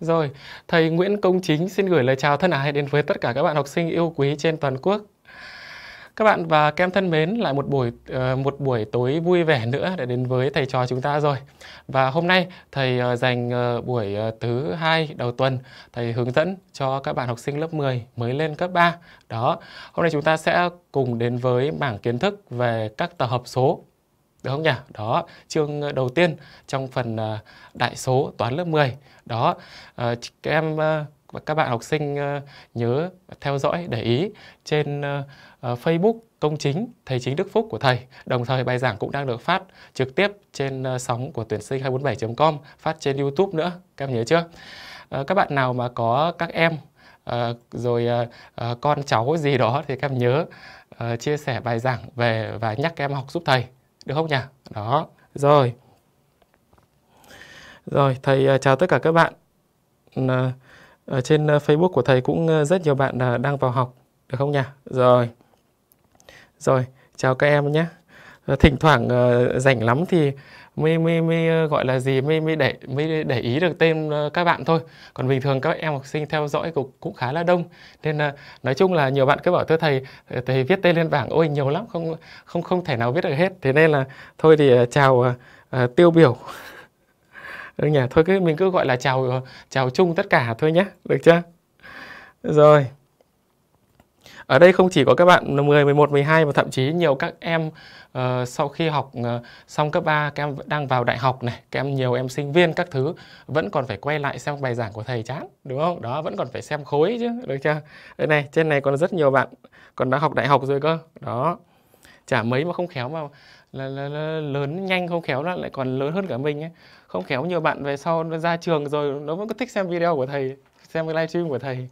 Rồi, thầy Nguyễn Công Chính xin gửi lời chào thân ái đến với tất cả các bạn học sinh yêu quý trên toàn quốc. Các bạn và kem thân mến, lại một buổi ờ, một buổi tối vui vẻ nữa để đến với thầy trò chúng ta rồi. Và hôm nay thầy ờ, dành ờ, buổi thứ hai đầu tuần thầy hướng dẫn cho các bạn học sinh lớp 10 mới lên cấp 3. Đó, hôm nay chúng ta sẽ cùng đến với mảng kiến thức về các tập hợp số được không nhỉ? Đó, chương đầu tiên trong phần à, đại số toán lớp 10. Đó, à, các em à, và các bạn học sinh nhớ theo dõi để ý trên Facebook công chính thầy chính Đức Phúc của thầy. Đồng thời bài giảng cũng đang được phát trực tiếp trên sóng của tuyển sinh 247.com, phát trên YouTube nữa, các em nhớ chưa? Các bạn nào mà có các em rồi con cháu gì đó thì các em nhớ chia sẻ bài giảng về và nhắc các em học giúp thầy được không nhỉ đó rồi rồi thầy à, chào tất cả các bạn à, ở trên à, Facebook của thầy cũng rất nhiều bạn đang vào học được không nhỉ rồi rồi chào các em nhé thỉnh thoảng rảnh lắm thì mới mới mới ờ, gọi là gì mới mới để mới để ý được tên ờ, các bạn thôi còn bình thường các em học sinh theo dõi cũng cũng khá là đông nên là ờ, nói chung là nhiều bạn cứ bảo thưa thầy thầy viết tên lên bảng ôi nhiều lắm không không không thể nào viết được hết thế nên là thôi thì chào uh, tiêu biểu được ừ, nhỉ thôi cứ mình cứ gọi là chào chào chung tất cả thôi nhé được chưa rồi ở đây không chỉ có các bạn 10, 11, 12 mà thậm chí nhiều các em uh, sau khi học uh, xong cấp 3 các em đang vào đại học này, các em nhiều em sinh viên các thứ vẫn còn phải quay lại xem bài giảng của thầy chán, đúng không? Đó vẫn còn phải xem khối chứ, được chưa? Đây này, trên này còn rất nhiều bạn còn đã học đại học rồi cơ. Đó. Chả mấy mà không khéo mà là, là, là lớn nhanh không khéo là lại còn lớn hơn cả mình ấy. Không khéo nhiều bạn về sau nó ra trường rồi nó vẫn cứ thích xem video của thầy, xem cái livestream của thầy.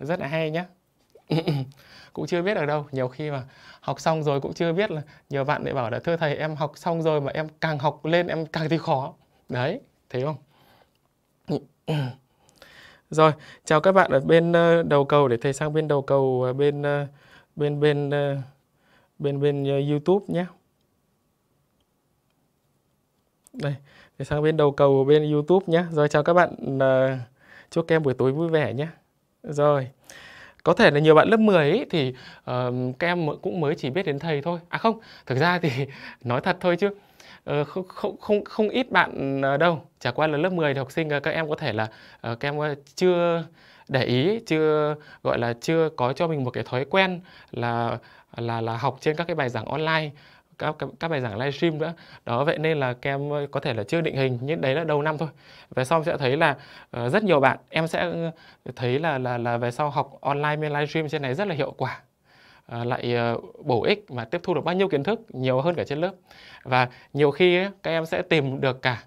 Rất là hay nhá. cũng chưa biết ở đâu nhiều khi mà học xong rồi cũng chưa biết là nhiều bạn lại bảo là thưa thầy em học xong rồi mà em càng học lên em càng thấy khó đấy thấy không rồi chào các bạn ở bên ờ, đầu cầu để thầy sang bên đầu cầu ờ, ờ, bên bên bên bên bên YouTube nhé đây thầy sang bên đầu cầu bên YouTube nhé rồi chào các bạn chúc các em buổi tối vui vẻ nhé rồi có thể là nhiều bạn lớp 10 ấy, thì uh, các em cũng mới chỉ biết đến thầy thôi à không thực ra thì nói thật thôi chứ uh, không không không ít bạn ờ, đâu chả qua là lớp 10 thì học sinh ờ, các em có thể là uh, các em chưa để ý chưa gọi là chưa có cho mình một cái thói quen là là là học trên các cái bài giảng online các các, các bài giảng livestream nữa đó vậy nên là các em có thể là chưa định hình nhưng đấy là đầu năm thôi về sau sẽ thấy là uh, rất nhiều bạn em sẽ ờ, thấy là là là về sau học online live livestream trên này rất là hiệu quả À, lại uh, bổ ích và tiếp thu được bao nhiêu kiến thức nhiều hơn cả trên lớp và nhiều khi ấy, các em sẽ tìm được cả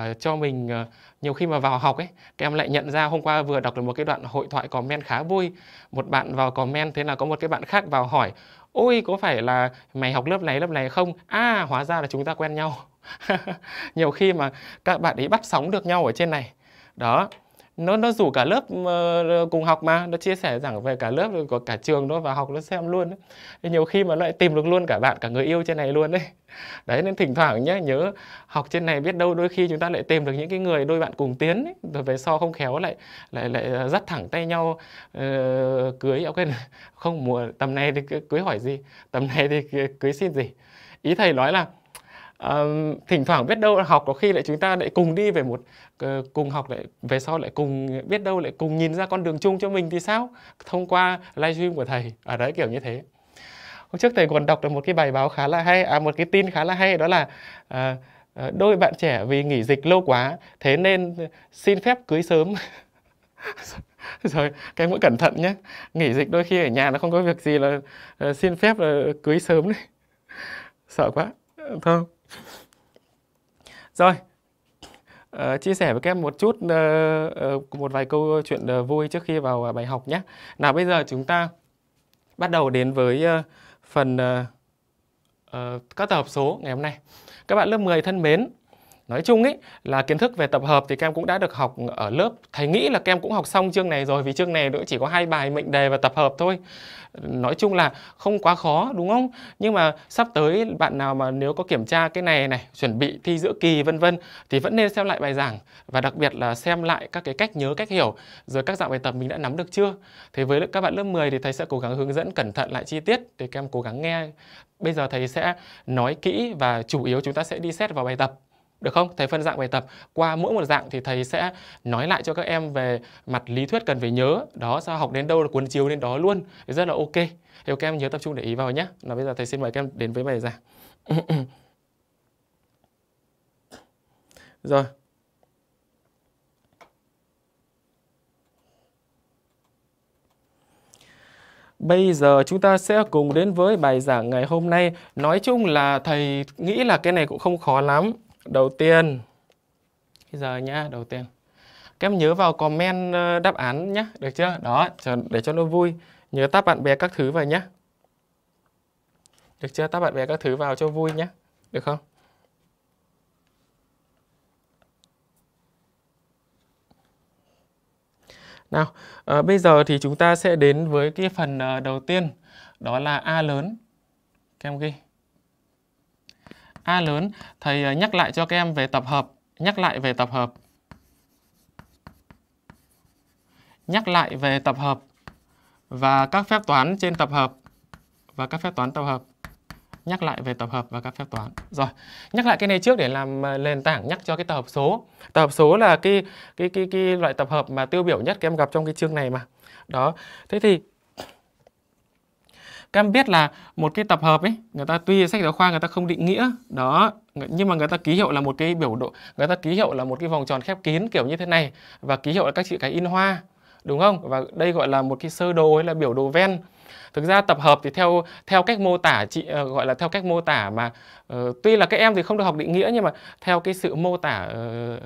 uh, cho mình uh, nhiều khi mà vào học ấy các em lại nhận ra hôm qua vừa đọc được một cái đoạn hội thoại comment khá vui một bạn vào comment thế là có một cái bạn khác vào hỏi ôi có phải là mày học lớp này lớp này không à hóa ra là chúng ta quen nhau nhiều khi mà các bạn ấy bắt sóng được nhau ở trên này đó nó nó rủ cả lớp ờ, cùng học mà nó chia sẻ rằng về cả lớp rồi có cả trường nó vào học nó xem luôn đấy. nhiều khi mà lại tìm được luôn cả bạn cả người yêu trên này luôn đấy đấy nên thỉnh thoảng nhá nhớ học trên này biết đâu đôi khi chúng ta lại tìm được những cái người đôi bạn cùng tiến ấy. rồi về so không khéo lại lại lại ờ, dắt thẳng tay nhau uh, cưới à, quên không mùa tầm này thì cưới hỏi gì tầm này thì cưới xin gì ý thầy nói là um, thỉnh thoảng biết đâu học có khi lại chúng ta lại cùng đi về một ờ, cùng học lại về sau lại cùng biết đâu lại cùng nhìn ra con đường chung cho mình thì sao thông qua livestream của thầy ở đấy kiểu như thế hôm trước thầy còn đọc được một cái bài báo khá là hay à một cái tin khá là hay đó là uh, đôi bạn trẻ vì nghỉ dịch lâu quá thế nên xin phép cưới sớm rồi các em cũng cẩn thận nhé nghỉ dịch đôi khi ở nhà nó không có việc gì là uh, xin phép là cưới sớm đấy sợ quá thôi rồi Uh, chia sẻ với các em một chút uh, uh, một vài câu chuyện uh, vui trước khi vào uh, bài học nhé. Nào bây giờ chúng ta bắt đầu đến với uh, phần uh, uh, các tập hợp số ngày hôm nay. Các bạn lớp 10 thân mến, nói chung ý, là kiến thức về tập hợp thì các em cũng đã được học ở lớp thầy nghĩ là các em cũng học xong chương này rồi vì chương này nữa chỉ có hai bài mệnh đề và tập hợp thôi nói chung là không quá khó đúng không nhưng mà sắp tới bạn nào mà nếu có kiểm tra cái này này chuẩn bị thi giữa kỳ vân vân thì vẫn nên xem lại bài giảng và đặc biệt là xem lại các cái cách nhớ cách hiểu rồi các dạng bài tập mình đã nắm được chưa thế với các bạn lớp 10 thì thầy sẽ cố gắng hướng dẫn cẩn thận lại chi tiết để các em cố gắng nghe bây giờ thầy sẽ nói kỹ và chủ yếu chúng ta sẽ đi xét vào bài tập được không? Thầy phân dạng bài tập qua mỗi một dạng thì thầy sẽ nói lại cho các em về mặt lý thuyết cần phải nhớ đó sao học đến đâu là cuốn chiếu đến đó luôn rất là ok. Thì các em nhớ tập trung để ý vào nhé. Là bây giờ thầy xin mời các em đến với bài giảng. Rồi. Bây giờ chúng ta sẽ cùng đến với bài giảng ngày hôm nay. Nói chung là thầy nghĩ là cái này cũng không khó lắm đầu tiên bây giờ nhá đầu tiên các em nhớ vào comment ờ, đáp án nhá được chưa đó để cho nó vui nhớ tắt bạn bè các thứ vào nhá được chưa tắt bạn bè các thứ vào cho vui nhá được không Nào, à, bây giờ thì chúng ta sẽ đến với cái phần ờ, đầu tiên đó là A lớn. Các em ghi. A lớn, thầy ờ, nhắc lại cho các em về tập hợp, nhắc lại về tập hợp. Nhắc lại về tập hợp và các phép toán trên tập hợp và các phép toán tập hợp nhắc lại về tập hợp và các phép toán. Rồi, nhắc lại cái này trước để làm ờ, nền tảng nhắc cho cái tập hợp số. Tập hợp số là cái cái cái cái loại tập hợp mà tiêu biểu nhất các em gặp trong cái chương này mà. Đó. Thế thì các em biết là một cái tập hợp ấy người ta tuy sách giáo khoa người ta không định nghĩa đó nhưng mà người ta ký hiệu là một cái biểu độ người ta ký hiệu là một cái vòng tròn khép kín kiểu như thế này và ký hiệu là các chữ cái in hoa đúng không và đây gọi là một cái sơ đồ hay là biểu đồ ven thực ra tập hợp thì theo theo cách mô tả chị uh, gọi là theo cách mô tả mà uh, tuy là các em thì không được học định nghĩa nhưng mà theo cái sự mô tả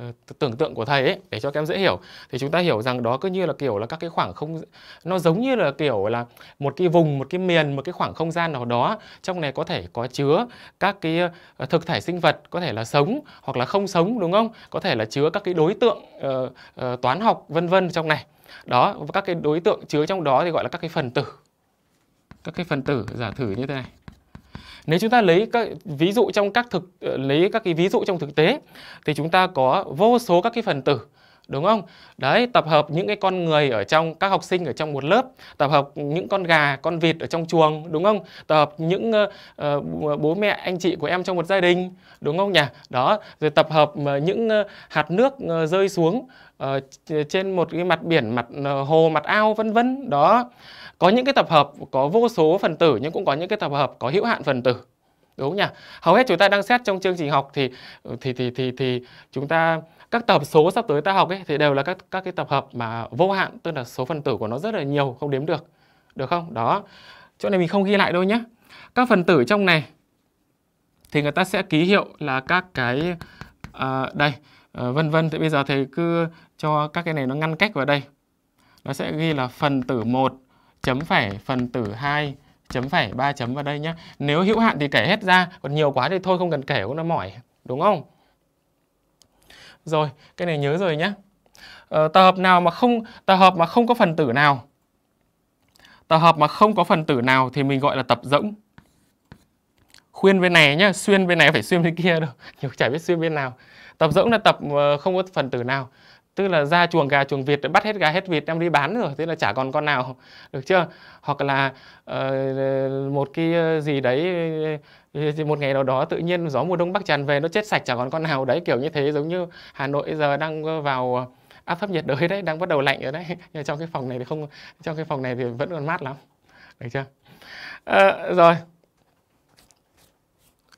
uh, tưởng tượng của thầy ấy để cho các em dễ hiểu thì chúng ta hiểu rằng đó cứ như là kiểu là các cái khoảng không nó giống như là kiểu là một cái vùng một cái miền một cái khoảng không gian nào đó trong này có thể có chứa các cái thực thể sinh vật có thể là sống hoặc là không sống đúng không có thể là chứa các cái đối tượng uh, uh, toán học vân vân trong này đó các cái đối tượng chứa trong đó thì gọi là các cái phần tử các cái phần tử giả thử như thế này nếu chúng ta lấy các ví dụ trong các thực ờ, lấy các cái ví dụ trong thực tế thì chúng ta có vô số các cái phần tử đúng không? Đấy, tập hợp những cái con người ở trong các học sinh ở trong một lớp, tập hợp những con gà, con vịt ở trong chuồng, đúng không? Tập hợp những uh, bố mẹ, anh chị của em trong một gia đình, đúng không nhỉ? Đó, rồi tập hợp những hạt nước rơi xuống uh, trên một cái mặt biển, mặt hồ, mặt ao vân vân, đó có những cái tập hợp có vô số phần tử nhưng cũng có những cái tập hợp có hữu hạn phần tử đúng không nhỉ hầu hết chúng ta đang xét trong chương trình học thì thì thì thì thì chúng ta các tập số sắp tới ta học ấy thì đều là các các cái tập hợp mà vô hạn tức là số phần tử của nó rất là nhiều không đếm được được không đó chỗ này mình không ghi lại đâu nhé các phần tử trong này thì người ta sẽ ký hiệu là các cái à, đây à, vân vân thì bây giờ thầy cứ cho các cái này nó ngăn cách vào đây nó sẽ ghi là phần tử 1 chấm phẩy phần tử 2 chấm phẩy 3 chấm vào đây nhé. Nếu hữu hạn thì kể hết ra, còn nhiều quá thì thôi không cần kể cũng nó mỏi, đúng không? Rồi, cái này nhớ rồi nhé. Ờ, tập hợp nào mà không tập hợp mà không có phần tử nào tập hợp mà không có phần tử nào thì mình gọi là tập rỗng khuyên bên này nhá xuyên bên này phải xuyên bên kia đâu nhưng chả biết xuyên bên nào tập rỗng là tập ờ, không có phần tử nào tức là ra chuồng gà chuồng vịt bắt hết gà hết vịt đem đi bán rồi thế là chả còn con nào được chưa hoặc là uh, một cái ờ, gì đấy ờ, một ngày nào đó tự nhiên gió mùa đông bắc tràn về nó chết sạch chả còn con nào đấy kiểu như thế giống như hà nội giờ đang vào áp thấp nhiệt đới đấy đang bắt đầu lạnh rồi đấy nhưng trong cái phòng này thì không trong cái phòng này thì vẫn còn mát lắm được chưa à, rồi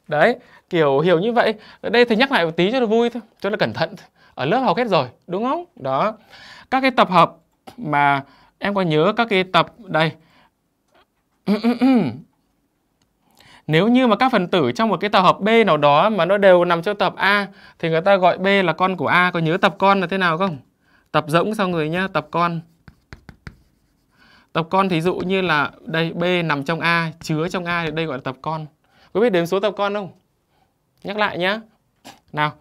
đấy kiểu hiểu như vậy ở đây thì nhắc lại một tí cho nó vui thôi cho nó cẩn thận thôi ở lớp học hết rồi đúng không đó các cái tập hợp mà em có nhớ các cái tập đây nếu như mà các phần tử trong một cái tập hợp B nào đó mà nó đều nằm trong tập A thì người ta gọi B là con của A có nhớ tập con là thế nào không tập rỗng xong rồi nhá tập con tập con thí dụ như là đây B nằm trong A chứa trong A thì đây gọi là tập con có biết đếm số tập con không nhắc lại nhá nào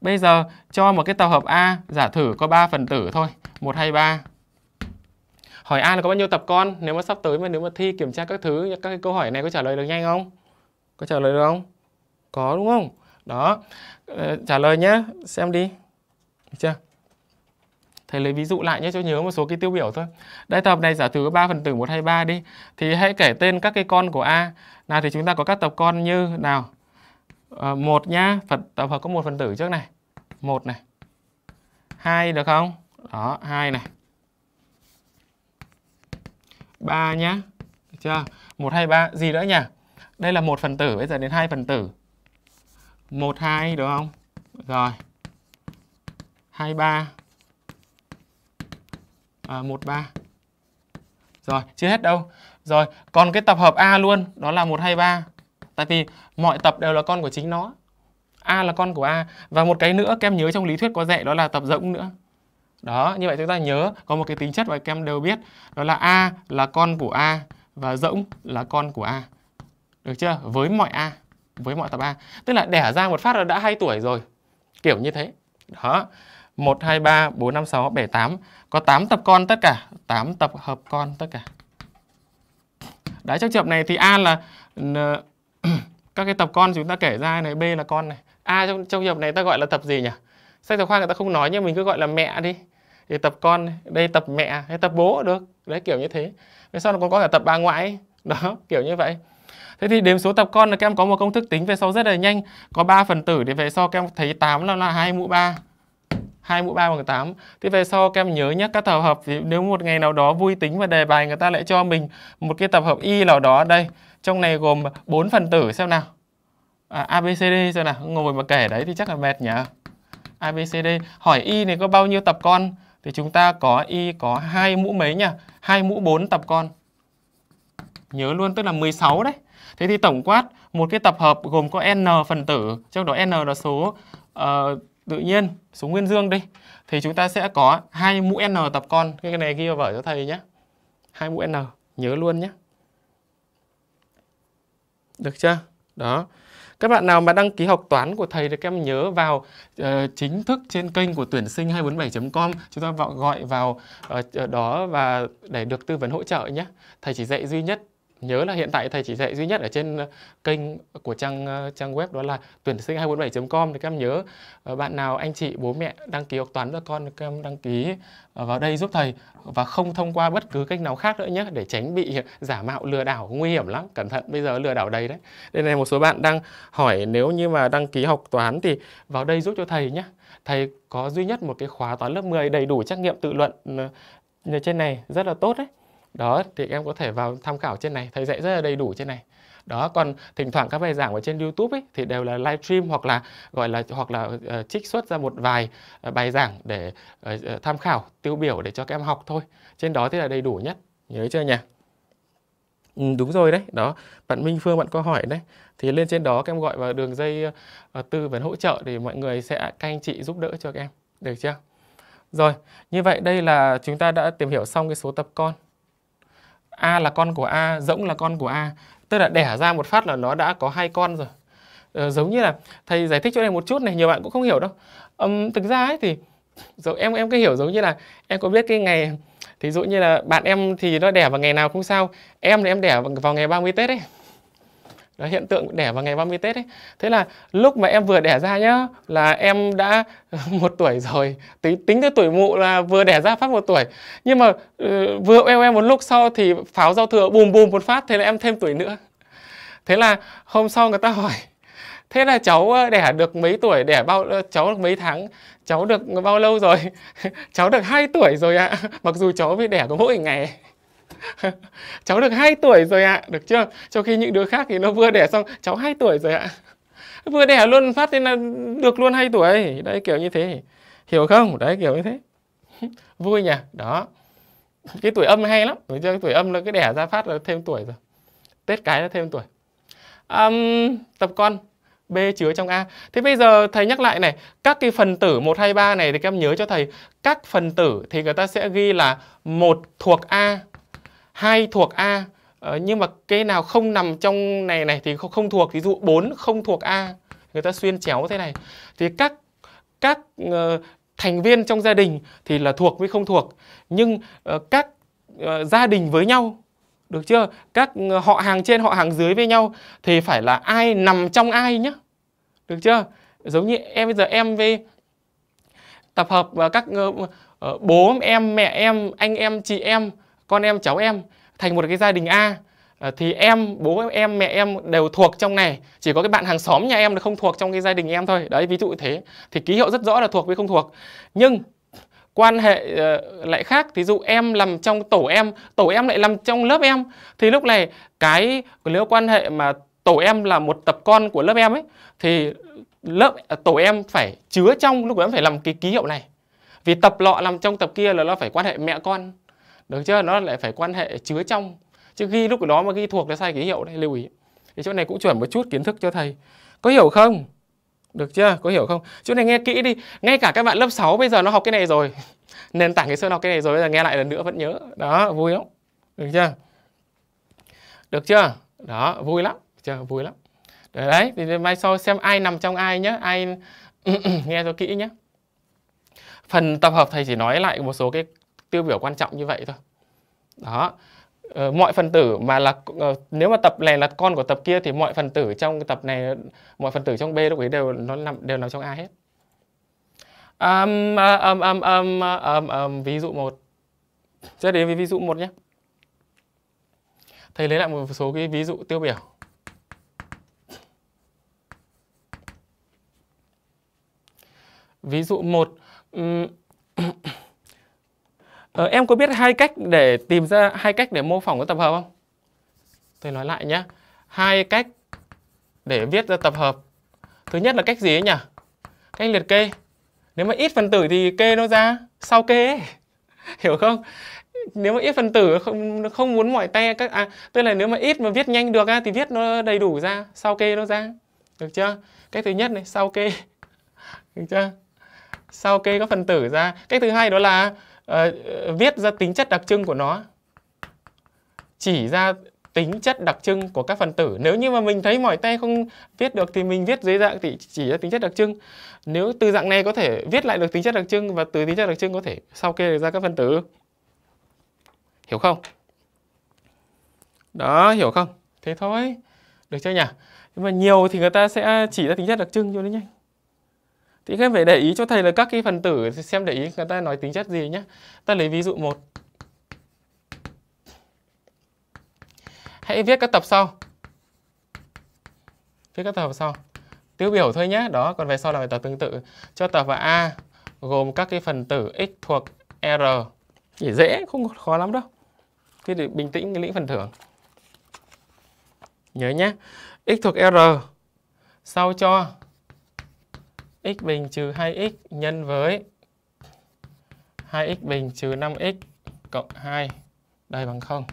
Bây giờ cho một cái tập hợp A giả thử có 3 phần tử thôi, 1 hay 3. Hỏi A là có bao nhiêu tập con? Nếu mà sắp tới mà nếu mà thi kiểm tra các thứ, các cái câu hỏi này có trả lời được nhanh không? Có trả lời được không? Có đúng không? Đó. Ờ, trả lời nhé, xem đi. Được chưa? Thầy lấy ví dụ lại nhé cho nhớ một số cái tiêu biểu thôi. Đây tập này giả thử có 3 phần tử 1 hay 3 đi. Thì hãy kể tên các cái con của A. Nào thì chúng ta có các tập con như nào? Ờ, một nhá phật tập hợp có một phần tử trước này một này hai được không đó hai này ba nhá được chưa một hai ba gì nữa nhỉ đây là một phần tử bây giờ đến hai phần tử một hai được không rồi hai ba à, ờ, 13 Rồi, chưa hết đâu Rồi, còn cái tập hợp A luôn Đó là 123 tại vì mọi tập đều là con của chính nó a là con của a và một cái nữa kem nhớ trong lý thuyết có dạy đó là tập rỗng nữa đó như vậy chúng ta nhớ có một cái tính chất mà kem đều biết đó là a là con của a và rỗng là con của a được chưa với mọi a với mọi tập a tức là đẻ ra một phát là đã 2 tuổi rồi kiểu như thế đó 1, 2, 3, 4, 5, 6, 7, 8 Có 8 tập con tất cả 8 tập hợp con tất cả Đấy trong trường hợp này thì A là các cái tập con chúng ta kể ra này b là con này a trong trong hiệp này ta gọi là tập gì nhỉ sách giáo khoa người ta không nói nhưng mình cứ gọi là mẹ đi thì tập con đây tập mẹ hay tập bố được đấy kiểu như thế về sau nó còn có cả tập bà ngoại ấy. đó kiểu như vậy Thế thì đếm số tập con là các em có một công thức tính về sau rất là nhanh. Có 3 phần tử thì về sau các em thấy 8 là là hai mũ 3. hai mũ 3 bằng 8. Thì về sau các em nhớ nhé, các tập hợp thì nếu một ngày nào đó vui tính và đề bài người ta lại cho mình một cái tập hợp y nào đó đây trong này gồm 4 phần tử xem nào à, ABCD xem nào ngồi mà kể đấy thì chắc là mệt nhỉ ABCD hỏi Y này có bao nhiêu tập con thì chúng ta có Y có hai mũ mấy nhỉ hai mũ 4 tập con nhớ luôn tức là 16 đấy thế thì tổng quát một cái tập hợp gồm có n phần tử trong đó n là số uh, tự nhiên số nguyên dương đi thì chúng ta sẽ có hai mũ n tập con cái này ghi vào vở cho thầy nhé hai mũ n nhớ luôn nhé được chưa? Đó. Các bạn nào mà đăng ký học toán của thầy thì các em nhớ vào uh, chính thức trên kênh của tuyển sinh 247.com chúng ta gọi vào uh, đó và để được tư vấn hỗ trợ nhé. Thầy chỉ dạy duy nhất nhớ là hiện tại thầy chỉ dạy duy nhất ở trên ờ, kênh của trang ờ, trang web đó là tuyển sinh 247.com thì các em nhớ ờ, bạn nào anh chị bố mẹ đăng ký học toán cho con các em đăng ký vào đây giúp thầy và không thông qua bất cứ kênh nào khác nữa nhé để tránh bị giả mạo lừa đảo nguy hiểm lắm cẩn thận bây giờ lừa đảo đầy đấy đây này một số bạn đang hỏi nếu như mà đăng ký học toán thì vào đây giúp cho thầy nhé thầy có duy nhất một cái khóa toán lớp 10 đầy đủ trắc nghiệm tự luận trên này rất là tốt đấy đó thì em có thể vào tham khảo trên này thầy dạy rất là đầy đủ trên này đó còn thỉnh thoảng các bài giảng ở trên YouTube ấy, thì đều là live stream hoặc là gọi là hoặc là uh, trích xuất ra một vài uh, bài giảng để uh, tham khảo tiêu biểu để cho các em học thôi trên đó thì là đầy đủ nhất nhớ chưa nhỉ Ừ, đúng rồi đấy đó bạn Minh Phương bạn có hỏi đấy thì lên trên đó các em gọi vào đường dây uh, tư vấn hỗ trợ thì mọi người sẽ các anh chị giúp đỡ cho các em được chưa rồi như vậy đây là chúng ta đã tìm hiểu xong cái số tập con A là con của A, rỗng là con của A. Tức là đẻ ra một phát là nó đã có hai con rồi. Ờ, giống như là thầy giải thích chỗ này một chút này, nhiều bạn cũng không hiểu đâu. Um, thực ra ấy thì rồi em em cứ hiểu giống như là em có biết cái ngày thí dụ như là bạn em thì nó đẻ vào ngày nào không sao, em thì em đẻ vào ngày 30 Tết ấy đó, hiện tượng đẻ vào ngày 30 Tết ấy. Thế là lúc mà em vừa đẻ ra nhá là em đã một tuổi rồi tính tính tới tuổi mụ là vừa đẻ ra phát một tuổi nhưng mà uh, vừa eo em một lúc sau thì pháo giao thừa bùm bùm một phát thế là em thêm tuổi nữa thế là hôm sau người ta hỏi thế là cháu đẻ được mấy tuổi đẻ bao cháu được mấy tháng cháu được bao lâu rồi cháu được 2 tuổi rồi ạ à. mặc dù cháu mới đẻ có mỗi ngày cháu được 2 tuổi rồi ạ, được chưa? Trong khi những đứa khác thì nó vừa đẻ xong, cháu 2 tuổi rồi ạ. Vừa đẻ luôn phát nên là được luôn 2 tuổi. Đấy kiểu như thế. Hiểu không? Đấy kiểu như thế. Vui nhỉ? Đó. Cái tuổi âm hay lắm, được chưa? Cái tuổi âm là cái đẻ ra phát là thêm tuổi rồi. Tết cái là thêm tuổi. Um, tập con B chứa trong A. Thế bây giờ thầy nhắc lại này, các cái phần tử 1 2 3 này thì các em nhớ cho thầy, các phần tử thì người ta sẽ ghi là một thuộc A hai thuộc A ờ, nhưng mà cái nào không nằm trong này này thì không, không thuộc ví dụ 4 không thuộc A người ta xuyên chéo thế này thì các các uh, thành viên trong gia đình thì là thuộc với không thuộc nhưng uh, các uh, gia đình với nhau được chưa các họ hàng trên họ hàng dưới với nhau thì phải là ai nằm trong ai nhá được chưa giống như em bây giờ em với tập hợp các uh, bố em mẹ em anh em chị em con em cháu em thành một cái gia đình A à, thì em bố em mẹ em đều thuộc trong này chỉ có cái bạn hàng xóm nhà em là không thuộc trong cái gia đình em thôi đấy ví dụ thế thì ký hiệu rất rõ là thuộc với không thuộc nhưng quan hệ ờ, lại khác thí dụ em làm trong tổ em tổ em lại làm trong lớp em thì lúc này cái nếu quan hệ mà tổ em là một tập con của lớp em ấy thì lớp à, tổ em phải chứa trong lúc đó em phải làm cái ký hiệu này vì tập lọ làm trong tập kia là nó phải quan hệ mẹ con được chưa nó lại phải quan hệ chứa trong chứ ghi lúc đó mà ghi thuộc là sai ký hiệu đấy lưu ý thì chỗ này cũng chuẩn một chút kiến thức cho thầy có hiểu không được chưa có hiểu không chỗ này nghe kỹ đi ngay cả các bạn lớp 6 bây giờ nó học cái này rồi nền tảng cái sơ nó học cái này rồi bây giờ nghe lại lần nữa vẫn nhớ đó vui lắm được chưa được chưa đó vui lắm chưa vui lắm đấy, đấy thì mai sau xem ai nằm trong ai nhé ai nghe cho kỹ nhé phần tập hợp thầy chỉ nói lại một số cái tiêu biểu quan trọng như vậy thôi đó ờ, mọi phần tử mà là ờ, nếu mà tập này là con của tập kia thì mọi phần tử trong tập này mọi phần tử trong b lúc ấy đều nó nằm đều nằm trong a hết um, um, um, um, um, um, ví dụ một sẽ đến với ví dụ một nhé thầy lấy lại một số cái ví dụ tiêu biểu ví dụ một um, Ờ, em có biết hai cách để tìm ra hai cách để mô phỏng cái tập hợp không? Tôi nói lại nhé. Hai cách để viết ra tập hợp. Thứ nhất là cách gì ấy nhỉ? Cách liệt kê. Nếu mà ít phần tử thì kê nó ra sau kê ấy. Hiểu không? Nếu mà ít phần tử không không muốn mỏi tay các à tức là nếu mà ít mà viết nhanh được thì viết nó đầy đủ ra, sau kê nó ra. Được chưa? Cách thứ nhất này, sau kê. Được chưa? Sau kê các phần tử ra. Cách thứ hai đó là uh, viết ra tính chất đặc trưng của nó chỉ ra tính chất đặc trưng của các phần tử nếu như mà mình thấy mỏi tay không viết được thì mình viết dưới dạng thì chỉ ra tính chất đặc trưng nếu từ dạng này có thể viết lại được tính chất đặc trưng và từ tính chất đặc trưng có thể sau kê được ra các phần tử hiểu không đó hiểu không thế thôi được chưa nhỉ nhưng mà nhiều thì người ta sẽ chỉ ra tính chất đặc trưng cho nó nhanh thì các em phải để ý cho thầy là các cái phần tử xem để ý người ta nói tính chất gì nhé ta lấy ví dụ một hãy viết các tập sau viết các tập sau tiêu biểu thôi nhé đó còn về sau là bài tập tương tự cho tập và a gồm các cái phần tử x thuộc r chỉ dễ không khó lắm đâu cứ để bình tĩnh cái lĩnh phần thưởng nhớ nhé x thuộc r sau cho x bình trừ 2x nhân với 2x bình trừ 5x cộng 2 đây bằng 0.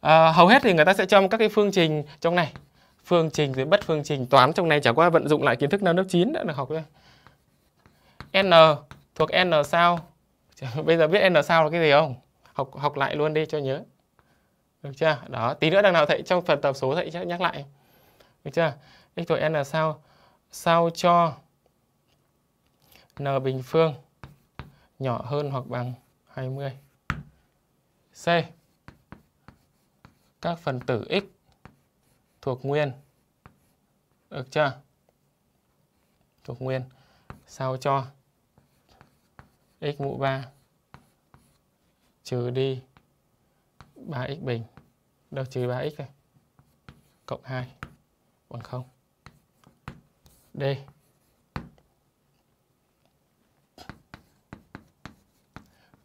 À, hầu hết thì người ta sẽ cho các cái phương trình trong này. Phương trình rồi bất phương trình toán trong này chả qua vận dụng lại kiến thức năm lớp 9 đã được học thôi. N thuộc N sao? Bây giờ biết N sao là cái gì không? Học học lại luôn đi cho nhớ. Được chưa? Đó, tí nữa đằng nào thầy trong phần tập số thầy nhắc lại. Được chưa? X thuộc N sao? Sao cho n bình phương nhỏ hơn hoặc bằng 20. C. Các phần tử x thuộc nguyên. Được chưa? Thuộc nguyên. Sao cho x mũ 3 trừ đi 3x bình. Đâu trừ 3x này. Cộng 2 bằng 0. D.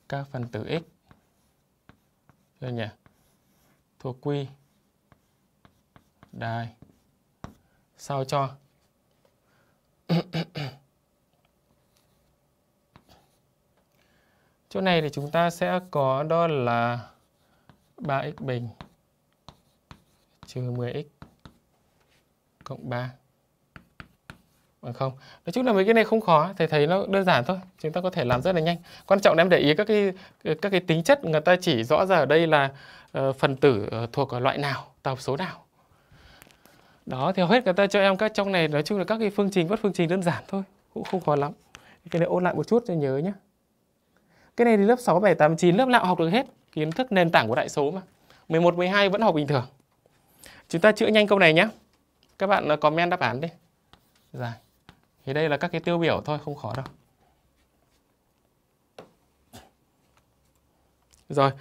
các phần tử x rồi nhỉ thuộc quy đây sao cho chỗ này thì chúng ta sẽ có đó là 3x bình trừ 10x cộng 3 Bằng ờ, không. Nói chung là mấy cái này không khó, thầy thấy nó đơn giản thôi, chúng ta có thể làm rất là nhanh. Quan trọng là em để ý các cái các cái tính chất người ta chỉ rõ ràng ở đây là uh, phần tử uh, thuộc loại nào, tập số nào. Đó thì hầu hết người ta cho em các trong này nói chung là các cái phương trình bất phương trình đơn giản thôi, cũng không khó lắm. Cái này ôn lại một chút cho nhớ nhé. Cái này thì lớp 6, 7, 8, 9 lớp nào học được hết kiến thức nền tảng của đại số mà. 11, 12 vẫn học bình thường. Chúng ta chữa nhanh câu này nhé. Các bạn comment đáp án đi. Rồi. Dạ. Thì đây là các cái tiêu biểu thôi, không khó đâu. Rồi,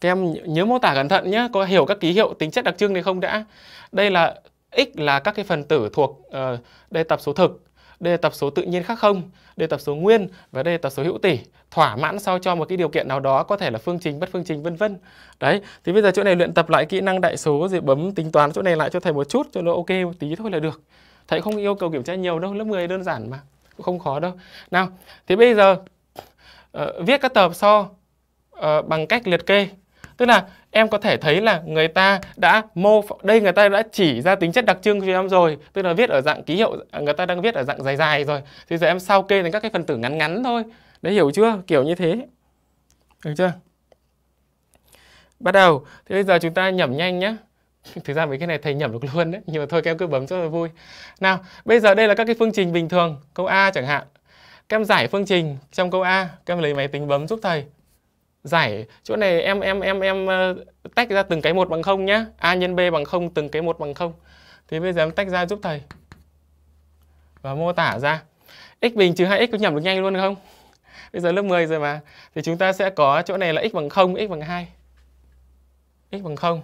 các em nhớ mô tả cẩn thận nhé, có hiểu các ký hiệu tính chất đặc trưng này không đã? Đây là x là các cái phần tử thuộc uh, ờ, đây tập số thực, đây tập số tự nhiên khác không, đây tập số nguyên và đây tập số hữu tỉ thỏa mãn sao cho một cái điều kiện nào đó có thể là phương trình, bất phương trình vân vân. Đấy, thì bây giờ chỗ này luyện tập lại kỹ năng đại số rồi bấm tính toán chỗ này lại cho thầy một chút cho nó ok một tí thôi là được. Thầy không yêu cầu kiểm tra nhiều đâu, lớp 10 đơn giản mà, không khó đâu. Nào, thế bây giờ uh, viết các tờ so uh, bằng cách liệt kê. Tức là em có thể thấy là người ta đã mô đây người ta đã chỉ ra tính chất đặc trưng cho em rồi, tức là viết ở dạng ký hiệu à, người ta đang viết ở dạng dài dài rồi. Thì giờ em sao kê thành các cái phần tử ngắn ngắn thôi. Đấy hiểu chưa? Kiểu như thế. Được chưa? Bắt đầu, thì bây giờ chúng ta nhẩm nhanh nhé. thực ra mấy cái này thầy nhẩm được luôn đấy nhưng mà thôi các em cứ bấm cho là vui nào bây giờ đây là các cái phương trình bình thường câu a chẳng hạn các em giải phương trình trong câu a các em lấy máy tính bấm giúp thầy giải chỗ này em em em em ờ, tách ra từng cái một bằng không nhá a nhân b bằng không từng cái một bằng không thì bây giờ em tách ra giúp thầy và mô tả ra x bình trừ 2x có nhẩm được nhanh luôn không bây giờ lớp 10 rồi mà thì chúng ta sẽ có chỗ này là x bằng 0 x bằng 2 x bằng 0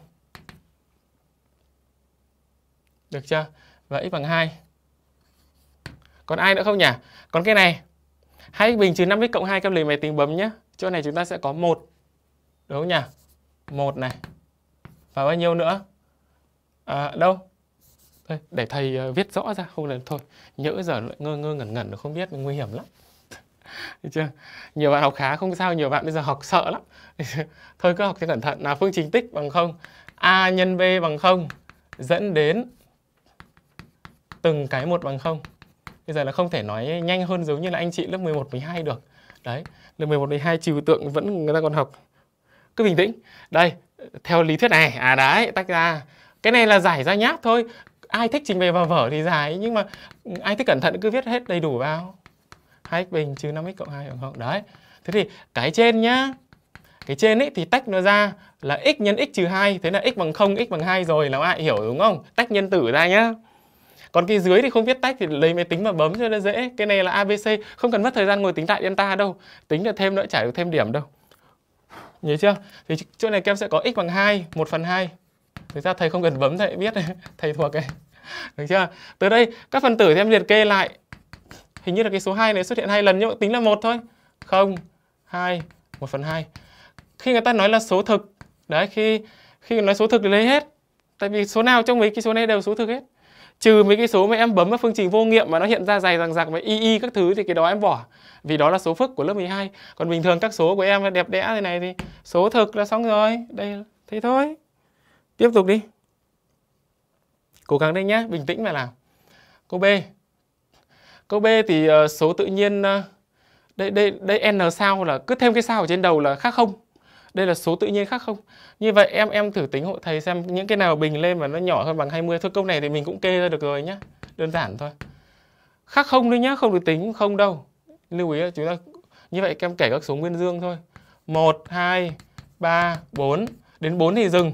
được chưa? Và x bằng 2. Còn ai nữa không nhỉ? Còn cái này 2x bình trừ 5x cộng 2 các lì máy tính bấm nhé. Chỗ này chúng ta sẽ có 1. Đúng không nhỉ? 1 này. Và bao nhiêu nữa? À, đâu? Thôi, để thầy ờ, viết rõ ra không được thôi. Nhỡ giờ lại ngơ ngơ ngẩn ngẩn không biết nguy hiểm lắm. Được chưa? Nhiều bạn học khá không sao, nhiều bạn bây giờ học sợ lắm. thôi cứ học cho cẩn thận. Nào phương trình tích bằng không, a nhân b bằng không dẫn đến từng cái một bằng không bây giờ là không thể nói nhanh hơn giống như là anh chị lớp 11, 12 được đấy lớp 11, 12 trừ tượng vẫn người ta còn học cứ bình tĩnh đây theo lý thuyết này à đấy tách ra cái này là giải ra nháp thôi ai thích trình bày vào vở thì giải nhưng mà ai thích cẩn thận cứ viết hết đầy đủ vào 2x bình trừ 5x cộng 2 bằng không đấy thế thì cái trên nhá cái trên ấy thì tách nó ra là x nhân x trừ 2 thế là x bằng 0 x bằng 2 rồi làm ai hiểu đúng không tách nhân tử ra nhá còn cái dưới thì không viết tách thì lấy máy tính mà bấm cho nó dễ cái này là abc không cần mất thời gian ngồi tính lại delta đâu tính được thêm nữa chả được thêm điểm đâu nhớ chưa thì chỗ này kem sẽ có x bằng hai một phần hai thực ra thầy không cần bấm thầy biết thầy thuộc ấy được chưa từ đây các phần tử thì em liệt kê lại hình như là cái số 2 này xuất hiện hai lần nhưng mà tính là một thôi không hai một phần hai khi người ta nói là số thực đấy khi khi nói số thực thì lấy hết tại vì số nào trong mấy cái số này đều số thực hết trừ mấy cái số mà em bấm vào phương trình vô nghiệm mà nó hiện ra dày rằng rạc và y y các thứ thì cái đó em bỏ vì đó là số phức của lớp 12 còn bình thường các số của em là đẹp đẽ thế này thì số thực là xong rồi đây thế thôi tiếp tục đi cố gắng đây nhé bình tĩnh mà làm câu b câu b thì ờ, số tự nhiên ờ, đây đây đây n sao là cứ thêm cái sao ở trên đầu là khác không đây là số tự nhiên khác không như vậy em em thử tính hộ thầy xem những cái nào bình lên mà nó nhỏ hơn bằng 20 thôi câu này thì mình cũng kê ra được rồi nhá đơn giản thôi khác không đấy nhá không được tính không đâu lưu ý là chúng ta như vậy em kể các số nguyên dương thôi 1 2 3 4 đến 4 thì dừng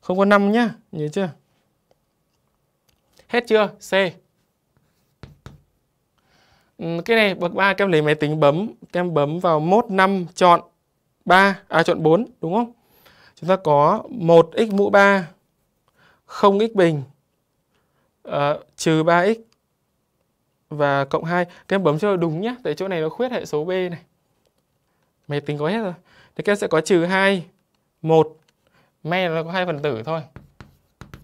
không có 5 nhá nhớ chưa hết chưa C ừ, cái này bậc 3 em lấy máy tính bấm em bấm vào mốt 5 chọn 3, à chọn 4 đúng không? Chúng ta có 1x mũ 3 0x bình à, trừ 3x và cộng 2. Các em bấm cho đúng nhé, tại chỗ này nó khuyết hệ số b này. Máy tính có hết rồi. Thì các em sẽ có trừ 2 1 me là có hai phần tử thôi.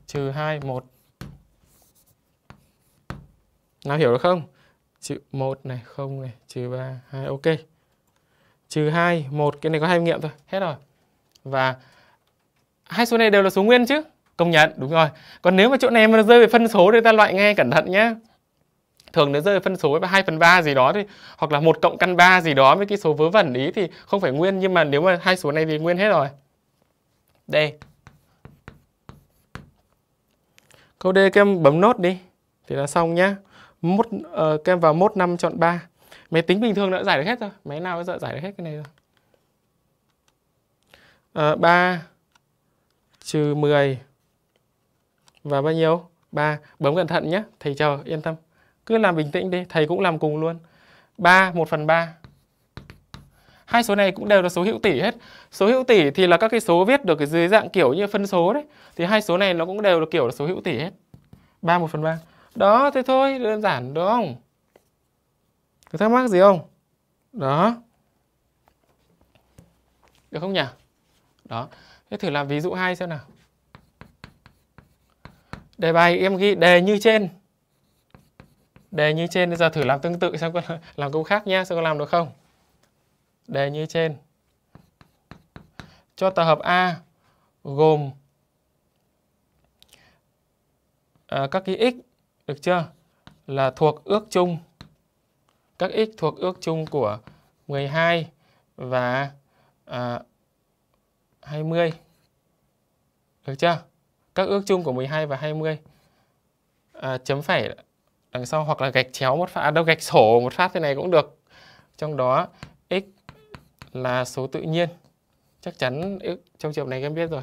Trừ 2 1 nào hiểu được không? trừ 1 này, 0 này, trừ 3, 2, ok trừ 2, 1. Cái này có hai nghiệm thôi. Hết rồi. Và hai số này đều là số nguyên chứ. Công nhận, đúng rồi. Còn nếu mà chỗ này mà nó rơi về phân số thì ta loại ngay cẩn thận nhé. Thường nó rơi về phân số là 2 phần 3 gì đó thì hoặc là một cộng căn 3 gì đó với cái số vớ vẩn ý thì không phải nguyên. Nhưng mà nếu mà hai số này thì nguyên hết rồi. Đây. Câu D các em bấm nốt đi. Thì là xong nhá. Mốt, uh, ờ, các em vào mốt 5 chọn 3 máy tính bình thường đã giải được hết rồi máy nào cũng giải được hết cái này rồi à, ờ, 3 trừ 10 và bao nhiêu 3 bấm cẩn thận nhé thầy chờ yên tâm cứ làm bình tĩnh đi thầy cũng làm cùng luôn 3 1 phần 3 hai số này cũng đều là số hữu tỉ hết số hữu tỉ thì là các cái số viết được dưới dạng kiểu như phân số đấy thì hai số này nó cũng đều là kiểu là số hữu tỉ hết 3 1 phần 3 đó thế thôi đơn giản đúng không có thắc mắc gì không đó được không nhỉ đó thế thử làm ví dụ hai xem nào đề bài em ghi đề như trên đề như trên bây giờ thử làm tương tự xem con làm câu khác nhá xem con làm được không đề như trên cho tập hợp A gồm à, các ký x được chưa là thuộc ước chung các x thuộc ước chung của 12 và à, 20. Được chưa? Các ước chung của 12 và 20 à, chấm phải đằng sau hoặc là gạch chéo một phát, à, đâu gạch sổ một phát thế này cũng được. Trong đó x là số tự nhiên. Chắc chắn trong trường này các em biết rồi.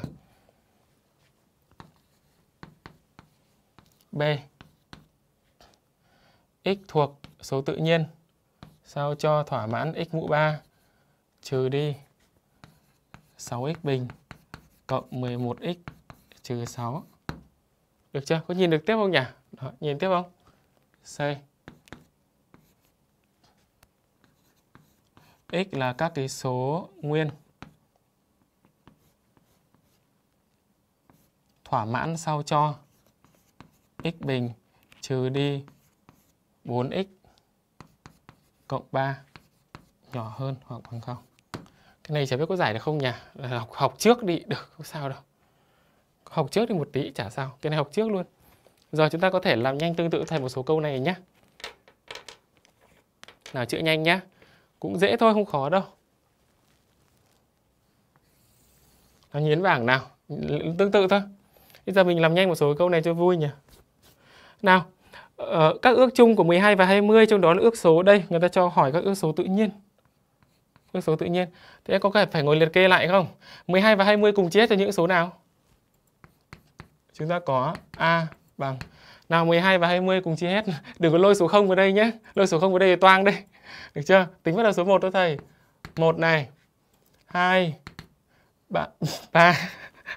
B x thuộc số tự nhiên sao cho thỏa mãn x mũ 3 trừ đi 6x bình cộng 11x trừ 6. Được chưa? Có nhìn được tiếp không nhỉ? Đó, nhìn tiếp không? C x là các cái số nguyên thỏa mãn sao cho x bình trừ đi 4x cộng 3 nhỏ hơn hoặc bằng 0. Cái này chả biết có giải được không nhỉ? học, học trước đi được, không sao đâu. Học trước đi một tí chả sao, cái này học trước luôn. Giờ chúng ta có thể làm nhanh tương tự thành một số câu này nhé. Nào chữa nhanh nhá. Cũng dễ thôi, không khó đâu. Nó nhến bảng nào. Tương tự thôi. Bây giờ mình làm nhanh một số câu này cho vui nhỉ. Nào, Ờ, các ước chung của 12 và 20 trong đó là ước số đây người ta cho hỏi các ước số tự nhiên ước số tự nhiên thế có phải ngồi liệt kê lại không 12 và 20 cùng chia hết cho những số nào chúng ta có a bằng nào 12 và 20 cùng chia hết đừng có lôi số 0 vào đây nhé lôi số 0 vào đây thì toang đây được chưa tính bắt đầu số 1 thôi thầy một này hai ba ba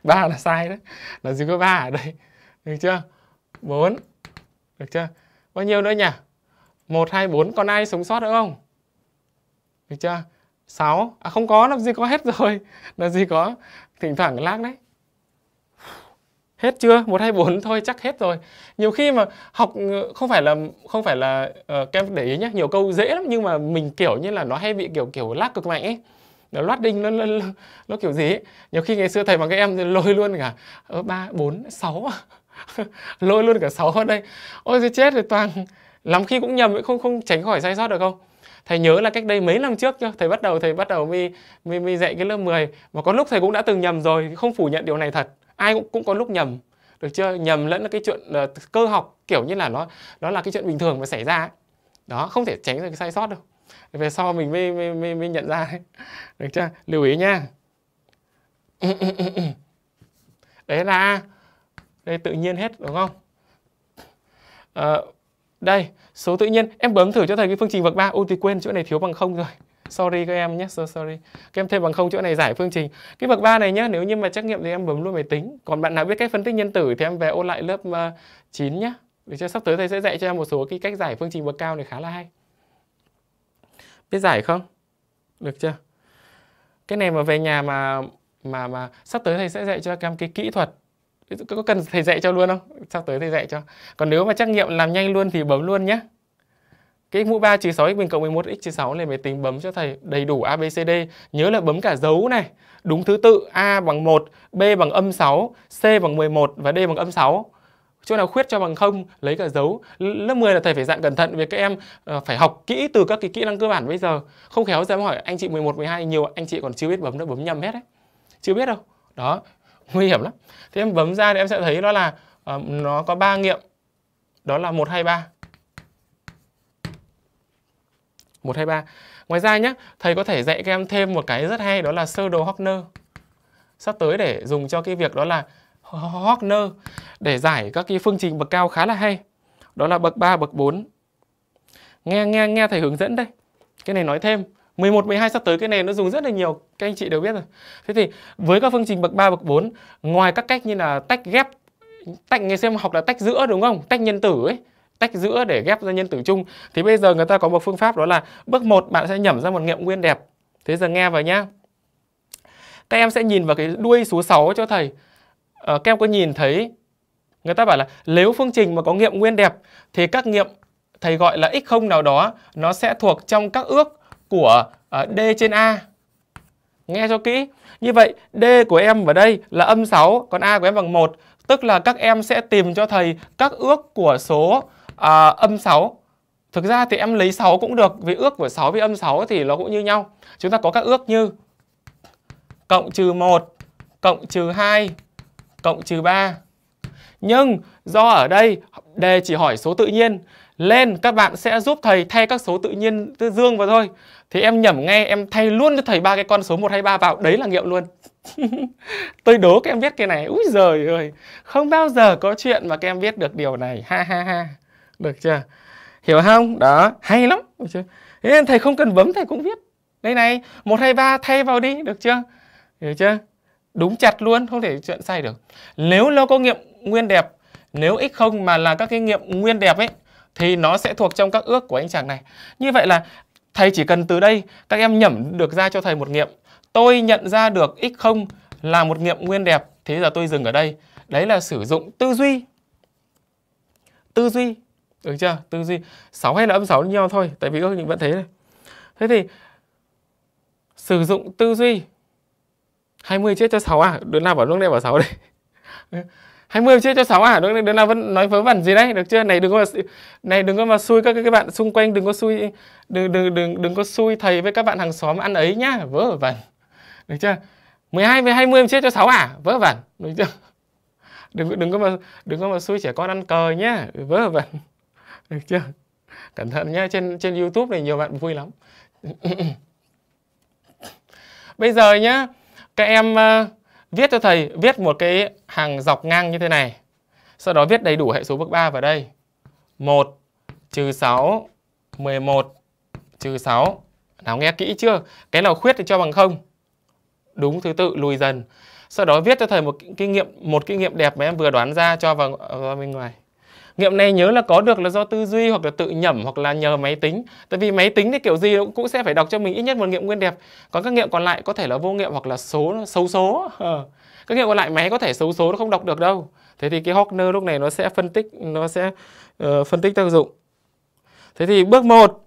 ba là sai đấy là gì có ba ở đây được chưa bốn được chưa? Bao nhiêu nữa nhỉ? 1, 2, 4. Còn ai sống sót nữa không? Được chưa? 6. À không có, làm gì có hết rồi. Làm gì có. Thỉnh thoảng lác đấy. Hết chưa? 1, 2, 4 thôi chắc hết rồi. Nhiều khi mà học ừ, không phải là không phải là uh, ờ, em để ý nhé. Nhiều câu dễ lắm nhưng mà mình kiểu như là nó hay bị kiểu kiểu lác cực mạnh ấy nó loát đinh nó, nó, nó, nó kiểu gì ấy. nhiều khi ngày xưa thầy bằng các em lôi luôn cả ba bốn sáu lôi luôn cả 6 vào đây ôi giời chết rồi toàn lắm khi cũng nhầm không không tránh khỏi sai sót được không thầy nhớ là cách đây mấy năm trước nhá, thầy bắt đầu thầy bắt đầu mi mi mi dạy cái lớp 10 mà có lúc thầy cũng đã từng nhầm rồi không phủ nhận điều này thật ai cũng cũng có lúc nhầm được chưa nhầm lẫn cái chuyện uh, cơ học kiểu như là nó nó là cái chuyện bình thường mà xảy ra ấy. đó không thể tránh được cái sai sót đâu về sau mình mới mới, mới, mới nhận ra ấy. được chưa lưu ý nha đấy là đây tự nhiên hết đúng không à, đây số tự nhiên em bấm thử cho thầy cái phương trình bậc ba ô thì quên chỗ này thiếu bằng không rồi sorry các em nhé so sorry các em thêm bằng không chỗ này giải phương trình cái bậc ba này nhé nếu như mà trắc nghiệm thì em bấm luôn máy tính còn bạn nào biết cách phân tích nhân tử thì em về ôn lại lớp uh, 9 nhé để cho sắp tới thầy sẽ dạy cho em một số cái cách giải phương trình bậc cao này khá là hay biết giải không được chưa cái này mà về nhà mà mà mà sắp tới thầy sẽ dạy cho các em cái kỹ thuật có cần thầy dạy cho luôn không sắp tới thầy dạy cho còn nếu mà trắc nghiệm làm nhanh luôn thì bấm luôn nhé cái mũ 3 trừ 6x bình cộng 11 x trừ 6 này máy tính bấm cho thầy đầy đủ ABCD. Nhớ là bấm cả dấu này. Đúng thứ tự A bằng 1, B bằng âm 6, C bằng 11 và D bằng âm 6. Chỗ nào khuyết cho bằng không lấy cả dấu. Lớp 10 là thầy phải dạng cẩn thận vì các em ờ, phải học kỹ từ các cái kỹ năng cơ bản bây giờ. Không khéo ra hỏi anh chị 11 12 nhiều anh chị còn chưa biết bấm nó bấm nhầm hết đấy. Chưa biết đâu. Đó, nguy hiểm lắm Thế em bấm ra thì em sẽ thấy đó là uh, nó có ba nghiệm đó là một hai ba một hai ba Ngoài ra nhé, thầy có thể dạy các em thêm một cái rất hay đó là sơ đồ Hockner. Sắp tới để dùng cho cái việc đó là Hockner để giải các cái phương trình bậc cao khá là hay. Đó là bậc 3, bậc 4. Nghe nghe nghe thầy hướng dẫn đây. Cái này nói thêm. 11, 12 sắp tới cái này nó dùng rất là nhiều Các anh chị đều biết rồi Thế thì với các phương trình bậc 3, bậc 4 Ngoài các cách như là tách ghép Tách ngày xem học là tách giữa đúng không? Tách nhân tử ấy tách giữa để ghép ra nhân tử chung thì bây giờ người ta có một phương pháp đó là bước 1 bạn sẽ nhẩm ra một nghiệm nguyên đẹp thế giờ nghe vào nhá các em sẽ nhìn vào cái đuôi số 6 cho thầy à, các em có nhìn thấy người ta bảo là nếu phương trình mà có nghiệm nguyên đẹp thì các nghiệm thầy gọi là x0 nào đó nó sẽ thuộc trong các ước của à, D trên A. Nghe cho kỹ. Như vậy, D của em ở đây là âm 6, còn A của em bằng 1. Tức là các em sẽ tìm cho thầy các ước của số à, âm 6. Thực ra thì em lấy 6 cũng được, vì ước của 6 với âm 6 thì nó cũng như nhau. Chúng ta có các ước như cộng trừ 1, cộng trừ 2, cộng trừ 3. Nhưng do ở đây đề chỉ hỏi số tự nhiên lên các bạn sẽ giúp thầy thay các số tự nhiên tự dương vào thôi thì em nhẩm ngay em thay luôn cho thầy ba cái con số 1 hay 3 vào đấy là nghiệm luôn tôi đố các em biết cái này úi giời ơi không bao giờ có chuyện mà các em biết được điều này ha ha ha được chưa hiểu không đó hay lắm được chưa? Thế nên thầy không cần bấm thầy cũng viết đây này một hai ba thay vào đi được chưa hiểu chưa đúng chặt luôn không thể chuyện sai được nếu nó có nghiệm nguyên đẹp nếu x không mà là các cái nghiệm nguyên đẹp ấy thì nó sẽ thuộc trong các ước của anh chàng này. Như vậy là thầy chỉ cần từ đây các em nhẩm được ra cho thầy một nghiệm. Tôi nhận ra được x0 là một nghiệm nguyên đẹp. Thế giờ tôi dừng ở đây. Đấy là sử dụng tư duy. Tư duy. Được chưa? Tư duy. 6 hay là âm 6 nhau thôi. Tại vì ước định vẫn thế này. Thế thì sử dụng tư duy. 20 chết cho 6 à? Đứa nào bảo lúc này bảo 6 đây. 20 chia cho 6 à đừng, đừng là vẫn nói vớ vẩn gì đấy được chưa này đừng có mà, này đừng có mà xui các các bạn xung quanh đừng có xui đừng đừng đừng đừng có xui thầy với các bạn hàng xóm ăn ấy nhá vớ vẩn được chưa 12 với 20 chia cho 6 à vớ vẩn được chưa đừng đừng có mà đừng có mà xui trẻ con ăn cờ nhá vớ vẩn được chưa cẩn thận nhá trên trên YouTube này nhiều bạn vui lắm bây giờ nhá các em uh, viết cho thầy viết một cái hàng dọc ngang như thế này. Sau đó viết đầy đủ hệ số bước 3 vào đây. 1 trừ 6 11 trừ 6. Nào nghe kỹ chưa? Cái nào khuyết thì cho bằng không. Đúng thứ tự lùi dần. Sau đó viết cho thầy một kinh nghiệm một kinh nghiệm đẹp mà em vừa đoán ra cho vào, vào bên ngoài nghiệm này nhớ là có được là do tư duy hoặc là tự nhẩm hoặc là nhờ máy tính tại vì máy tính thì kiểu gì cũng sẽ phải đọc cho mình ít nhất một nghiệm nguyên đẹp còn các nghiệm còn lại có thể là vô nghiệm hoặc là số xấu số ờ. các nghiệm còn lại máy có thể xấu số nó không đọc được đâu thế thì cái Hockner lúc này nó sẽ phân tích nó sẽ uh, phân tích tác dụng thế thì bước 1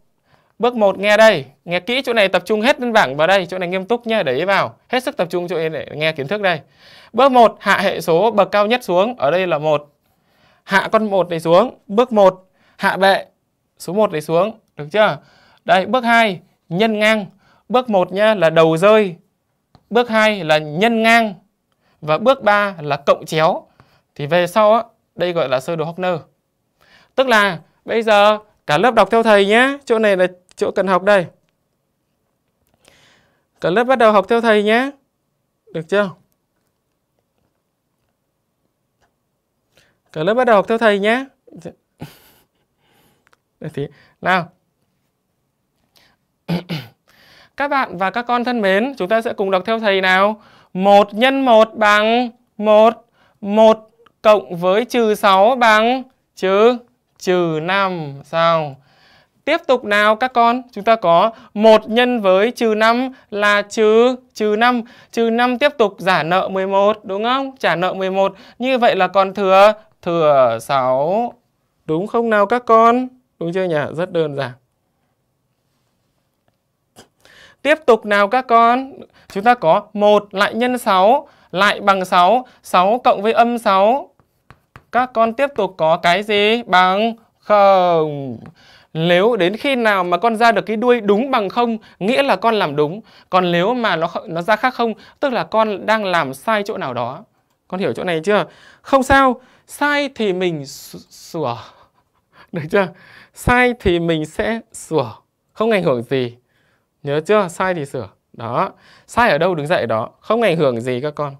Bước 1 nghe đây, nghe kỹ chỗ này tập trung hết lên bảng vào đây, chỗ này nghiêm túc nhé, để ý vào. Hết sức tập trung chỗ này để nghe kiến thức đây. Bước 1 hạ hệ số bậc cao nhất xuống, ở đây là một hạ con một này xuống, bước 1 hạ bệ số 1 này xuống, được chưa? Đây, bước 2 nhân ngang, bước 1 nhá là đầu rơi, bước 2 là nhân ngang và bước 3 là cộng chéo. Thì về sau á, đây gọi là sơ đồ Hockner. Tức là bây giờ cả lớp đọc theo thầy nhé, chỗ này là chỗ cần học đây. Cả lớp bắt đầu học theo thầy nhé. Được chưa? cả lớp bắt đầu học theo thầy nhé thì nào các bạn và các con thân mến chúng ta sẽ cùng đọc theo thầy nào Một nhân một bằng một, một cộng với trừ sáu bằng trừ trừ năm sao Tiếp tục nào các con, chúng ta có một nhân với trừ năm là trừ trừ năm, Trừ năm tiếp tục giả nợ 11, đúng không? Trả nợ 11. Như vậy là còn thừa thừa 6. Đúng không nào các con? Đúng chưa nhỉ? Rất đơn giản. Tiếp tục nào các con? Chúng ta có 1 lại nhân 6 lại bằng 6. 6 cộng với âm 6. Các con tiếp tục có cái gì? Bằng không. Nếu đến khi nào mà con ra được cái đuôi đúng bằng không nghĩa là con làm đúng. Còn nếu mà nó nó ra khác không tức là con đang làm sai chỗ nào đó. Con hiểu chỗ này chưa? Không sao, sai thì mình sửa được chưa sai thì mình sẽ sửa không ảnh hưởng gì nhớ chưa sai thì sửa đó sai ở đâu đứng dậy đó không ảnh hưởng gì các con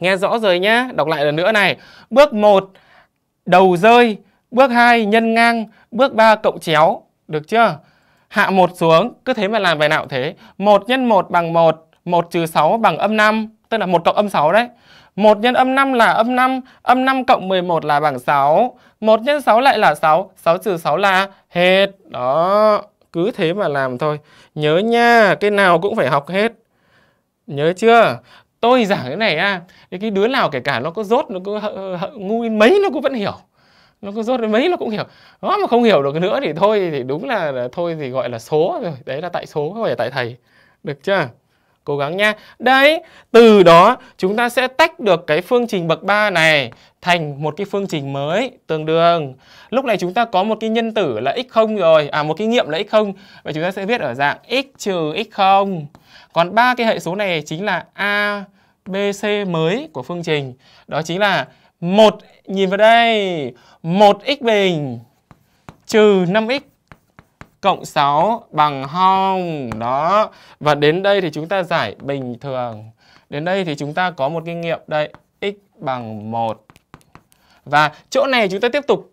nghe rõ rồi nhá đọc lại lần nữa này bước 1 đầu rơi bước 2 nhân ngang bước 3 cộng chéo được chưa hạ một xuống cứ thế mà làm bài nào thế 1 nhân 1 bằng 1 1 trừ 6 bằng âm 5 tức là 1 cộng âm 6 đấy 1 nhân âm 5 là âm 5, âm 5 cộng 11 là bằng 6. 1 nhân 6 lại là 6, 6 trừ 6 là hết. Đó, cứ thế mà làm thôi. Nhớ nha, cái nào cũng phải học hết. Nhớ chưa? Tôi giảng cái này à, cái đứa nào kể cả nó có dốt, nó có ngu mấy nó cũng vẫn hiểu nó có rốt đến mấy nó cũng hiểu đó mà không hiểu được nữa thì thôi thì đúng là, là thôi thì gọi là số rồi đấy là tại số không phải tại thầy được chưa Cố gắng nha. Đấy, từ đó chúng ta sẽ tách được cái phương trình bậc 3 này thành một cái phương trình mới tương đương. Lúc này chúng ta có một cái nhân tử là x0 rồi, à một cái nghiệm là x0. Vậy chúng ta sẽ viết ở dạng x trừ x0. Còn ba cái hệ số này chính là a, b, c mới của phương trình. Đó chính là một nhìn vào đây, 1x bình trừ 5x cộng 6 bằng không. Đó. Và đến đây thì chúng ta giải bình thường. Đến đây thì chúng ta có một kinh nghiệm đây, x bằng 1. Và chỗ này chúng ta tiếp tục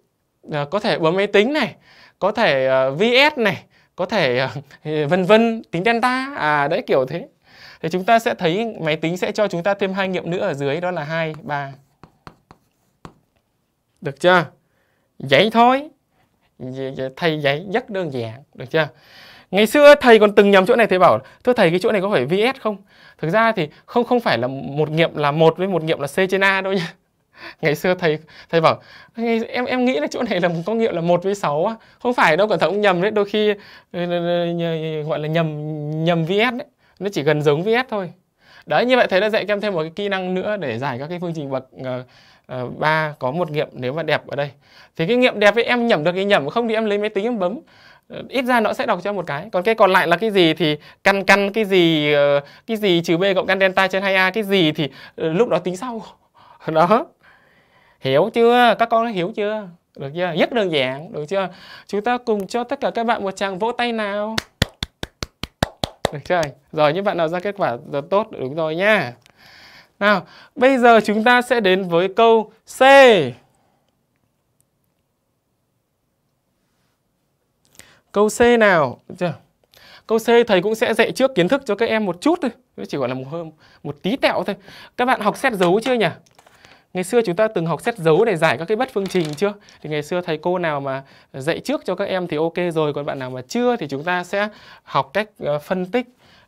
ờ, có thể bấm máy tính này, có thể ờ, VS này, có thể ờ, vân vân tính delta à đấy kiểu thế. Thì chúng ta sẽ thấy máy tính sẽ cho chúng ta thêm hai nghiệm nữa ở dưới đó là 2 3. Được chưa? Vậy thôi thầy giấy rất đơn giản được chưa ngày xưa thầy còn từng nhầm chỗ này thầy bảo thưa thầy cái chỗ này có phải vs không thực ra thì không không phải là một nghiệm là một với một nghiệm là c trên a đâu nhá ngày xưa thầy thầy bảo em em nghĩ là chỗ này là có nghiệm là một với 6 không phải đâu cẩn thận cũng nhầm đấy đôi khi ờ, ờ, ờ, gọi là nhầm nhầm vs đấy nó chỉ gần giống vs thôi đấy như vậy thầy đã dạy các em thêm một cái kỹ năng nữa để giải các cái phương trình bậc uh, Ờ, ba có một nghiệm nếu mà đẹp ở đây thì cái nghiệm đẹp ấy em nhẩm được cái nhẩm không thì em lấy máy tính em bấm ờ, ít ra nó sẽ đọc cho một cái còn cái còn lại là cái gì thì căn căn cái gì ờ, cái gì trừ b cộng căn delta trên 2a cái gì thì lúc đó tính sau đó hiểu chưa các con hiểu chưa được chưa rất đơn giản được chưa chúng ta cùng cho tất cả các bạn một tràng vỗ tay nào được chưa rồi những bạn nào ra kết quả rất tốt đúng rồi nha nào, bây giờ chúng ta sẽ đến với câu C. Câu C nào, chưa? Câu C thầy cũng sẽ dạy trước kiến thức cho các em một chút thôi, chỉ gọi là một một tí tẹo thôi. Các bạn học xét dấu chưa nhỉ? Ngày xưa chúng ta từng học xét dấu để giải các cái bất phương trình chưa? Thì ngày xưa thầy cô nào mà dạy trước cho các em thì ok rồi, còn bạn nào mà chưa thì chúng ta sẽ học cách ờ, phân tích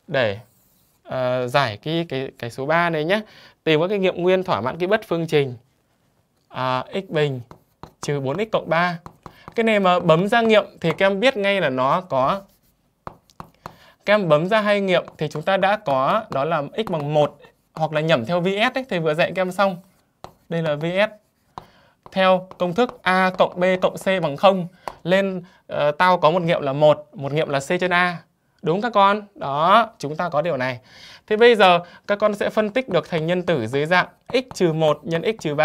để Ờ, giải cái cái cái số 3 này nhé tìm các cái nghiệm nguyên thỏa mãn cái bất phương trình à, x bình trừ 4x cộng 3 cái này mà bấm ra nghiệm thì các em biết ngay là nó có các em bấm ra hai nghiệm thì chúng ta đã có đó là x bằng 1 hoặc là nhẩm theo VS ấy, thì vừa dạy các em xong đây là VS theo công thức A cộng B cộng C bằng 0 lên uh, ờ, tao có một nghiệm là 1 một nghiệm là C trên A Đúng các con? Đó, chúng ta có điều này. Thế bây giờ các con sẽ phân tích được thành nhân tử dưới dạng x-1 trừ nhân x-3. trừ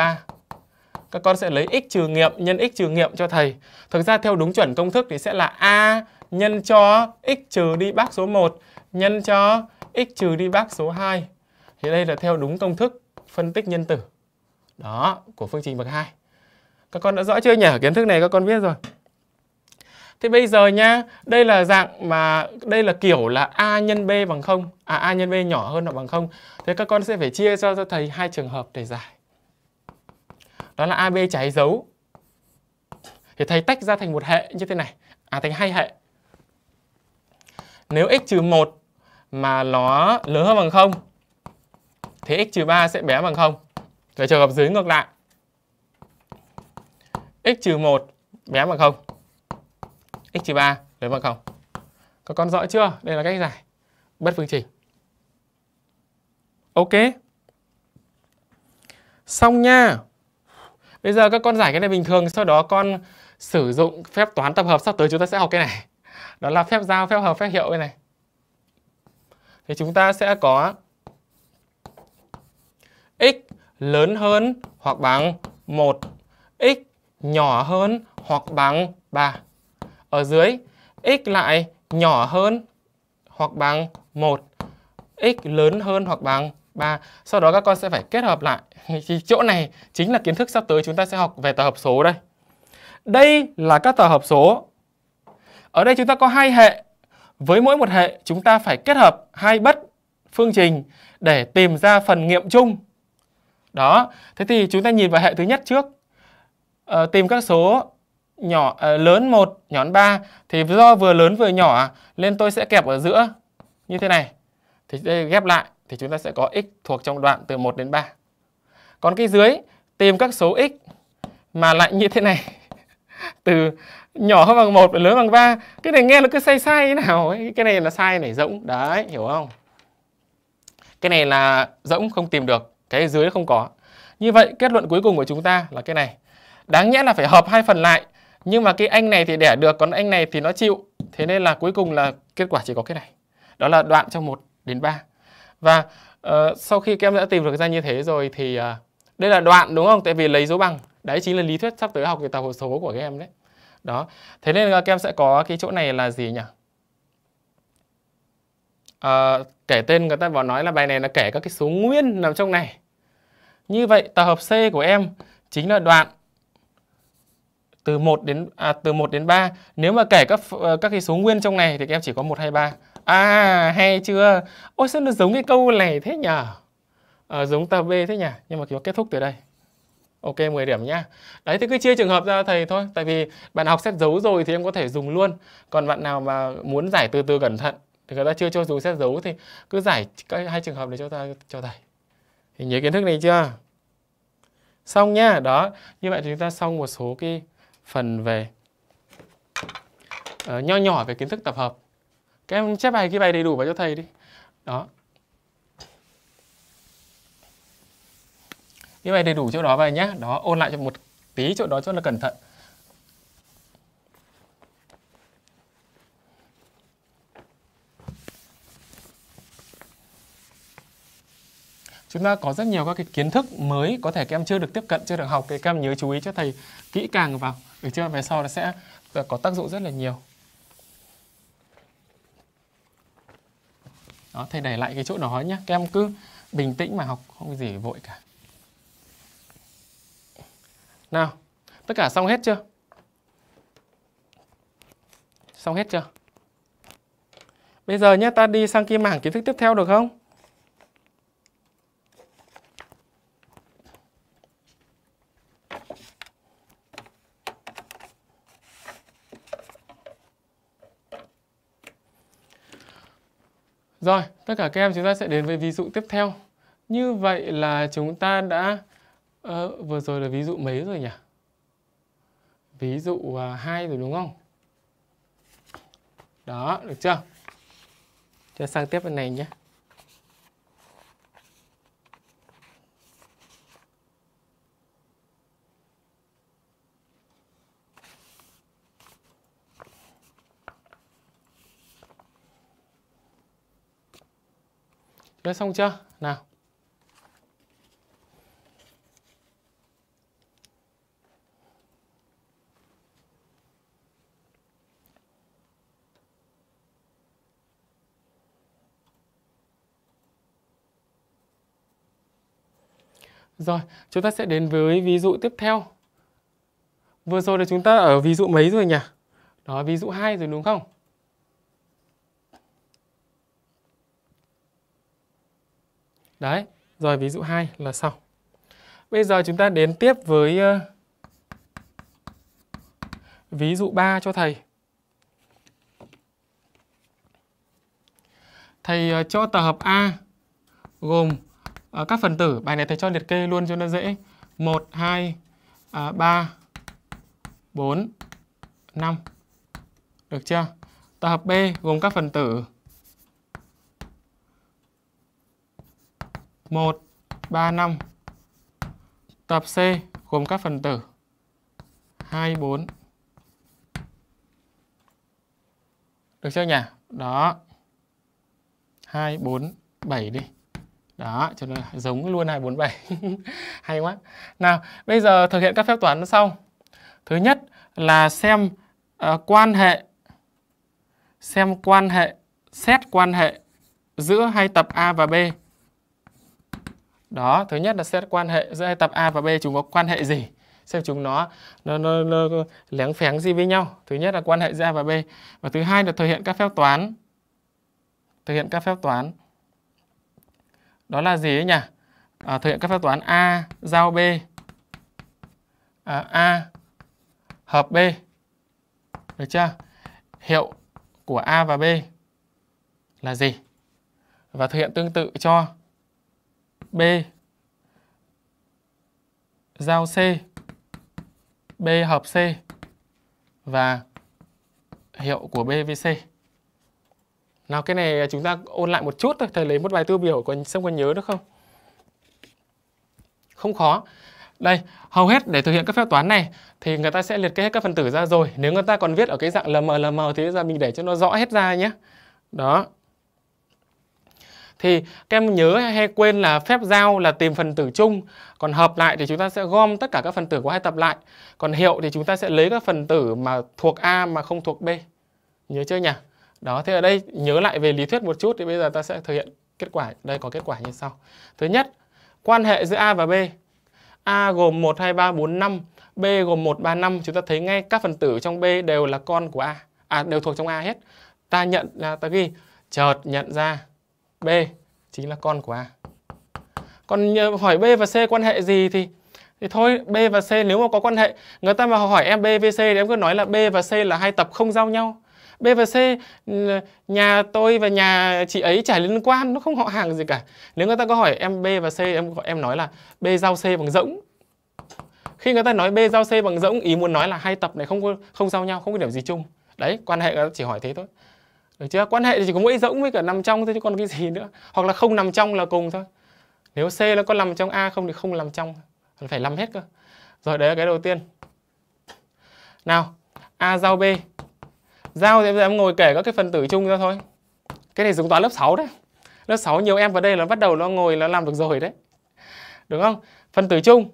Các con sẽ lấy x trừ nghiệm nhân x trừ nghiệm cho thầy. Thực ra theo đúng chuẩn công thức thì sẽ là a nhân cho x trừ đi bác số 1 nhân cho x trừ đi bác số 2. Thì đây là theo đúng công thức phân tích nhân tử. Đó, của phương trình bậc 2. Các con đã rõ chưa nhỉ? Kiến thức này các con biết rồi. Thế bây giờ nha, đây là dạng mà đây là kiểu là a nhân b bằng 0, à a nhân b nhỏ hơn hoặc bằng 0. Thế các con sẽ phải chia cho, cho thầy hai trường hợp để giải. Đó là AB trái dấu. Thì thầy tách ra thành một hệ như thế này, à thành hai hệ. Nếu x 1 mà nó lớn hơn bằng 0 thì x 3 sẽ bé bằng 0. Rồi trường hợp dưới ngược lại. x 1 bé bằng 0 x trừ 3 lớn bằng 0. Các con rõ chưa? Đây là cách giải bất phương trình. Ok. Xong nha. Bây giờ các con giải cái này bình thường, sau đó con sử dụng phép toán tập hợp sắp tới chúng ta sẽ học cái này. Đó là phép giao, phép hợp, phép hiệu cái này. Thì chúng ta sẽ có x lớn hơn hoặc bằng 1, x nhỏ hơn hoặc bằng 3 ở dưới x lại nhỏ hơn hoặc bằng 1 x lớn hơn hoặc bằng 3 sau đó các con sẽ phải kết hợp lại thì chỗ này chính là kiến thức sắp tới chúng ta sẽ học về tập hợp số đây đây là các tập hợp số ở đây chúng ta có hai hệ với mỗi một hệ chúng ta phải kết hợp hai bất phương trình để tìm ra phần nghiệm chung đó thế thì chúng ta nhìn vào hệ thứ nhất trước à, tìm các số nhỏ à, lớn 1, nhón 3 thì do vừa lớn vừa nhỏ à, nên tôi sẽ kẹp ở giữa như thế này. Thì đây ghép lại thì chúng ta sẽ có x thuộc trong đoạn từ 1 đến 3. Còn cái dưới tìm các số x mà lại như thế này. từ nhỏ bằng 1 và lớn bằng 3. Cái này nghe nó cứ sai sai thế nào ấy. Cái này là sai này rỗng. Đấy, hiểu không? Cái này là rỗng không tìm được. Cái dưới không có. Như vậy kết luận cuối cùng của chúng ta là cái này. Đáng nhẽ là phải hợp hai phần lại nhưng mà cái anh này thì đẻ được còn anh này thì nó chịu thế nên là cuối cùng là kết quả chỉ có cái này đó là đoạn trong 1 đến 3 và uh, sau khi các em đã tìm được ra như thế rồi thì uh, đây là đoạn đúng không tại vì lấy dấu bằng đấy chính là lý thuyết sắp tới học về tập hợp số của các em đấy đó thế nên là các em sẽ có cái chỗ này là gì nhỉ à, kể tên người ta vào nói là bài này là kể các cái số nguyên nằm trong này như vậy tập hợp C của em chính là đoạn từ 1 đến à, từ 1 đến 3. Nếu mà kể các ờ, các cái số nguyên trong này thì các em chỉ có 1 2 3. À hay chưa? Ôi sao nó giống cái câu này thế nhỉ? À, ờ, giống tờ B thế nhỉ? Nhưng mà kiểu kết thúc từ đây. Ok 10 điểm nhá. Đấy thì cứ chia trường hợp ra thầy thôi, tại vì bạn học xét dấu rồi thì em có thể dùng luôn. Còn bạn nào mà muốn giải từ từ cẩn thận thì người ta chưa cho dùng xét dấu thì cứ giải các hai trường hợp để cho ta cho thầy. Thì nhớ kiến thức này chưa? Xong nhá, đó. Như vậy thì chúng ta xong một số cái phần về uh, nho nhỏ về kiến thức tập hợp các em chép bài cái bài đầy đủ vào cho thầy đi đó cái bài đầy đủ chỗ đó vậy nhé đó ôn lại cho một tí chỗ đó cho là cẩn thận chúng ta có rất nhiều các cái kiến thức mới có thể các em chưa được tiếp cận chưa được học thì các em nhớ chú ý cho thầy kỹ càng vào được chưa về sau nó sẽ ờ, có tác dụng rất là nhiều đó thầy để lại cái chỗ đó nhé các em cứ bình tĩnh mà học không gì vội cả nào tất cả xong hết chưa xong hết chưa bây giờ nhé ta đi sang cái mảng kiến thức tiếp theo được không Rồi, tất cả các em chúng ta sẽ đến với ví dụ tiếp theo. Như vậy là chúng ta đã à, vừa rồi là ví dụ mấy rồi nhỉ? Ví dụ à, 2 rồi đúng không? Đó, được chưa? Cho sang tiếp bên này nhé. Đã xong chưa? Nào. Rồi, chúng ta sẽ đến với ví dụ tiếp theo. Vừa rồi là chúng ta ở ví dụ mấy rồi nhỉ? Đó, ví dụ 2 rồi đúng không? Đấy, rồi ví dụ 2 là xong. Bây giờ chúng ta đến tiếp với ờ, ví dụ 3 cho thầy. Thầy ờ, cho tập hợp A gồm ờ, các phần tử, bài này thầy cho liệt kê luôn cho nó dễ. 1 2 3 4 5. Được chưa? Tập hợp B gồm các phần tử 1, 3, 5. Tập C gồm các phần tử 2, 4. Được chưa nhỉ? Đó. 2, 4, 7 đi. Đó, cho nó giống luôn 247. Hay quá. Nào, bây giờ thực hiện các phép toán sau. Thứ nhất là xem uh, quan hệ xem quan hệ, xét quan hệ giữa hai tập A và B đó, thứ nhất là xét quan hệ giữa hai tập A và B chúng có quan hệ gì? Xem chúng nó nó, nó, nó lén phén gì với nhau. Thứ nhất là quan hệ giữa A và B. Và thứ hai là thực hiện các phép toán. Thực hiện các phép toán. Đó là gì ấy nhỉ? À, thực hiện các phép toán A giao B. À, A hợp B. Được chưa? Hiệu của A và B là gì? Và thực hiện tương tự cho B giao C B hợp C và hiệu của B với C nào cái này chúng ta ôn lại một chút thôi thầy lấy một bài tiêu biểu còn xem còn nhớ được không không khó đây, hầu hết để thực hiện các phép toán này thì người ta sẽ liệt kê hết các phần tử ra rồi. Nếu người ta còn viết ở cái dạng LM LM thì bây giờ mình để cho nó rõ hết ra nhé. Đó thì các em nhớ hay quên là phép giao là tìm phần tử chung còn hợp lại thì chúng ta sẽ gom tất cả các phần tử của hai tập lại còn hiệu thì chúng ta sẽ lấy các phần tử mà thuộc a mà không thuộc b nhớ chưa nhỉ đó thế ở đây nhớ lại về lý thuyết một chút thì bây giờ ta sẽ thực hiện kết quả đây có kết quả như sau thứ nhất quan hệ giữa a và b a gồm một hai ba bốn năm b gồm một ba năm chúng ta thấy ngay các phần tử trong b đều là con của a à đều thuộc trong a hết ta nhận ra à, ta ghi chợt nhận ra B chính là con của A. Còn hỏi B và C quan hệ gì thì thì thôi B và C nếu mà có quan hệ người ta mà hỏi em B với C thì em cứ nói là B và C là hai tập không giao nhau B và C nhà tôi và nhà chị ấy chả liên quan nó không họ hàng gì cả nếu người ta có hỏi em B và C em em nói là B giao C bằng rỗng khi người ta nói B giao C bằng rỗng ý muốn nói là hai tập này không có, không giao nhau không có điểm gì chung đấy quan hệ người ta chỉ hỏi thế thôi được chưa quan hệ thì chỉ có mỗi rỗng với cả nằm trong thôi chứ còn cái gì nữa hoặc là không nằm trong là cùng thôi nếu c nó có nằm trong a không thì không nằm trong phải nằm hết cơ rồi đấy là cái đầu tiên nào a giao b giao thì bây giờ em ngồi kể các cái phần tử chung ra thôi cái này dùng toán lớp 6 đấy lớp 6 nhiều em vào đây là bắt đầu nó ngồi nó làm được rồi đấy đúng không phần tử chung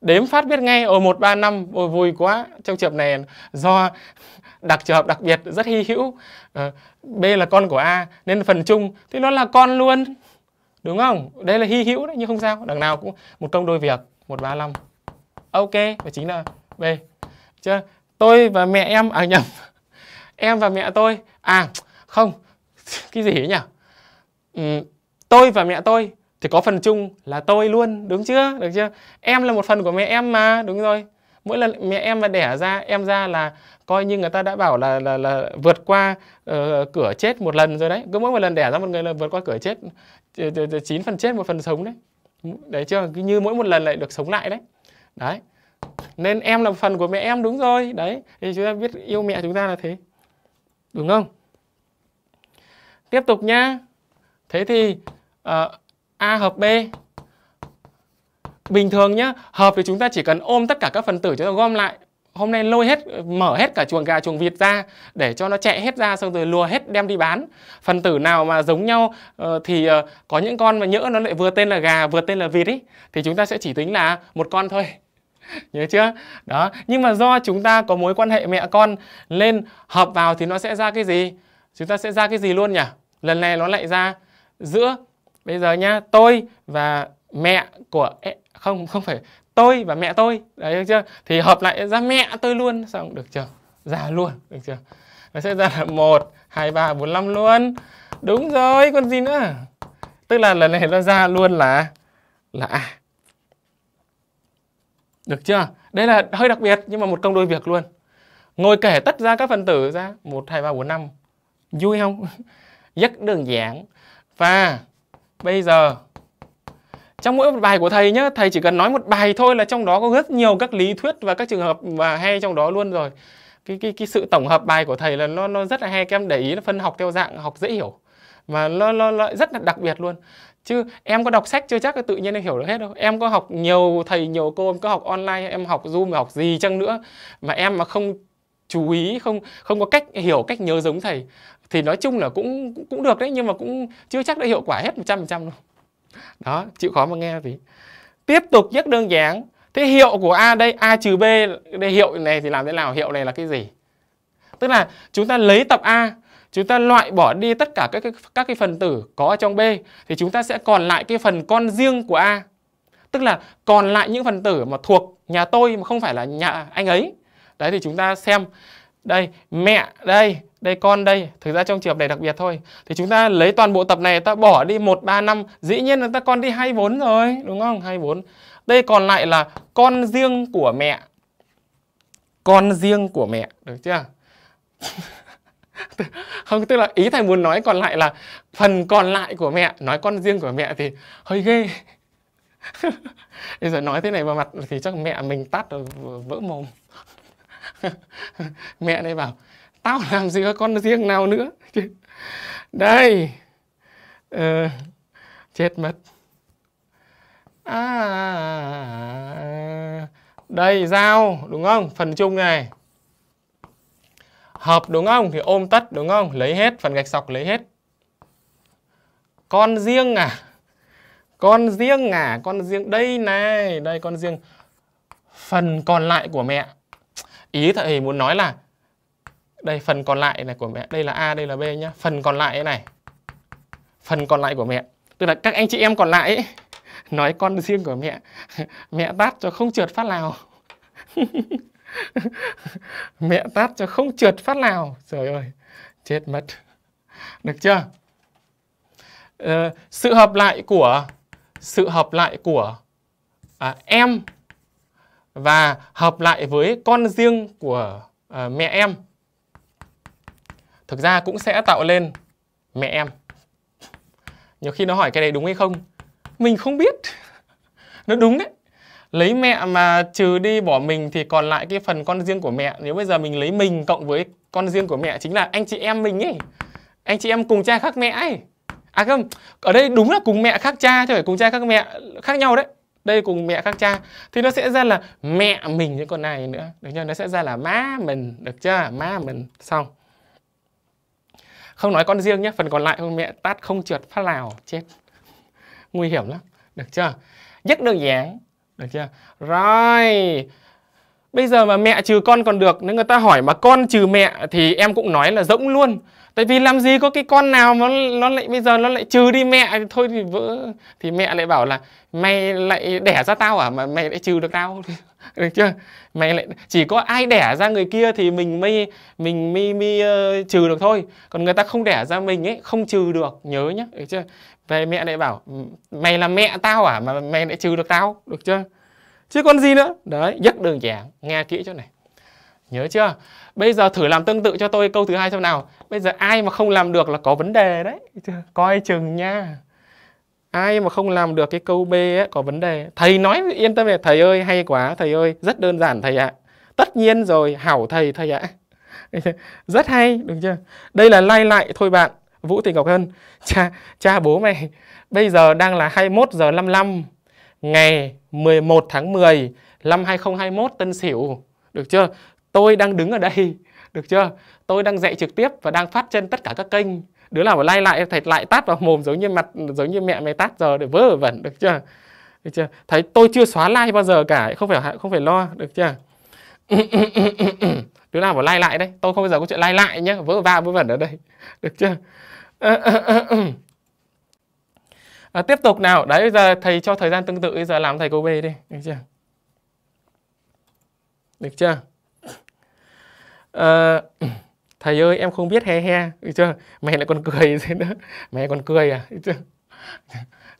đếm phát biết ngay ở một ba năm ôi vui quá trong trường này do đặc trường hợp đặc biệt rất hy hữu ờ, b là con của a nên phần chung thì nó là con luôn đúng không đây là hy hữu đấy nhưng không sao đằng nào cũng một công đôi việc một ba năm ok và chính là b chưa tôi và mẹ em à nhầm em và mẹ tôi à không cái gì ấy nhỉ ừ, tôi và mẹ tôi thì có phần chung là tôi luôn đúng chưa được chưa em là một phần của mẹ em mà đúng rồi mỗi lần mẹ em mà đẻ ra em ra là coi như người ta đã bảo là là, là vượt qua uh, cửa chết một lần rồi đấy cứ mỗi một lần đẻ ra một người là vượt qua cửa chết ờ, ờ, chín phần chết một phần sống đấy đấy chưa như mỗi một lần lại được sống lại đấy đấy nên em là phần của mẹ em đúng rồi đấy thì chúng ta biết yêu mẹ chúng ta là thế đúng không tiếp tục nhá thế thì uh, a hợp b bình thường nhá hợp thì chúng ta chỉ cần ôm tất cả các phần tử chúng ta gom lại hôm nay lôi hết mở hết cả chuồng gà chuồng vịt ra để cho nó chạy hết ra xong rồi lùa hết đem đi bán phần tử nào mà giống nhau ờ, thì ờ, có những con mà nhỡ nó lại vừa tên là gà vừa tên là vịt ý thì chúng ta sẽ chỉ tính là một con thôi nhớ chưa đó nhưng mà do chúng ta có mối quan hệ mẹ con lên hợp vào thì nó sẽ ra cái gì chúng ta sẽ ra cái gì luôn nhỉ lần này nó lại ra giữa bây giờ nhá tôi và mẹ của e- không không phải tôi và mẹ tôi đấy được chưa thì hợp lại ra mẹ tôi luôn xong được chưa ra luôn được chưa nó sẽ ra là một hai ba bốn năm luôn đúng rồi còn gì nữa tức là lần này nó ra luôn là là a à. được chưa đây là hơi đặc biệt nhưng mà một công đôi việc luôn ngồi kể tất ra các phần tử ra một hai ba bốn năm vui không rất đơn giản và bây giờ trong mỗi một bài của thầy nhá thầy chỉ cần nói một bài thôi là trong đó có rất nhiều các lý thuyết và các trường hợp và hay trong đó luôn rồi cái cái cái sự tổng hợp bài của thầy là nó nó rất là hay các em để ý nó phân học theo dạng học dễ hiểu mà nó, nó, nó rất là đặc biệt luôn chứ em có đọc sách chưa chắc là tự nhiên em hiểu được hết đâu em có học nhiều thầy nhiều cô em có học online em học zoom học gì chăng nữa mà em mà không chú ý không không có cách hiểu cách nhớ giống thầy thì nói chung là cũng cũng được đấy nhưng mà cũng chưa chắc đã hiệu quả hết 100% đâu đó chịu khó mà nghe vì tiếp tục rất đơn giản thế hiệu của a đây a trừ b đây hiệu này thì làm thế nào hiệu này là cái gì tức là chúng ta lấy tập a chúng ta loại bỏ đi tất cả các cái, các cái phần tử có ở trong b thì chúng ta sẽ còn lại cái phần con riêng của a tức là còn lại những phần tử mà thuộc nhà tôi mà không phải là nhà anh ấy đấy thì chúng ta xem đây mẹ đây đây con đây thực ra trong trường hợp này đặc biệt thôi thì chúng ta lấy toàn bộ tập này ta bỏ đi một ba năm dĩ nhiên là ta con đi hai vốn rồi đúng không hai vốn đây còn lại là con riêng của mẹ con riêng của mẹ được chưa không tức là ý thầy muốn nói còn lại là phần còn lại của mẹ nói con riêng của mẹ thì hơi ghê bây giờ nói thế này vào mặt thì chắc mẹ mình tắt vỡ mồm mẹ này bảo tao làm gì có con riêng nào nữa đây ờ, chết mất à, đây dao đúng không phần chung này hợp đúng không thì ôm tất đúng không lấy hết phần gạch sọc lấy hết con riêng à con riêng à con riêng đây này đây con riêng phần còn lại của mẹ ý thầy muốn nói là đây phần còn lại này của mẹ đây là a đây là b nhá phần còn lại này phần còn lại của mẹ tức là các anh chị em còn lại ấy, nói con riêng của mẹ mẹ tát cho không trượt phát nào mẹ tát cho không trượt phát nào trời ơi chết mất được chưa ờ, sự hợp lại của sự hợp lại của à, em và hợp lại với con riêng của uh, mẹ em thực ra cũng sẽ tạo lên mẹ em nhiều khi nó hỏi cái này đúng hay không mình không biết nó đúng đấy lấy mẹ mà trừ đi bỏ mình thì còn lại cái phần con riêng của mẹ nếu bây giờ mình lấy mình cộng với con riêng của mẹ chính là anh chị em mình ấy anh chị em cùng cha khác mẹ ấy à không ở đây đúng là cùng mẹ khác cha chứ phải cùng cha khác mẹ khác nhau đấy đây cùng mẹ khác cha thì nó sẽ ra là mẹ mình những con này nữa được chưa nó sẽ ra là má mình được chưa má mình xong không nói con riêng nhé phần còn lại không mẹ tát không trượt phát lào chết nguy hiểm lắm được chưa rất đơn giản được chưa rồi bây giờ mà mẹ trừ con còn được nếu người ta hỏi mà con trừ mẹ thì em cũng nói là rỗng luôn tại vì làm gì có cái con nào mà nó lại bây giờ nó lại trừ đi mẹ thôi thì vỡ thì mẹ lại bảo là mày lại đẻ ra tao à mà mày lại trừ được tao được chưa mày lại chỉ có ai đẻ ra người kia thì mình mới mình mới mới uh, trừ được thôi còn người ta không đẻ ra mình ấy không trừ được nhớ nhá được chưa về mẹ lại bảo mày là mẹ tao à mà mày lại trừ được tao được chưa chứ còn gì nữa đấy rất đơn giản nghe kỹ chỗ này Nhớ chưa? Bây giờ thử làm tương tự cho tôi câu thứ hai xem nào. Bây giờ ai mà không làm được là có vấn đề đấy. Coi chừng nha. Ai mà không làm được cái câu B ấy, có vấn đề. Thầy nói yên tâm về thầy ơi hay quá, thầy ơi, rất đơn giản thầy ạ. Tất nhiên rồi, hảo thầy thầy ạ. rất hay, đúng chưa? Đây là lai lại thôi bạn. Vũ Thị Ngọc Hân, cha, cha bố mẹ, bây giờ đang là 21 giờ 55 ngày 11 tháng 10 năm 2021 Tân Sửu. Được chưa? tôi đang đứng ở đây được chưa tôi đang dạy trực tiếp và đang phát trên tất cả các kênh đứa nào mà lai lại thầy lại tát vào mồm giống như mặt giống như mẹ mày tát giờ để vớ vẩn được chưa được chưa thấy tôi chưa xóa like bao giờ cả không phải không phải lo được chưa đứa nào mà lai lại đây tôi không bao giờ có chuyện lai lại nhá vớ va vớ vẩn ở đây được chưa à, tiếp tục nào đấy bây giờ thầy cho thời gian tương tự bây giờ làm thầy cô B đi được chưa được chưa à, thầy ơi em không biết he he được chưa mẹ lại còn cười thế nữa mẹ còn cười à được chưa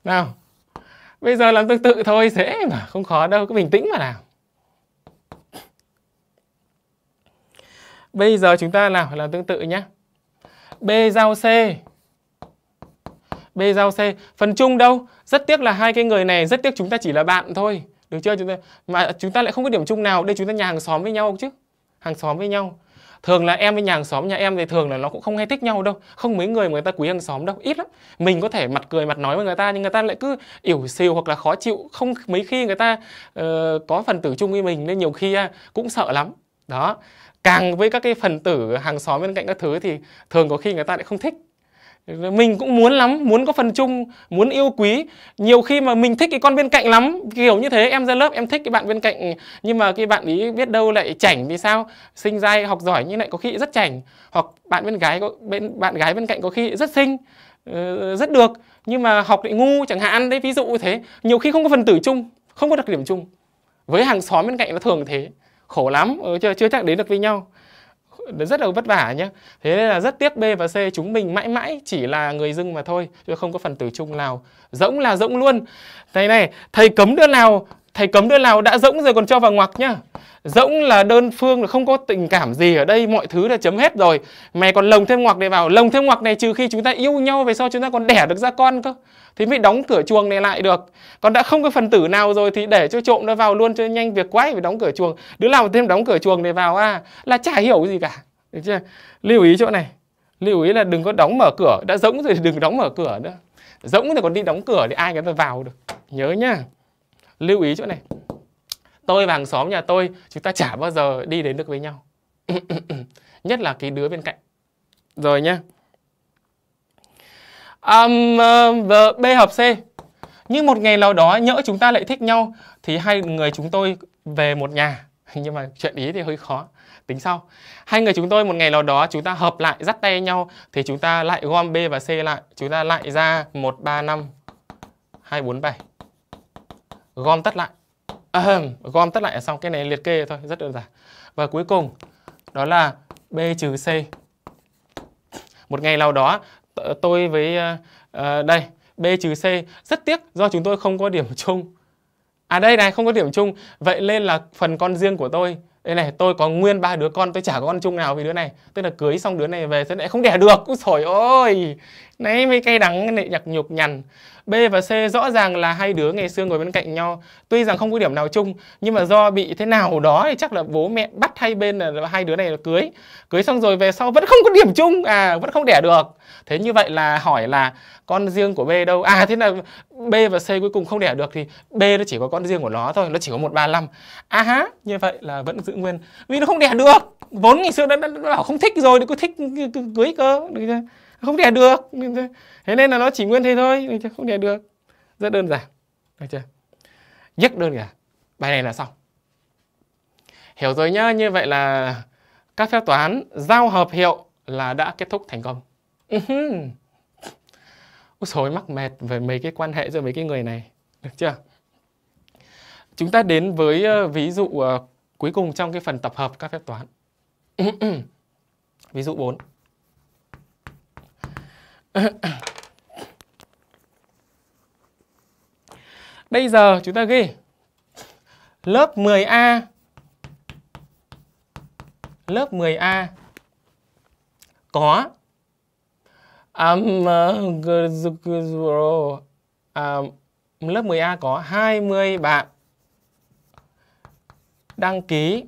nào bây giờ làm tương tự thôi dễ mà không khó đâu cứ bình tĩnh mà làm bây giờ chúng ta làm làm tương tự nhé b giao c b giao c phần chung đâu rất tiếc là hai cái người này rất tiếc chúng ta chỉ là bạn thôi được chưa chúng ta mà chúng ta lại không có điểm chung nào đây chúng ta nhà hàng xóm với nhau chứ hàng xóm với nhau thường là em với nhà hàng xóm nhà em thì thường là nó cũng không hay thích nhau đâu không mấy người mà người ta quý hàng xóm đâu ít lắm mình có thể mặt cười mặt nói với người ta nhưng người ta lại cứ ỉu xìu hoặc là khó chịu không mấy khi người ta uh, có phần tử chung với mình nên nhiều khi uh, cũng sợ lắm đó càng với các cái phần tử hàng xóm bên cạnh các thứ thì thường có khi người ta lại không thích mình cũng muốn lắm muốn có phần chung muốn yêu quý nhiều khi mà mình thích cái con bên cạnh lắm kiểu như thế em ra lớp em thích cái bạn bên cạnh nhưng mà cái bạn ý biết đâu lại chảnh vì sao sinh ra học giỏi nhưng lại có khi rất chảnh hoặc bạn bên gái có bên bạn gái bên cạnh có khi rất xinh ờ, rất được nhưng mà học lại ngu chẳng hạn đấy ví dụ như thế nhiều khi không có phần tử chung không có đặc điểm chung với hàng xóm bên cạnh nó thường thế khổ lắm ờ, chưa chưa chắc đến được với nhau rất là vất vả nhé thế nên là rất tiếc b và c chúng mình mãi mãi chỉ là người dưng mà thôi chứ không có phần tử chung nào rỗng là rỗng luôn này này thầy cấm đứa nào thầy cấm đứa nào đã rỗng rồi còn cho vào ngoặc nhá rỗng là đơn phương là không có tình cảm gì ở đây mọi thứ là chấm hết rồi mày còn lồng thêm ngoặc này vào lồng thêm ngoặc này trừ khi chúng ta yêu nhau về sau chúng ta còn đẻ được ra con cơ thì mới đóng cửa chuồng này lại được còn đã không có phần tử nào rồi thì để cho trộm nó vào luôn cho nhanh việc quái phải đóng cửa chuồng đứa nào thêm đóng cửa chuồng này vào à là chả hiểu gì cả được chưa lưu ý chỗ này lưu ý là đừng có đóng mở cửa đã rỗng rồi thì đừng đóng mở cửa nữa rỗng thì còn đi đóng cửa thì ai người ta vào được nhớ nhá lưu ý chỗ này tôi và hàng xóm nhà tôi chúng ta chả bao giờ đi đến được với nhau nhất là cái đứa bên cạnh rồi nhé um, uh, b hợp c nhưng một ngày nào đó nhỡ chúng ta lại thích nhau thì hai người chúng tôi về một nhà nhưng mà chuyện ý thì hơi khó tính sau hai người chúng tôi một ngày nào đó chúng ta hợp lại dắt tay nhau thì chúng ta lại gom b và c lại chúng ta lại ra một ba năm hai bốn bảy gom tất lại à, gom tất lại xong cái này liệt kê thôi rất đơn giản và cuối cùng đó là b trừ c một ngày nào đó tôi với uh, đây b trừ c rất tiếc do chúng tôi không có điểm chung à đây này không có điểm chung vậy nên là phần con riêng của tôi đây này tôi có nguyên ba đứa con tôi chả có con chung nào vì đứa này tôi là cưới xong đứa này về sẽ lại không đẻ được úi sổi ôi nấy mấy cây đắng này nhặc nhục nhằn B và C rõ ràng là hai đứa ngày xưa ngồi bên cạnh nhau Tuy rằng không có điểm nào chung Nhưng mà do bị thế nào đó thì chắc là bố mẹ bắt hai bên là hai đứa này là cưới Cưới xong rồi về sau vẫn không có điểm chung À vẫn không đẻ được Thế như vậy là hỏi là con riêng của B đâu À thế là B và C cuối cùng không đẻ được Thì B nó chỉ có con riêng của nó thôi Nó chỉ có 135 À há như vậy là vẫn giữ nguyên Vì nó không đẻ được Vốn ngày xưa đã, đã, bảo không thích rồi Thì cứ thích cưới cơ Được không đẻ được thế nên là nó chỉ nguyên thế thôi không đẻ được rất đơn giản được chưa rất đơn giản bài này là xong hiểu rồi nhá như vậy là các phép toán giao hợp hiệu là đã kết thúc thành công Úi xối mắc mệt về mấy cái quan hệ giữa mấy cái người này Được chưa? Chúng ta đến với ờ, ví dụ ờ, cuối cùng trong cái phần tập hợp các phép toán Ví dụ 4 Bây giờ chúng ta ghi lớp 10A lớp 10A có um, um, lớp 10A có 20 bạn đăng ký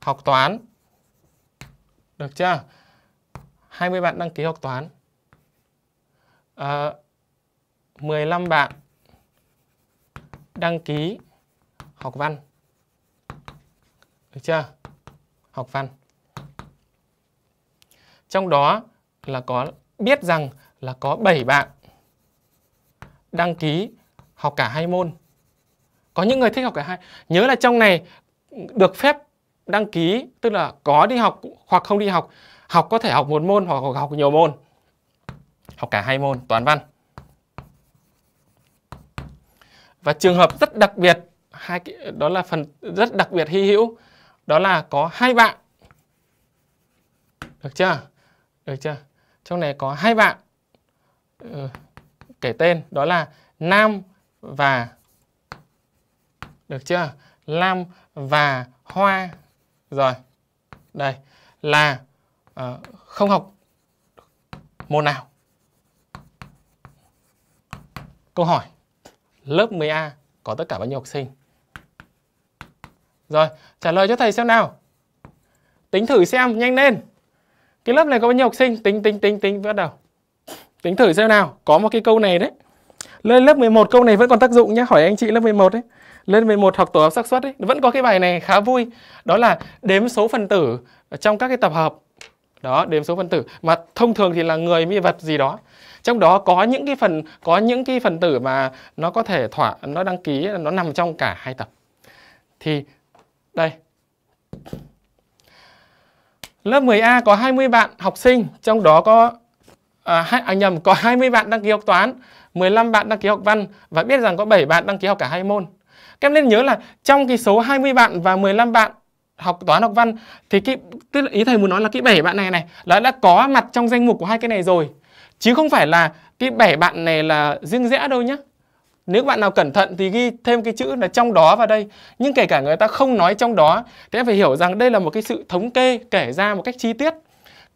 học toán được chưa? 20 bạn đăng ký học toán à, ờ, 15 bạn đăng ký học văn được chưa học văn trong đó là có biết rằng là có 7 bạn đăng ký học cả hai môn có những người thích học cả hai nhớ là trong này được phép đăng ký tức là có đi học hoặc không đi học học có thể học một môn hoặc học nhiều môn học cả hai môn toán văn và trường hợp rất đặc biệt hai đó là phần rất đặc biệt hy hữu đó là có hai bạn được chưa được chưa trong này có hai bạn ờ, kể tên đó là nam và được chưa nam và hoa rồi đây là Ờ, không học môn nào câu hỏi lớp 10A có tất cả bao nhiêu học sinh rồi trả lời cho thầy xem nào tính thử xem nhanh lên cái lớp này có bao nhiêu học sinh tính tính tính tính bắt đầu tính thử xem nào có một cái câu này đấy lên lớp 11 câu này vẫn còn tác dụng nhé hỏi anh chị lớp 11 đấy lên 11 học tổ hợp xác suất ấy vẫn có cái bài này khá vui đó là đếm số phần tử trong các cái tập hợp đó đếm số phần tử mà thông thường thì là người vi vật gì đó trong đó có những cái phần có những cái phần tử mà nó có thể thỏa nó đăng ký nó nằm trong cả hai tập thì đây lớp 10A có 20 bạn học sinh trong đó có à, à nhầm có 20 bạn đăng ký học toán 15 bạn đăng ký học văn và biết rằng có 7 bạn đăng ký học cả hai môn các em nên nhớ là trong cái số 20 bạn và 15 bạn học toán học văn thì cái tức là ý thầy muốn nói là cái bảy bạn này này là đã có mặt trong danh mục của hai cái này rồi chứ không phải là cái bảy bạn này là riêng rẽ đâu nhé nếu bạn nào cẩn thận thì ghi thêm cái chữ là trong đó vào đây nhưng kể cả người ta không nói trong đó thì em phải hiểu rằng đây là một cái sự thống kê kể ra một cách chi tiết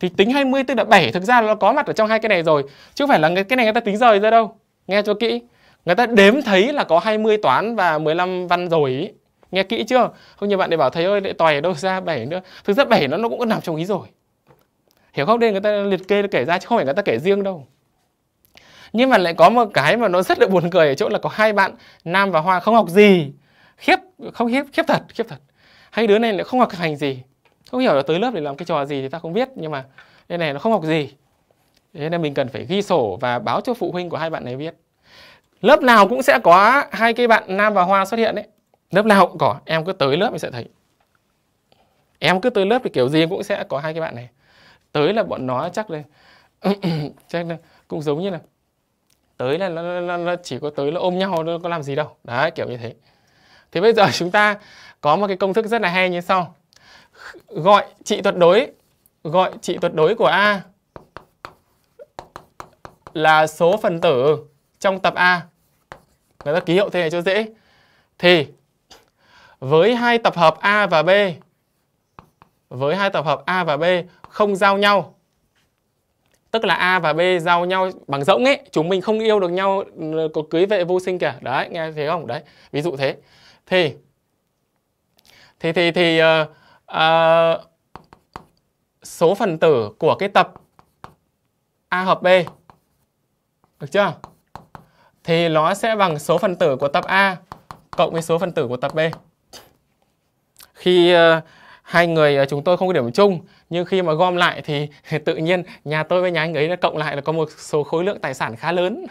thì tính 20 tức là 7 thực ra nó có mặt ở trong hai cái này rồi chứ không phải là cái này người ta tính rời ra đâu nghe cho kỹ người ta đếm thấy là có 20 toán và 15 văn rồi ý nghe kỹ chưa không nhiều bạn để bảo thầy ơi lại tòi ở đâu ra bảy nữa thực ra bảy nó nó cũng nằm trong ý rồi hiểu không đây người ta liệt kê kể ra chứ không phải người ta kể riêng đâu nhưng mà lại có một cái mà nó rất là buồn cười ở chỗ là có hai bạn nam và hoa không học gì khiếp không khiếp khiếp thật khiếp thật hai đứa này lại không học hành gì không hiểu là tới lớp để làm cái trò gì thì ta không biết nhưng mà đây này nó không học gì thế nên mình cần phải ghi sổ và báo cho phụ huynh của hai bạn này biết lớp nào cũng sẽ có hai cái bạn nam và hoa xuất hiện đấy lớp nào cũng có em cứ tới lớp mình sẽ thấy em cứ tới lớp thì kiểu gì cũng sẽ có hai cái bạn này tới là bọn nó chắc là chắc là cũng giống như là tới là nó, nó, nó chỉ có tới là ôm nhau nó có làm gì đâu đấy kiểu như thế thế bây giờ chúng ta có một cái công thức rất là hay như sau gọi trị tuyệt đối gọi trị tuyệt đối của a là số phần tử trong tập a người ta ký hiệu thế này cho dễ thì với hai tập hợp A và B với hai tập hợp A và B không giao nhau tức là A và B giao nhau bằng rỗng ấy chúng mình không yêu được nhau ừ, có cưới vệ vô sinh kìa đấy nghe thấy không đấy ví dụ thế thì thì thì thì uh, uh, số phần tử của cái tập A hợp B được chưa thì nó sẽ bằng số phần tử của tập A cộng với số phần tử của tập B khi ờ, hai người ờ, chúng tôi không có điểm chung nhưng khi mà gom lại thì tự nhiên nhà tôi với nhà anh ấy cộng lại là có một số khối lượng tài sản khá lớn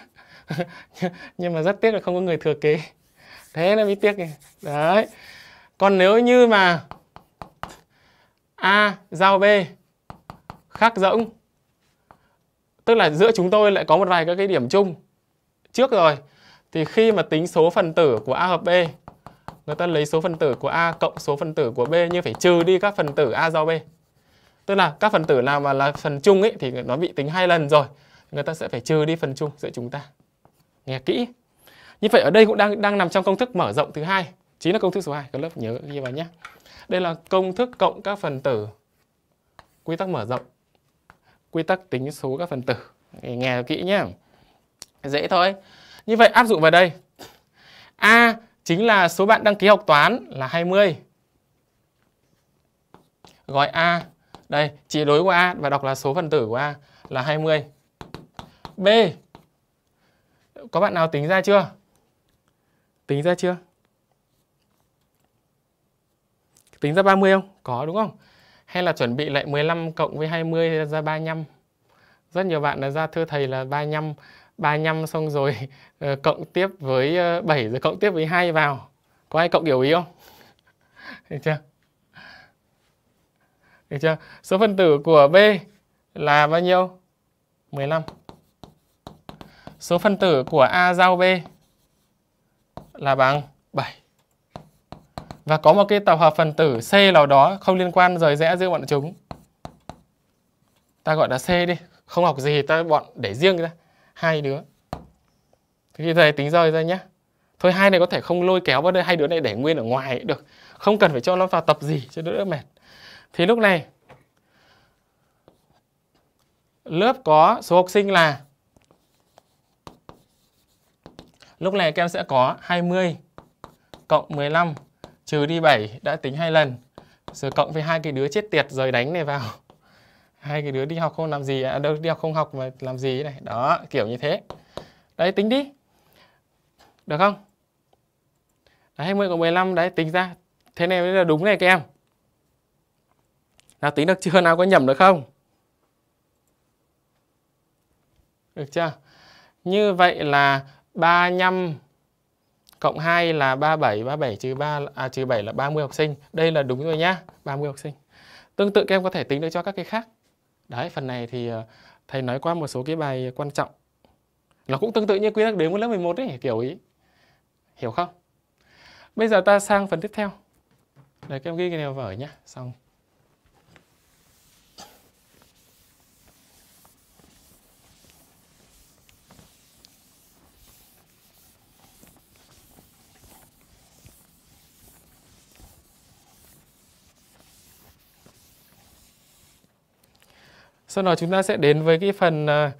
nhưng mà rất tiếc là không có người thừa kế thế là mới tiếc này. đấy còn nếu như mà a giao b khác rỗng tức là giữa chúng tôi lại có một vài các cái điểm chung trước rồi thì khi mà tính số phần tử của a hợp b người ta lấy số phân tử của A cộng số phân tử của B như phải trừ đi các phần tử A giao B. Tức là các phần tử nào mà là phần chung ấy thì nó bị tính hai lần rồi. Người ta sẽ phải trừ đi phần chung giữa chúng ta. Nghe kỹ. Như vậy ở đây cũng đang đang nằm trong công thức mở rộng thứ hai, chính là công thức số 2, các lớp nhớ ghi vào nhé. Đây là công thức cộng các phần tử quy tắc mở rộng. Quy tắc tính số các phần tử. Nghe kỹ nhé. Dễ thôi. Như vậy áp dụng vào đây. A chính là số bạn đăng ký học toán là 20. Gói A, đây, chỉ đối của A và đọc là số phần tử của A là 20. B, có bạn nào tính ra chưa? Tính ra chưa? Tính ra 30 không? Có đúng không? Hay là chuẩn bị lại 15 cộng với 20 ra 35. Rất nhiều bạn là ra thưa thầy là 35 35 xong ờ, ờ, rồi cộng tiếp với uh, 7 rồi cộng tiếp với 2 vào. Có ai cộng điều ý không? Được chưa? Được chưa? Số phân tử của B là bao nhiêu? 15. Số phân tử của A giao B là bằng 7. Và có một cái tập hợp phần tử C nào đó không liên quan rời rẽ giữa bọn chúng. Ta gọi là C đi, không học gì ta bọn để riêng ra hai đứa thế thì thầy tính rồi ra nhé thôi hai này có thể không lôi kéo vào đây hai đứa này để nguyên ở ngoài được không cần phải cho nó vào tập gì cho đỡ mệt thì lúc này lớp có số học sinh là lúc này các em sẽ có 20 cộng 15 trừ đi 7 đã tính hai lần rồi cộng với hai cái đứa chết tiệt rồi đánh này vào hai cái đứa đi học không làm gì à đâu đi học không học mà làm gì này đó kiểu như thế đấy tính đi được không đấy 20 cộng 15 đấy tính ra thế này mới là đúng này các em nào tính được chưa nào có nhầm được không được chưa như vậy là 35 cộng 2 là 37, 37 trừ 3 à trừ 7 là 30 học sinh. Đây là đúng rồi nhá, 30 học sinh. Tương tự các em có thể tính được cho các cái khác. Đấy, phần này thì ờ, thầy nói qua một số cái bài quan trọng. Nó cũng tương tự như quy tắc đếm của lớp 11 ấy, kiểu ý. Hiểu không? Bây giờ ta sang phần tiếp theo. Đấy, các em ghi cái này vào vở nhé. Xong. sau đó chúng ta sẽ đến với cái phần ờ,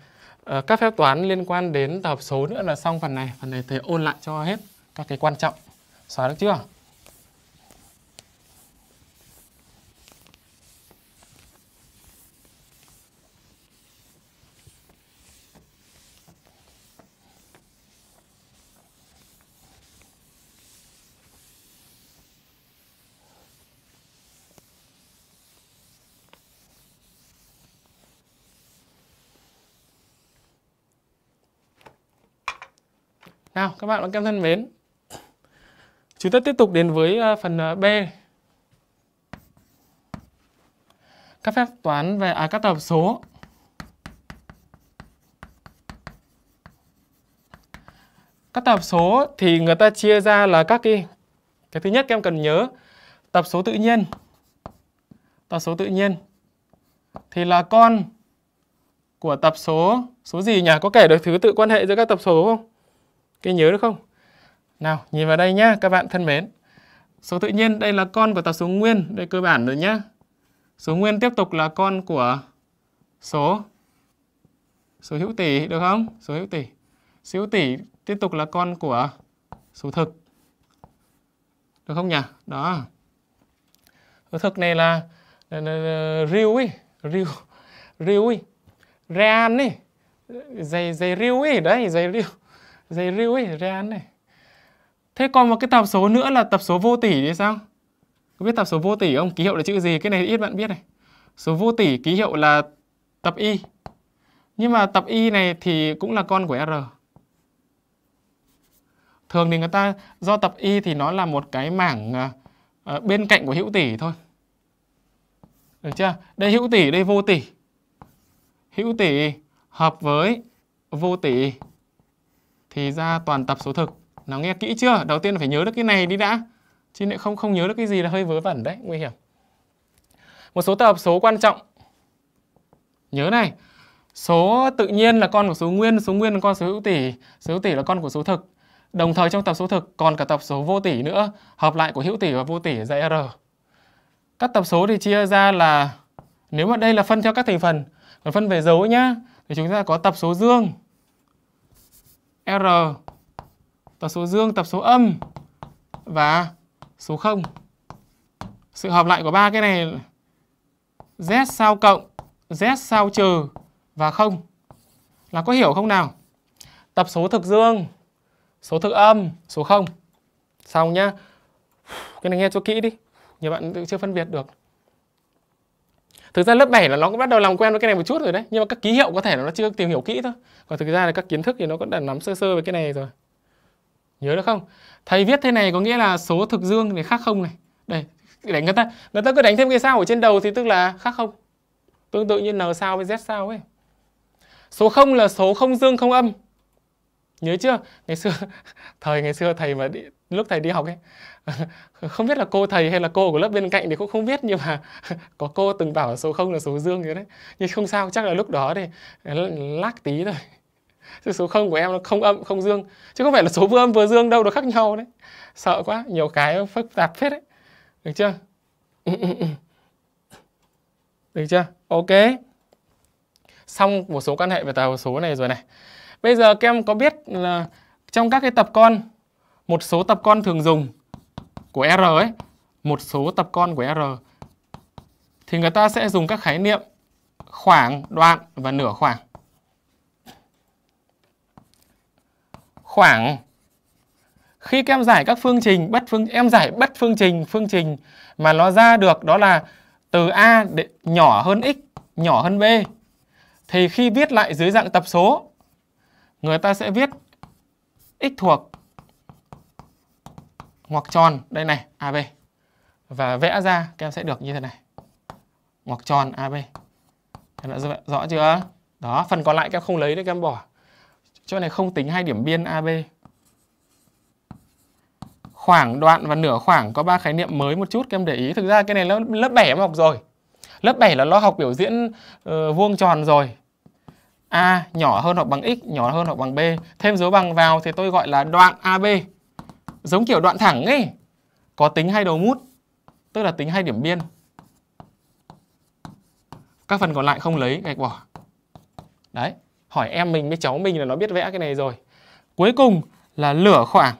ờ, các phép toán liên quan đến tập số nữa là xong phần này phần này thầy ôn lại cho hết các cái quan trọng xóa được chưa Nào các bạn và các em thân mến Chúng ta tiếp tục đến với à, phần à, B Các phép toán về à, các tập số Các tập số thì người ta chia ra là các cái Cái thứ nhất các em cần nhớ Tập số tự nhiên Tập số tự nhiên Thì là con của tập số số gì nhỉ? Có kể được thứ tự quan hệ giữa các tập số không? cái nhớ được không? Nào, nhìn vào đây nhá các bạn thân mến. Số tự nhiên đây là con của tập số nguyên, đây cơ bản rồi nhá. Số nguyên tiếp tục là con của số số hữu tỷ được không? Số hữu tỷ. Số hữu tỷ tiếp tục là con của số thực. Được không nhỉ? Đó. Số thực này là riu ấy, riu riu ấy, rean ấy, giày giày riu ấy, đấy, giày riu dây rêu ấy dây ăn này thế còn một cái tập số nữa là tập số vô tỷ thì sao có biết tập số vô tỷ không ký hiệu là chữ gì cái này ít bạn biết này số vô tỷ ký hiệu là tập y nhưng mà tập y này thì cũng là con của r thường thì người ta do tập y thì nó là một cái mảng à, à, bên cạnh của hữu tỷ thôi được chưa đây hữu tỷ đây vô tỷ hữu tỷ hợp với vô tỷ thì ra toàn tập số thực nào nghe kỹ chưa đầu tiên là phải nhớ được cái này đi đã chứ lại không không nhớ được cái gì là hơi vớ vẩn đấy nguy hiểm một số tập số quan trọng nhớ này số tự nhiên là con của số nguyên số nguyên là con số hữu tỷ số hữu tỷ là con của số thực đồng thời trong tập số thực còn cả tập số vô tỷ nữa hợp lại của hữu tỷ và vô tỷ dạy r các tập số thì chia ra là nếu mà đây là phân theo các thành phần còn phân về dấu nhá thì chúng ta có tập số dương R tập số dương, tập số âm và số 0. Sự hợp lại của ba cái này Z sao cộng, Z sao trừ và 0 là có hiểu không nào? Tập số thực dương, số thực âm, số 0. Xong nhá. Cái này nghe cho kỹ đi. Nhiều bạn tự chưa phân biệt được thực ra lớp 7 là nó cũng bắt đầu làm quen với cái này một chút rồi đấy nhưng mà các ký hiệu có thể là nó chưa tìm hiểu kỹ thôi còn thực ra là các kiến thức thì nó cũng đã nắm sơ sơ về cái này rồi nhớ được không thầy viết thế này có nghĩa là số thực dương này khác không này đây để người ta người ta cứ đánh thêm cái sao ở trên đầu thì tức là khác không tương tự như n sao với z sao ấy số 0 là số không dương không âm nhớ chưa ngày xưa thời ngày xưa thầy mà đi, lúc thầy đi học ấy không biết là cô thầy hay là cô của lớp bên cạnh thì cũng không biết nhưng mà có cô từng bảo số 0 là số dương thế đấy nhưng không sao chắc là lúc đó thì lác tí thôi chứ số 0 của em nó không âm không dương chứ không phải là số vừa âm vừa dương đâu nó khác nhau đấy sợ quá nhiều cái phức tạp hết đấy được chưa được chưa ok xong một số quan hệ về tàu số này rồi này bây giờ các em có biết là trong các cái tập con một số tập con thường dùng của R ấy, một số tập con của R thì người ta sẽ dùng các khái niệm khoảng, đoạn và nửa khoảng. Khoảng khi các em giải các phương trình bất phương em giải bất phương trình phương trình mà nó ra được đó là từ a để nhỏ hơn x nhỏ hơn b thì khi viết lại dưới dạng tập số người ta sẽ viết x thuộc ngoặc tròn đây này AB và vẽ ra các em sẽ được như thế này ngoặc tròn AB em đã rõ chưa đó phần còn lại các em không lấy đấy các em bỏ chỗ này không tính hai điểm biên AB khoảng đoạn và nửa khoảng có ba khái niệm mới một chút các em để ý thực ra cái này lớp lớp 7 em học rồi lớp 7 là lo học biểu diễn uh, vuông tròn rồi A nhỏ hơn hoặc bằng x nhỏ hơn hoặc bằng b thêm dấu bằng vào thì tôi gọi là đoạn AB giống kiểu đoạn thẳng ấy có tính hai đầu mút tức là tính hai điểm biên các phần còn lại không lấy gạch bỏ đấy hỏi em mình với cháu mình là nó biết vẽ cái này rồi cuối cùng là lửa khoảng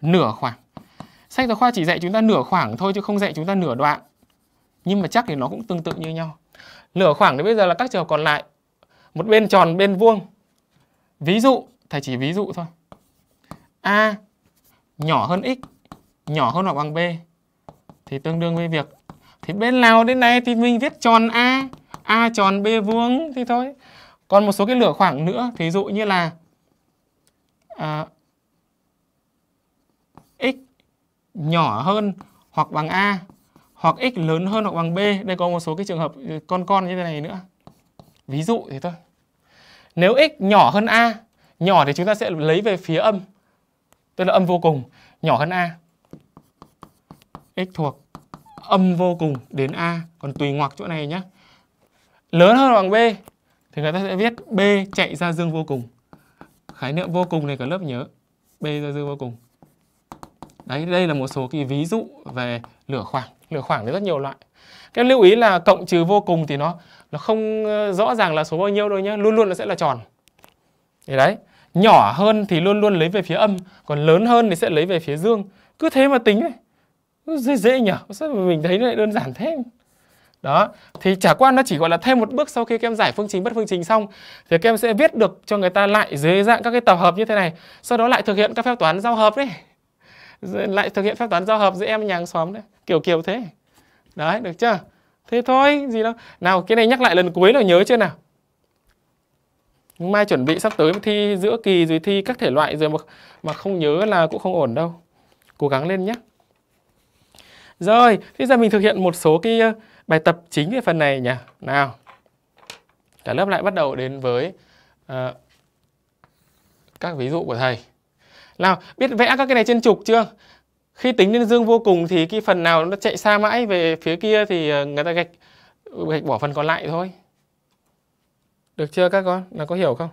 nửa khoảng sách giáo khoa chỉ dạy chúng ta nửa khoảng thôi chứ không dạy chúng ta nửa đoạn nhưng mà chắc thì nó cũng tương tự như nhau nửa khoảng thì bây giờ là các trường còn lại một bên tròn bên vuông ví dụ thầy chỉ ví dụ thôi a nhỏ hơn x nhỏ hơn hoặc bằng b thì tương đương với việc thì bên nào đến đây thì mình viết tròn a a tròn b vuông thì thôi còn một số cái lửa khoảng nữa thí dụ như là à, x nhỏ hơn hoặc bằng a hoặc x lớn hơn hoặc bằng b đây có một số cái trường hợp ừ, con con như thế này nữa ví dụ thì thôi nếu x nhỏ hơn a nhỏ thì chúng ta sẽ lấy về phía âm tức là âm vô cùng nhỏ hơn a x thuộc âm vô cùng đến a còn tùy ngoặc chỗ này nhé lớn hơn bằng b thì người ta sẽ viết b chạy ra dương vô cùng khái niệm vô cùng này cả lớp nhớ b ra dương vô cùng đấy đây là một số cái ví dụ về lửa khoảng lửa khoảng thì rất nhiều loại cái lưu ý là cộng trừ vô cùng thì nó nó không ờ, rõ ràng là số bao nhiêu đâu nhé luôn luôn nó sẽ là tròn thì đấy Nhỏ hơn thì luôn luôn lấy về phía âm Còn lớn hơn thì sẽ lấy về phía dương Cứ thế mà tính này Dễ dễ nhở mình thấy lại đơn giản thế đó thì trả quan nó chỉ gọi là thêm một bước sau khi các em giải phương trình bất phương trình xong thì các em sẽ viết được cho người ta lại dưới dạng các cái tập hợp như thế này sau đó lại thực hiện các phép toán giao hợp đấy lại thực hiện phép toán giao hợp giữa em nhà hàng xóm đấy kiểu kiểu thế đấy được chưa thế thôi gì đâu nào cái này nhắc lại lần cuối là nhớ chưa nào mai chuẩn bị sắp tới thi giữa kỳ rồi thi các thể loại rồi mà mà không nhớ là cũng không ổn đâu cố gắng lên nhé rồi bây giờ mình thực hiện một số cái ờ, bài tập chính về phần này nhỉ nào cả lớp lại bắt đầu đến với uh, các ví dụ của thầy nào biết vẽ các cái này trên trục chưa khi tính lên dương vô cùng thì cái phần nào nó chạy xa mãi về phía kia thì ờ, người ta gạch gạch bỏ phần còn lại thôi được chưa các con? Là có hiểu không?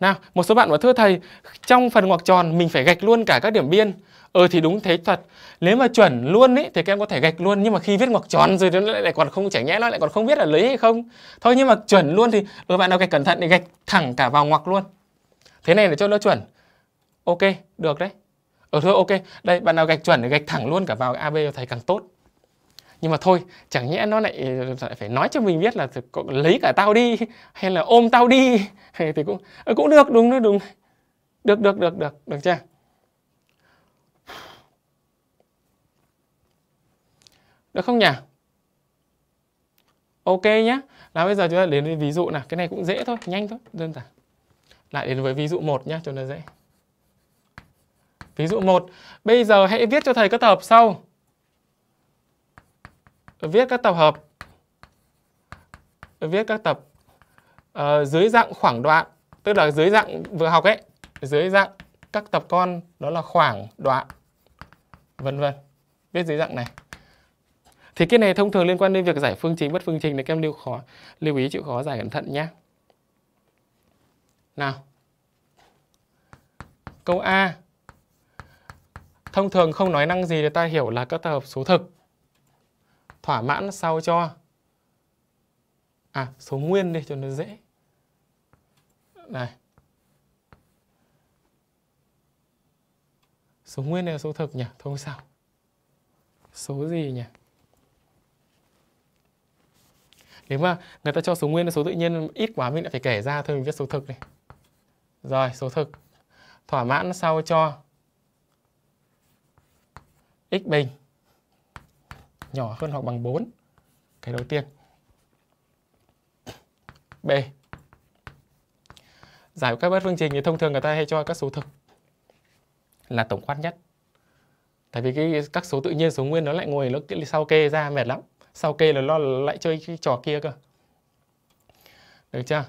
Nào, một số bạn bảo thưa thầy, trong phần ngoặc tròn mình phải gạch luôn cả các điểm biên. Ờ thì đúng thế thật. Nếu mà chuẩn luôn ấy thì các em có thể gạch luôn nhưng mà khi viết ngoặc tròn rồi nó lại, còn không chảy nhẽ nó lại còn không biết là lấy hay không. Thôi nhưng mà chuẩn luôn thì ờ bạn nào gạch cẩn thận thì gạch thẳng cả vào ngoặc luôn. Thế này để cho nó chuẩn. Ok, được đấy. Ờ thôi ok. Đây, bạn nào gạch chuẩn thì gạch thẳng luôn cả vào AB cho thầy càng tốt nhưng mà thôi chẳng nhẽ nó lại, lại phải nói cho mình biết là lấy cả tao đi hay là ôm tao đi thì cũng ờ, cũng được đúng đó đúng được được được được được chưa được không nhỉ ok nhé là bây giờ chúng ta đến với ví dụ nào cái này cũng dễ thôi nhanh thôi đơn giản lại đến với ví dụ một nhé cho nó dễ ví dụ một bây giờ hãy viết cho thầy các tập sau viết các tập hợp viết các tập uh, dưới dạng khoảng đoạn tức là dưới dạng vừa học ấy dưới dạng các tập con đó là khoảng đoạn vân vân viết dưới dạng này thì cái này thông thường liên quan đến việc giải phương trình bất phương trình thì các em lưu khó lưu ý chịu khó giải cẩn thận nhé nào câu a thông thường không nói năng gì thì ta hiểu là các tập hợp số thực thỏa mãn sao cho à số nguyên đi cho nó dễ này số nguyên này là số thực nhỉ thôi sao số gì nhỉ nếu mà người ta cho số nguyên là số tự nhiên ít quá mình lại phải kể ra thôi mình viết số thực này rồi số thực thỏa mãn sao cho x bình nhỏ hơn hoặc bằng 4. Cái đầu tiên. B. Giải của các bất phương trình thì thông thường người ta hay cho các số thực là tổng quát nhất. Tại vì cái các số tự nhiên số nguyên nó lại ngồi nó sau kê ra mệt lắm. Sau kê là nó lại chơi cái trò kia cơ. Được chưa?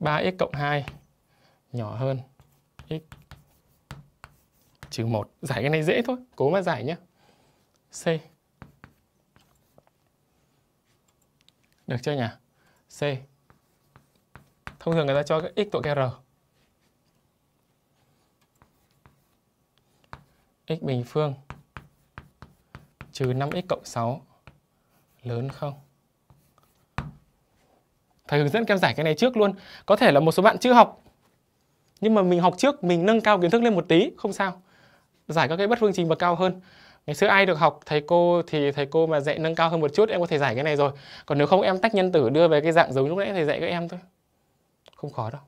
3x cộng 2 nhỏ hơn x trừ 1. Giải cái này dễ thôi, cố mà giải nhé. C. Được chưa nhỉ? C. Thông thường người ta cho cái x tội cái r. x bình phương trừ 5x cộng 6 lớn không? Thầy hướng dẫn các em giải cái này trước luôn. Có thể là một số bạn chưa học nhưng mà mình học trước mình nâng cao kiến thức lên một tí không sao giải các cái bất phương trình bậc cao hơn ngày xưa ai được học thầy cô thì thầy cô mà dạy nâng cao hơn một chút em có thể giải cái này rồi còn nếu không em tách nhân tử đưa về cái dạng giống lúc nãy thầy dạy các em thôi không khó đâu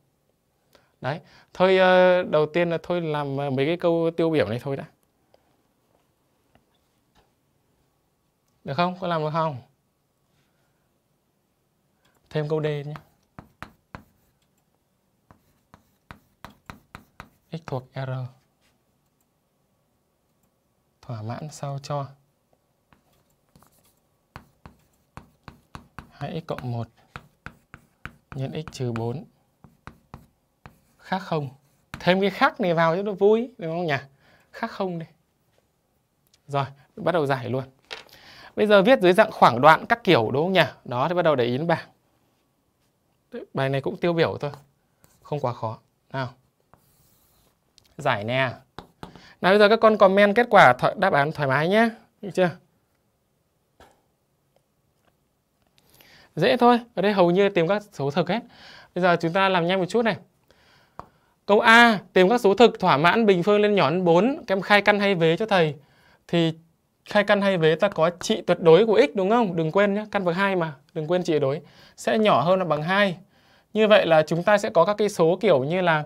đấy thôi ờ, đầu tiên là thôi làm ờ, mấy cái câu tiêu biểu này thôi đã được không có làm được không thêm câu d nhé x thuộc r thỏa mãn sao cho 2x cộng 1 nhân x trừ 4 khác không thêm cái khác này vào cho nó vui đúng không nhỉ khác không đi rồi bắt đầu giải luôn bây giờ viết dưới dạng khoảng đoạn các kiểu đúng không nhỉ đó thì bắt đầu để ý đến bảng bài này cũng tiêu biểu thôi không quá khó nào giải nè nào bây giờ các con comment kết quả th đáp án thoải mái nhé. Được chưa? Dễ thôi. Ở đây hầu như tìm các số thực hết. Bây giờ chúng ta làm nhanh một chút này. Câu A, tìm các số thực thỏa mãn bình phương lên nhỏ hơn 4, các em khai căn hay vế cho thầy. Thì khai căn hay vế ta có trị tuyệt đối của x đúng không? Đừng quên nhé, căn bậc 2 mà, đừng quên trị tuyệt đối. Sẽ nhỏ hơn là bằng 2. Như vậy là chúng ta sẽ có các cái số kiểu như là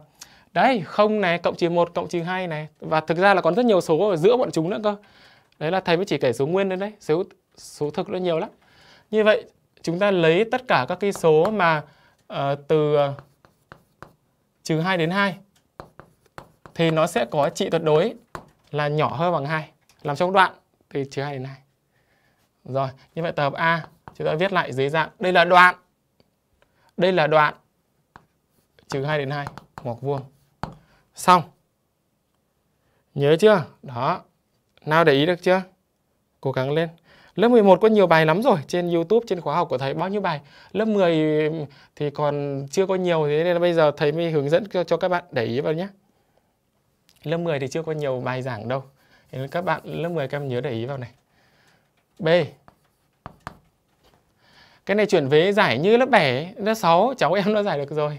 đấy không này cộng trừ một cộng trừ hai này và thực ra là còn rất nhiều số ở giữa bọn chúng nữa cơ đấy là thầy mới chỉ kể số nguyên lên đấy số số thực nó nhiều lắm như vậy chúng ta lấy tất cả các cái số mà uh, từ ờ, trừ uh, 2 đến 2 thì nó sẽ có trị tuyệt đối là nhỏ hơn bằng 2 làm trong đoạn từ trừ 2 đến 2 rồi như vậy tập A chúng ta viết lại dưới dạng đây là đoạn đây là đoạn trừ 2 đến 2 ngoặc vuông xong nhớ chưa đó nào để ý được chưa cố gắng lên lớp 11 có nhiều bài lắm rồi trên YouTube trên khóa học của thầy bao nhiêu bài lớp 10 thì còn chưa có nhiều thế nên là bây giờ thầy mới hướng dẫn cho, cho các bạn để ý vào nhé lớp 10 thì chưa có nhiều bài giảng đâu nên các bạn lớp 10 các em nhớ để ý vào này B cái này chuyển về giải như lớp 7, lớp 6 cháu em nó giải được rồi.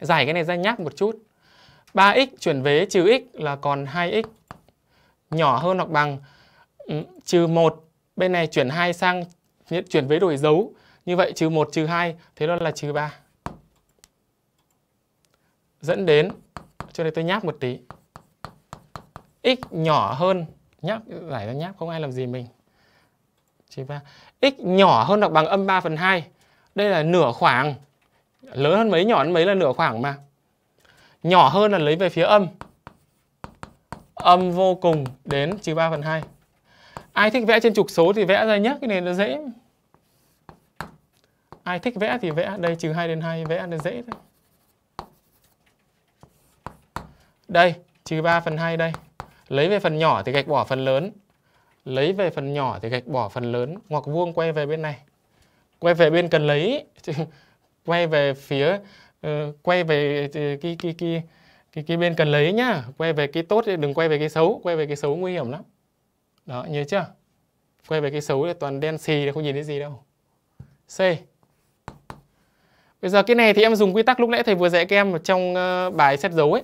Giải cái này ra nháp một chút. 3x chuyển về trừ x là còn 2x nhỏ hơn hoặc bằng ừ, trừ 1 bên này chuyển 2 sang chuyển vế đổi dấu như vậy trừ 1 trừ 2 thế đó là trừ 3 dẫn đến cho đây tôi nháp một tí x nhỏ hơn nháp giải ra nháp không ai làm gì mình trừ 3 x nhỏ hơn hoặc bằng âm 3 phần 2 đây là nửa khoảng lớn hơn mấy nhỏ hơn mấy là nửa khoảng mà nhỏ hơn là lấy về phía âm âm vô cùng đến trừ 3 phần 2 ai thích vẽ trên trục số thì vẽ ra nhé cái này nó dễ ai thích vẽ thì vẽ đây trừ 2 đến 2 vẽ nó dễ thôi đây trừ 3 phần 2 đây lấy về phần nhỏ thì gạch bỏ phần lớn lấy về phần nhỏ thì gạch bỏ phần lớn ngoặc vuông quay về bên này quay về bên cần lấy quay về phía Ờ, quay về cái cái cái cái cái bên cần lấy nhá quay về cái tốt thì đừng quay về cái xấu quay về cái xấu nguy hiểm lắm đó nhớ chưa quay về cái xấu là toàn đen xì không nhìn thấy gì đâu c bây giờ cái này thì em dùng quy tắc lúc nãy thầy vừa dạy các em trong ờ, bài xét dấu ấy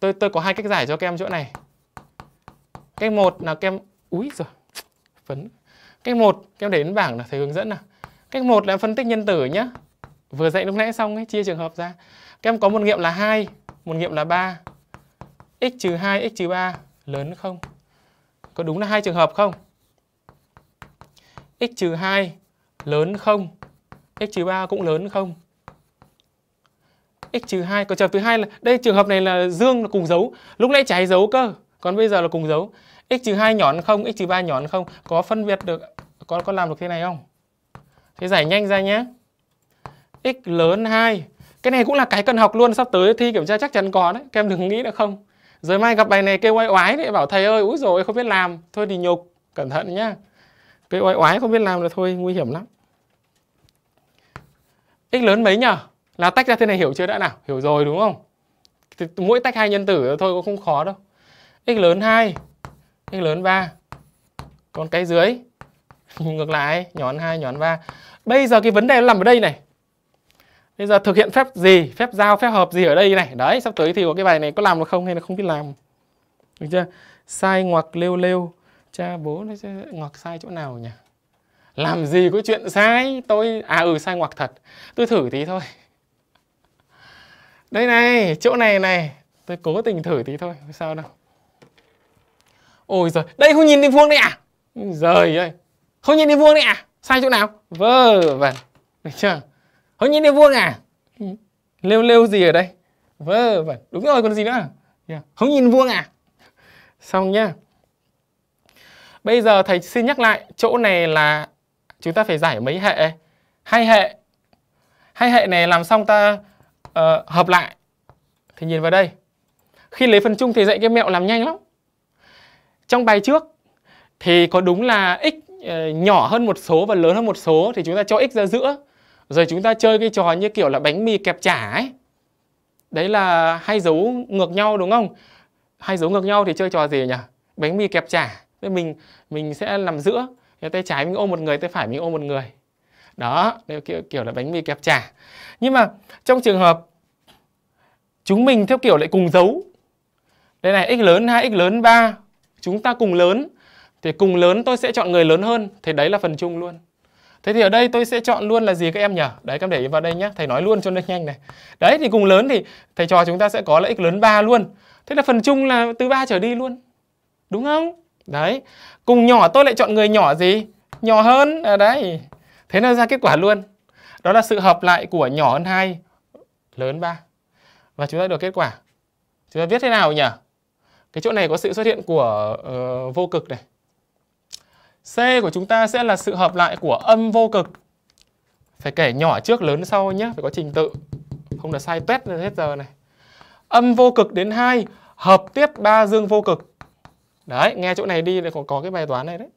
tôi tôi có hai cách giải cho các em chỗ này cách một là các em úi rồi phấn cách một các em để đến bảng là thầy hướng dẫn nào cách một là phân tích nhân tử nhá vừa dạy lúc nãy xong ấy, chia trường hợp ra các em có một nghiệm là 2 một nghiệm là 3 x trừ 2 x trừ 3 lớn không có đúng là hai trường hợp không x trừ 2 lớn không x trừ 3 cũng lớn không x trừ 2 còn trường hợp thứ hai là đây trường hợp này là dương là cùng dấu lúc nãy trái dấu cơ còn bây giờ là cùng dấu x trừ 2 nhỏ hơn không x trừ 3 nhỏ hơn không có phân biệt được có có làm được thế này không thế giải nhanh ra nhé x lớn 2 cái này cũng là cái cần học luôn sắp tới thi kiểm tra chắc chắn có đấy các em đừng nghĩ là không rồi mai gặp bài này kêu oai oái đấy bảo thầy ơi úi rồi không biết làm thôi thì nhục cẩn thận nhá kêu oai oái không biết làm là thôi nguy hiểm lắm x lớn mấy nhở là tách ra thế này hiểu chưa đã nào hiểu rồi đúng không thì mỗi tách hai nhân tử thôi cũng không khó đâu x lớn 2 x lớn 3 còn cái dưới ngược lại nhỏ hơn 2 nhỏ 3 bây giờ cái vấn đề nó nằm ở đây này bây giờ thực hiện phép gì phép giao phép hợp gì ở đây này đấy sắp tới thì có cái bài này có làm được không hay là không biết làm được chưa sai ngoặc lêu lêu cha bố nó ngoặc sai chỗ nào nhỉ làm gì có chuyện sai tôi à ừ sai ngoặc thật tôi thử tí thôi đây này chỗ này này tôi cố tình thử tí thôi sao đâu ôi giời đây không nhìn đi vuông đấy à giời ơi không nhìn đi vuông đấy à sai chỗ nào vơ vẩn được chưa Hỡi nhìn đi vuông à ừ. Lêu lêu gì ở đây Vơ vẩn Đúng rồi còn gì nữa yeah. Dạ. Hống nhìn vuông à Xong nhá Bây giờ thầy xin nhắc lại Chỗ này là Chúng ta phải giải mấy hệ Hai hệ Hai hệ này làm xong ta uh, Hợp lại Thì nhìn vào đây Khi lấy phần chung thì dạy cái mẹo làm nhanh lắm Trong bài trước Thì có đúng là x ờ, nhỏ hơn một số và lớn hơn một số Thì chúng ta cho x ra giữa rồi chúng ta chơi cái trò như kiểu là bánh mì kẹp chả ấy đấy là hai dấu ngược nhau đúng không hai dấu ngược nhau thì chơi trò gì nhỉ bánh mì kẹp chả nên mình mình sẽ nằm giữa tay trái mình ôm một người tay phải mình ôm một người đó kiểu, kiểu là bánh mì kẹp chả nhưng mà trong trường hợp chúng mình theo kiểu lại cùng dấu đây này x lớn 2 x lớn 3 chúng ta cùng lớn thì cùng lớn tôi sẽ chọn người lớn hơn thì đấy là phần chung luôn Thế thì ở đây tôi sẽ chọn luôn là gì các em nhỉ? Đấy các em để ý vào đây nhé. Thầy nói luôn cho nó nhanh này. Đấy thì cùng lớn thì thầy trò chúng ta sẽ có lợi ích lớn 3 luôn. Thế là phần chung là từ 3 trở đi luôn. Đúng không? Đấy. Cùng nhỏ tôi lại chọn người nhỏ gì? Nhỏ hơn. À, đấy. Thế là ra kết quả luôn. Đó là sự hợp lại của nhỏ hơn 2, lớn 3. Và chúng ta được kết quả. Chúng ta viết thế nào nhỉ? Cái chỗ này có sự xuất hiện của uh, vô cực này. C của chúng ta sẽ là sự hợp lại của âm vô cực. Phải kể nhỏ trước lớn sau nhé, phải có trình tự. Không được sai tuét hết giờ này. Âm vô cực đến 2, hợp tiếp ba dương vô cực. Đấy, nghe chỗ này đi lại có cái bài toán này đấy.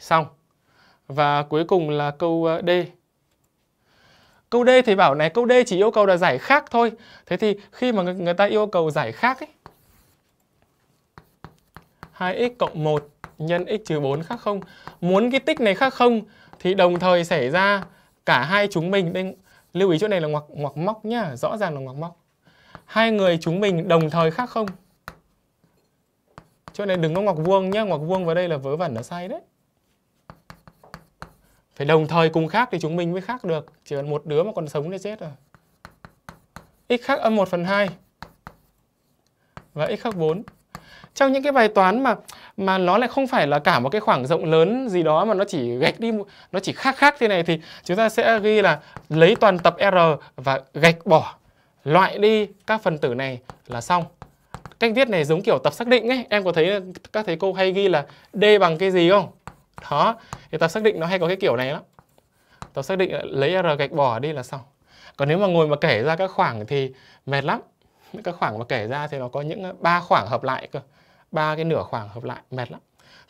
Xong. Và cuối cùng là câu ờ, D. Câu D thì bảo này, câu D chỉ yêu cầu là giải khác thôi. Thế thì khi mà người ta yêu cầu giải khác ấy, 2x cộng 1 nhân x trừ 4 khác không. Muốn cái tích này khác không thì đồng thời xảy ra cả hai chúng mình. Đây, lưu ý chỗ này là ngoặc, ngoặc móc nhá, rõ ràng là ngoặc móc. Hai người chúng mình đồng thời khác không. Chỗ này đừng có ngoặc vuông nhá, ngoặc vuông vào đây là vớ vẩn là sai đấy. Phải đồng thời cùng khác thì chúng mình mới khác được. Chỉ cần một đứa mà còn sống thì chết rồi. x khác âm 1 phần 2 và x khác 4 trong những cái bài toán mà mà nó lại không phải là cả một cái khoảng rộng lớn gì đó mà nó chỉ gạch đi nó chỉ khác khác thế này thì chúng ta sẽ ghi là lấy toàn tập R và gạch bỏ loại đi các phần tử này là xong cách viết này giống kiểu tập xác định ấy em có thấy các thầy cô hay ghi là d bằng cái gì không đó thì tập xác định nó hay có cái kiểu này lắm tập xác định lấy r gạch bỏ đi là xong còn nếu mà ngồi mà kể ra các khoảng thì mệt lắm những cái khoảng mà kể ra thì nó có những ba khoảng hợp lại cơ ba cái nửa khoảng hợp lại mệt lắm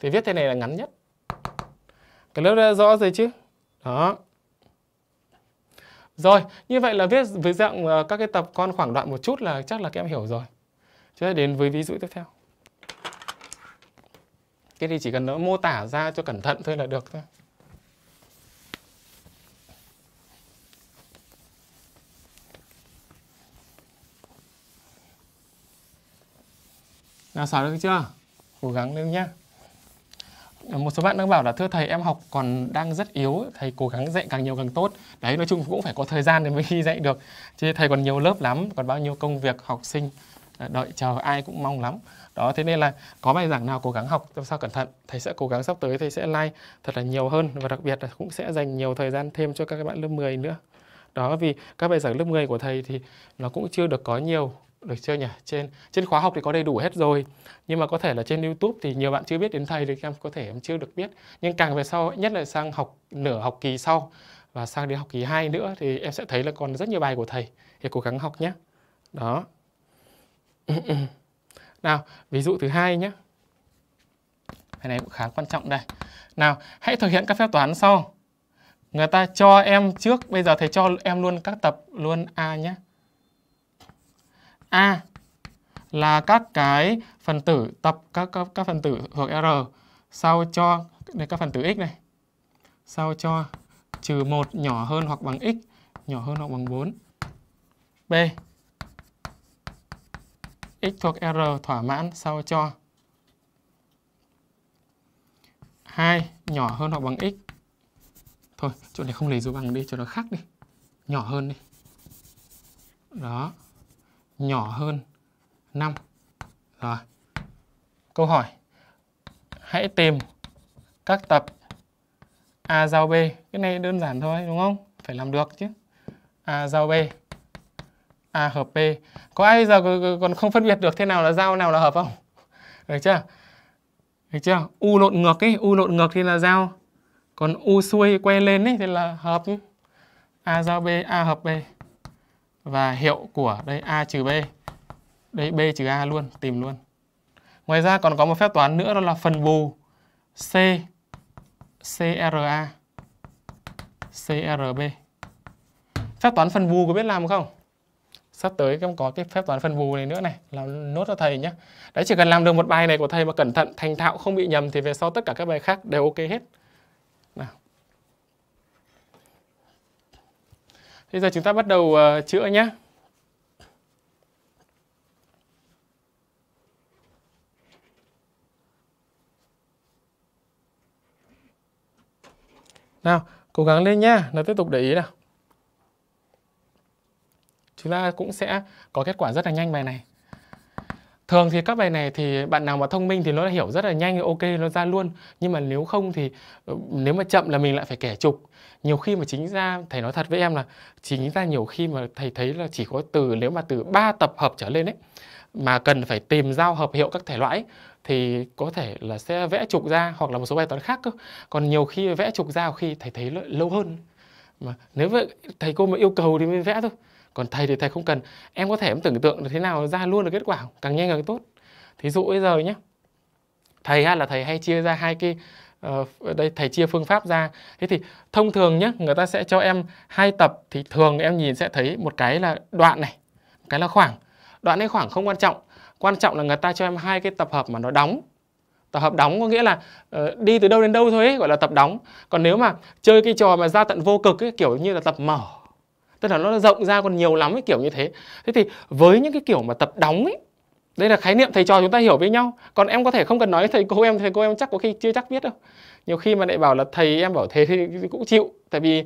thì viết thế này là ngắn nhất cái lớp đã rõ rồi chứ đó rồi như vậy là viết với dạng ờ, các cái tập con khoảng đoạn một chút là chắc là các em hiểu rồi chúng đến với ví dụ tiếp theo cái thì chỉ cần nó mô tả ra cho cẩn thận thôi là được thôi Nào xóa được chưa? Cố gắng lên nhá. Ờ, một số bạn đang bảo là thưa thầy em học còn đang rất yếu, thầy cố gắng dạy càng nhiều càng tốt. Đấy nói chung cũng phải có thời gian để mới dạy được. Chứ thầy còn nhiều lớp lắm, còn bao nhiêu công việc học sinh ờ, đợi chờ ai cũng mong lắm đó thế nên là có bài giảng nào cố gắng học làm sao cẩn thận thầy sẽ cố gắng sắp tới thầy sẽ like thật là nhiều hơn và đặc biệt là cũng sẽ dành nhiều thời gian thêm cho các bạn lớp 10 nữa đó vì các bài giảng lớp 10 của thầy thì nó cũng chưa được có nhiều được chưa nhỉ trên trên khóa học thì có đầy đủ hết rồi nhưng mà có thể là trên YouTube thì nhiều bạn chưa biết đến thầy thì em có thể em chưa được biết nhưng càng về sau nhất là sang học nửa học kỳ sau và sang đến học kỳ 2 nữa thì em sẽ thấy là còn rất nhiều bài của thầy thì cố gắng học nhé đó nào ví dụ thứ hai nhé cái này cũng khá quan trọng đây nào hãy thực hiện các phép toán sau người ta cho em trước bây giờ thầy cho em luôn các tập luôn a nhé A là các cái phần tử tập các các, các phần tử thuộc R sau cho đây các phần tử x này. Sau cho trừ 1 nhỏ hơn hoặc bằng x nhỏ hơn hoặc bằng 4. B. x thuộc R thỏa mãn sau cho 2 nhỏ hơn hoặc bằng x. Thôi, chỗ này không lấy dấu bằng đi, cho nó khác đi. Nhỏ hơn đi. Đó nhỏ hơn 5. Rồi. Câu hỏi. Hãy tìm các tập A giao B. Cái này đơn giản thôi đúng không? Phải làm được chứ. A giao B. A hợp B. Có ai giờ còn không phân biệt được thế nào là giao nào là hợp không? Được chưa? Được chưa? U lộn ngược ấy, U lộn ngược thì là giao. Còn U xuôi quay lên ấy thì là hợp. A giao B, A hợp B và hiệu của đây A trừ B. Đây B trừ A luôn, tìm luôn. Ngoài ra còn có một phép toán nữa đó là phần bù C CRA CRB. Phép toán phần bù có biết làm không? Sắp tới em có cái phép toán phần bù này nữa này, làm nốt cho thầy nhé. Đấy chỉ cần làm được một bài này của thầy mà cẩn thận, thành thạo không bị nhầm thì về sau tất cả các bài khác đều ok hết. Bây giờ chúng ta bắt đầu uh, chữa nhé. Nào, cố gắng lên nhé, nó tiếp tục để ý nào. Chúng ta cũng sẽ có kết quả rất là nhanh bài này thường thì các bài này thì bạn nào mà thông minh thì nó hiểu rất là nhanh ok nó ra luôn nhưng mà nếu không thì ừ, nếu mà chậm là mình lại phải kẻ trục nhiều khi mà chính ra thầy nói thật với em là chính ra nhiều khi mà thầy thấy là chỉ có từ nếu mà từ 3 tập hợp trở lên ấy mà cần phải tìm giao hợp hiệu các thể loại ấy, thì có thể là sẽ vẽ trục ra hoặc là một số bài toán khác cơ còn nhiều khi vẽ trục ra khi thầy thấy lâu hơn mà nếu vậy thầy cô mà yêu cầu thì mới vẽ thôi còn thầy thì thầy không cần em có thể em tưởng tượng được thế nào ra luôn được kết quả càng nhanh càng tốt thí dụ bây giờ nhé thầy ha là thầy hay chia ra hai cái uh, đây thầy chia phương pháp ra thế thì thông thường nhé người ta sẽ cho em hai tập thì thường em nhìn sẽ thấy một cái là đoạn này một cái là khoảng đoạn hay khoảng không quan trọng quan trọng là người ta cho em hai cái tập hợp mà nó đóng tập hợp đóng có nghĩa là uh, đi từ đâu đến đâu thôi ấy, gọi là tập đóng còn nếu mà chơi cái trò mà ra tận vô cực ấy, kiểu như là tập mở tức là nó rộng ra còn nhiều lắm cái kiểu như thế thế thì với những cái kiểu mà tập đóng ấy đây là khái niệm thầy trò chúng ta hiểu với nhau còn em có thể không cần nói với thầy cô em thầy cô em chắc có khi chưa chắc biết đâu nhiều khi mà lại bảo là thầy em bảo thế thì cũng chịu tại vì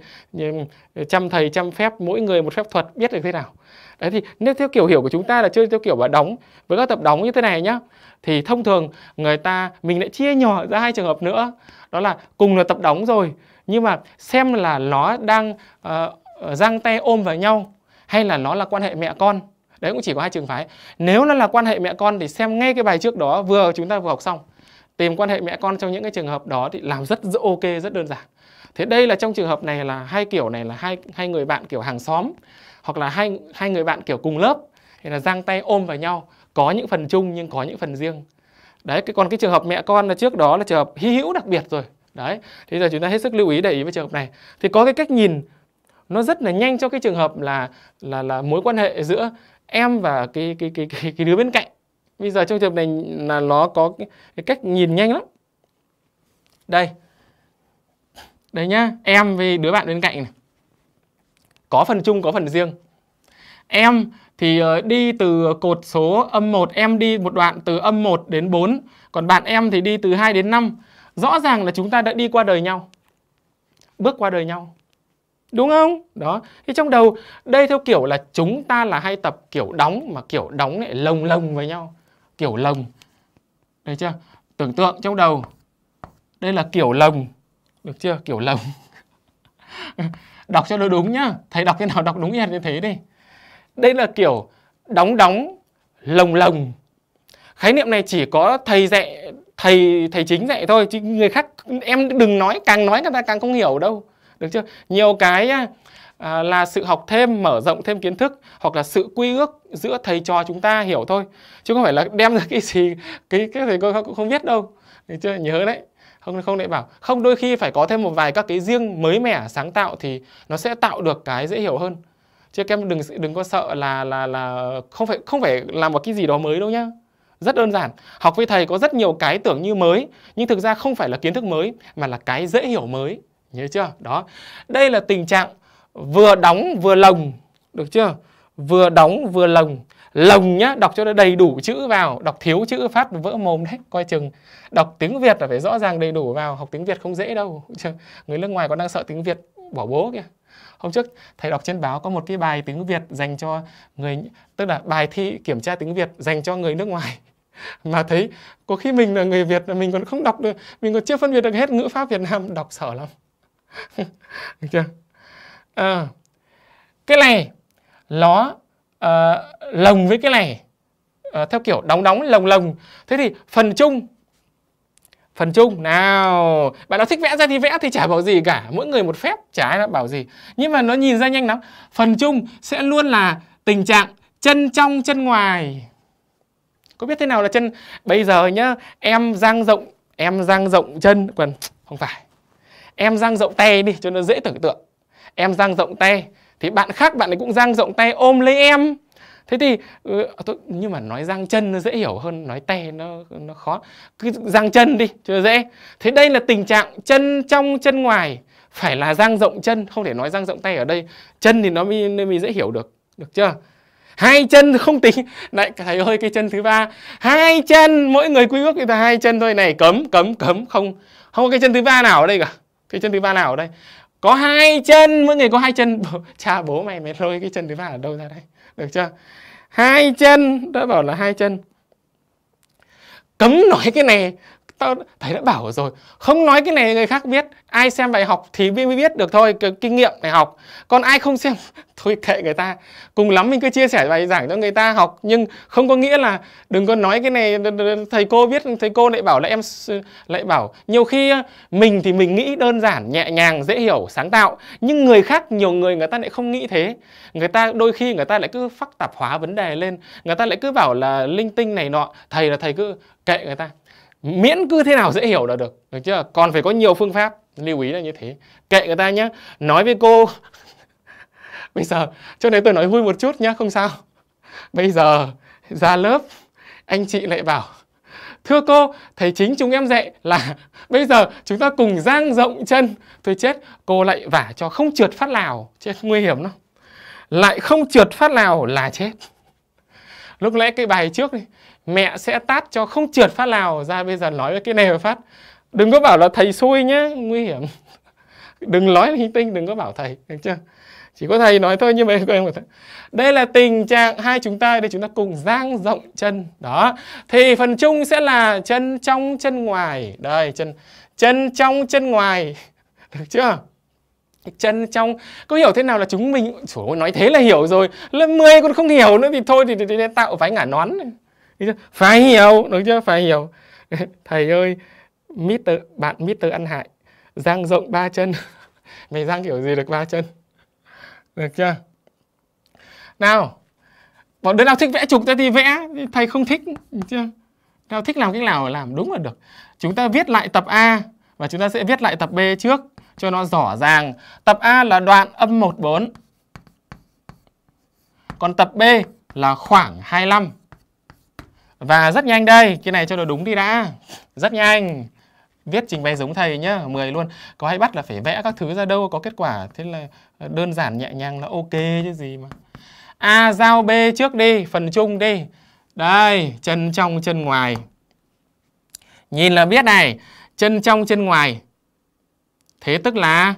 chăm thầy chăm phép mỗi người một phép thuật biết được thế nào đấy thì nếu theo kiểu hiểu của chúng ta là chơi theo kiểu và đóng với các tập đóng như thế này nhá thì thông thường người ta mình lại chia nhỏ ra hai trường hợp nữa đó là cùng là tập đóng rồi nhưng mà xem là nó đang uh, Ờ, giang tay ôm vào nhau hay là nó là quan hệ mẹ con đấy cũng chỉ có hai trường phái nếu nó là quan hệ mẹ con thì xem ngay cái bài trước đó vừa chúng ta vừa học xong tìm quan hệ mẹ con trong những cái trường hợp đó thì làm rất, rất ok rất đơn giản thế đây là trong trường hợp này là hai kiểu này là hai hai người bạn kiểu hàng xóm hoặc là hai hai người bạn kiểu cùng lớp thì là giang tay ôm vào nhau có những phần chung nhưng có những phần riêng đấy cái còn cái trường hợp mẹ con là trước đó là trường hợp hi hữu đặc biệt rồi đấy thì giờ chúng ta hết sức lưu ý để ý với trường hợp này thì có cái cách nhìn nó rất là nhanh cho cái trường hợp là là là mối quan hệ giữa em và cái cái cái cái, cái đứa bên cạnh bây giờ trong trường hợp này là nó có cái, cách nhìn nhanh lắm đây đấy nhá em với đứa bạn bên cạnh này có phần chung có phần riêng em thì ờ, đi từ cột số âm 1 em đi một đoạn từ âm 1 đến 4 còn bạn em thì đi từ 2 đến 5 rõ ràng là chúng ta đã đi qua đời nhau bước qua đời nhau đúng không đó thì trong đầu đây theo kiểu là chúng ta là hay tập kiểu đóng mà kiểu đóng lại lồng lồng với nhau kiểu lồng được chưa tưởng tượng trong đầu đây là kiểu lồng được chưa kiểu lồng đọc cho nó đúng nhá thầy đọc thế nào đọc đúng yên như thế đi đây là kiểu đóng đóng lồng lồng khái niệm này chỉ có thầy dạy thầy thầy chính dạy thôi chứ người khác em đừng nói càng nói người ta càng không hiểu đâu được chưa nhiều cái à, là sự học thêm mở rộng thêm kiến thức hoặc là sự quy ước giữa thầy trò chúng ta hiểu thôi chứ không phải là đem ra cái gì cái cái thầy cô cũng không biết đâu được chưa nhớ đấy không không lại bảo không đôi khi phải có thêm một vài các cái riêng mới mẻ sáng tạo thì nó sẽ tạo được cái dễ hiểu hơn chứ các em đừng đừng có sợ là là là không phải không phải làm một cái gì đó mới đâu nhá rất đơn giản học với thầy có rất nhiều cái tưởng như mới nhưng thực ra không phải là kiến thức mới mà là cái dễ hiểu mới Nhớ chưa? Đó. Đây là tình trạng vừa đóng vừa lồng, được chưa? Vừa đóng vừa lồng. Lồng nhá, đọc cho nó đầy đủ chữ vào, đọc thiếu chữ phát vỡ mồm đấy, coi chừng. Đọc tiếng Việt là phải rõ ràng đầy đủ vào, học tiếng Việt không dễ đâu. Người nước ngoài còn đang sợ tiếng Việt bỏ bố kìa. Hôm trước thầy đọc trên báo có một cái bài tiếng Việt dành cho người tức là bài thi kiểm tra tiếng Việt dành cho người nước ngoài mà thấy có khi mình là người Việt là mình còn không đọc được mình còn chưa phân biệt được hết ngữ pháp Việt Nam đọc sở lắm được chưa à, cái này nó à, lồng với cái này à, theo kiểu đóng đóng lồng lồng thế thì phần chung phần chung nào bạn nào thích vẽ ra thì vẽ thì chả bảo gì cả mỗi người một phép chả ai bảo gì nhưng mà nó nhìn ra nhanh lắm phần chung sẽ luôn là tình trạng chân trong chân ngoài có biết thế nào là chân bây giờ nhá em dang rộng em dang rộng chân còn không phải em dang rộng tay đi cho nó dễ tưởng tượng em dang rộng tay thì bạn khác bạn ấy cũng dang rộng tay ôm lấy em thế thì ừ, à, nhưng mà nói giang chân nó dễ hiểu hơn nói tay nó nó khó cứ giang chân đi cho dễ thế đây là tình trạng chân trong chân ngoài phải là giang rộng chân không thể nói giang rộng tay ở đây chân thì nó mới, nên mình dễ hiểu được được chưa hai chân không tính lại thầy ơi cái chân thứ ba hai chân mỗi người quy ước thì là hai chân thôi này cấm cấm cấm không không có cái chân thứ ba nào ở đây cả cái chân thứ ba nào ở đây có hai chân mỗi người có hai chân cha bố mày mày lôi cái chân thứ ba ở đâu ra đây được chưa hai chân đã bảo là hai chân cấm nói cái này tao thầy đã bảo rồi không nói cái này người khác biết ai xem bài học thì mới biết được thôi cái kinh nghiệm phải học còn ai không xem thôi kệ người ta cùng lắm mình cứ chia sẻ bài giảng cho người ta học nhưng không có nghĩa là đừng có nói cái này thầy cô biết thầy cô lại bảo là em lại bảo nhiều khi mình thì mình nghĩ đơn giản nhẹ nhàng dễ hiểu sáng tạo nhưng người khác nhiều người người ta lại không nghĩ thế người ta đôi khi người ta lại cứ phức tạp hóa vấn đề lên người ta lại cứ bảo là linh tinh này nọ thầy là thầy cứ kệ người ta miễn cứ thế nào dễ hiểu là được được chưa còn phải có nhiều phương pháp lưu ý là như thế kệ người ta nhé nói với cô bây giờ cho nên tôi nói vui một chút nhá không sao bây giờ ra lớp anh chị lại bảo thưa cô thầy chính chúng em dạy là bây giờ chúng ta cùng giang rộng chân tôi chết cô lại vả cho không trượt phát nào chết nguy hiểm lắm lại không trượt phát nào là chết lúc lẽ cái bài trước đi mẹ sẽ tát cho không trượt phát nào ra bây giờ nói với cái này rồi phát đừng có bảo là thầy xui nhá nguy hiểm đừng nói linh tinh đừng có bảo thầy được chưa chỉ có thầy nói thôi nhưng mà em có đây là tình trạng hai chúng ta để chúng ta cùng dang rộng chân đó thì phần chung sẽ là chân trong chân ngoài đây chân chân trong chân ngoài được chưa chân trong có hiểu thế nào là chúng mình chủ nói thế là hiểu rồi lớp 10 còn không hiểu nữa thì thôi thì, thì, thì, thì tạo váy ngả nón này chưa? phải hiểu được chưa phải hiểu thầy ơi Mr. bạn Mr. ăn hại răng rộng ba chân mày răng kiểu gì được ba chân được chưa nào bọn đứa nào thích vẽ trục ra thì vẽ thầy không thích được chưa nào thích làm cách nào làm đúng là được chúng ta viết lại tập A và chúng ta sẽ viết lại tập B trước cho nó rõ ràng tập A là đoạn âm 14 còn tập B là khoảng 25 và rất nhanh đây, cái này cho nó đúng đi đã. Rất nhanh. Viết trình bày giống thầy nhá, 10 luôn. Có hay bắt là phải vẽ các thứ ra đâu có kết quả. Thế là đơn giản nhẹ nhàng là ok chứ gì mà. A giao B trước đi, phần chung đi. Đây, chân trong chân ngoài. Nhìn là biết này, chân trong chân ngoài. Thế tức là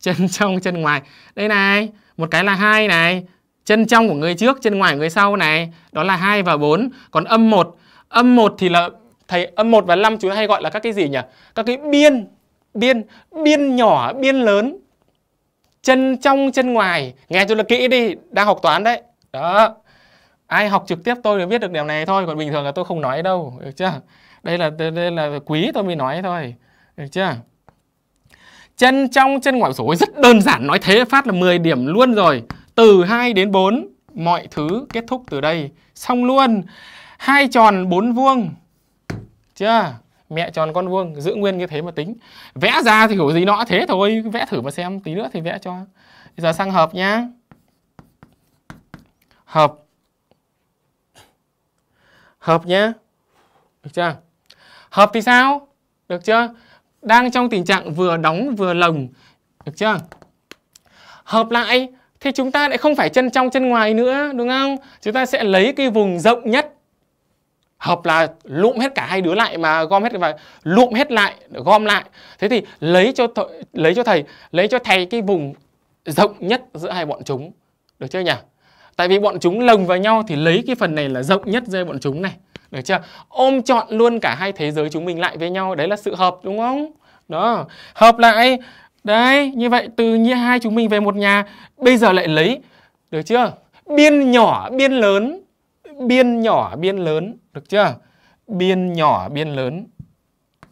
chân trong chân ngoài. Đây này, một cái là hai này, chân trong của người trước chân ngoài của người sau này đó là 2 và 4 còn âm 1 âm 1 thì là thầy âm 1 và 5 ta hay gọi là các cái gì nhỉ các cái biên biên biên nhỏ biên lớn chân trong chân ngoài nghe cho là kỹ đi đang học toán đấy đó ai học trực tiếp tôi mới biết được điều này thôi còn bình thường là tôi không nói đâu được chưa đây là đây là quý tôi mới nói thôi được chưa chân trong chân ngoài số rất đơn giản nói thế phát là 10 điểm luôn rồi từ 2 đến 4, mọi thứ kết thúc từ đây. Xong luôn. hai tròn bốn vuông. Chưa? Mẹ tròn con vuông, giữ nguyên như thế mà tính. Vẽ ra thì kiểu gì nó thế thôi, vẽ thử mà xem, tí nữa thì vẽ cho. Bây giờ sang hợp nhá. Hợp. Hợp nhá. Được chưa? Hợp thì sao? Được chưa? Đang trong tình trạng vừa đóng vừa lồng. Được chưa? Hợp lại thì chúng ta lại không phải chân trong chân ngoài nữa đúng không chúng ta sẽ lấy cái vùng rộng nhất hợp là lụm hết cả hai đứa lại mà gom hết và lụm hết lại gom lại thế thì lấy cho th- lấy cho thầy lấy cho thầy cái vùng rộng nhất giữa hai bọn chúng được chưa nhỉ tại vì bọn chúng lồng vào nhau thì lấy cái phần này là rộng nhất giữa bọn chúng này được chưa ôm trọn luôn cả hai thế giới chúng mình lại với nhau đấy là sự hợp đúng không đó hợp lại Đấy, như vậy từ như hai chúng mình về một nhà, bây giờ lại lấy, được chưa? Biên nhỏ, biên lớn, biên nhỏ, biên lớn, được chưa? Biên nhỏ, biên lớn,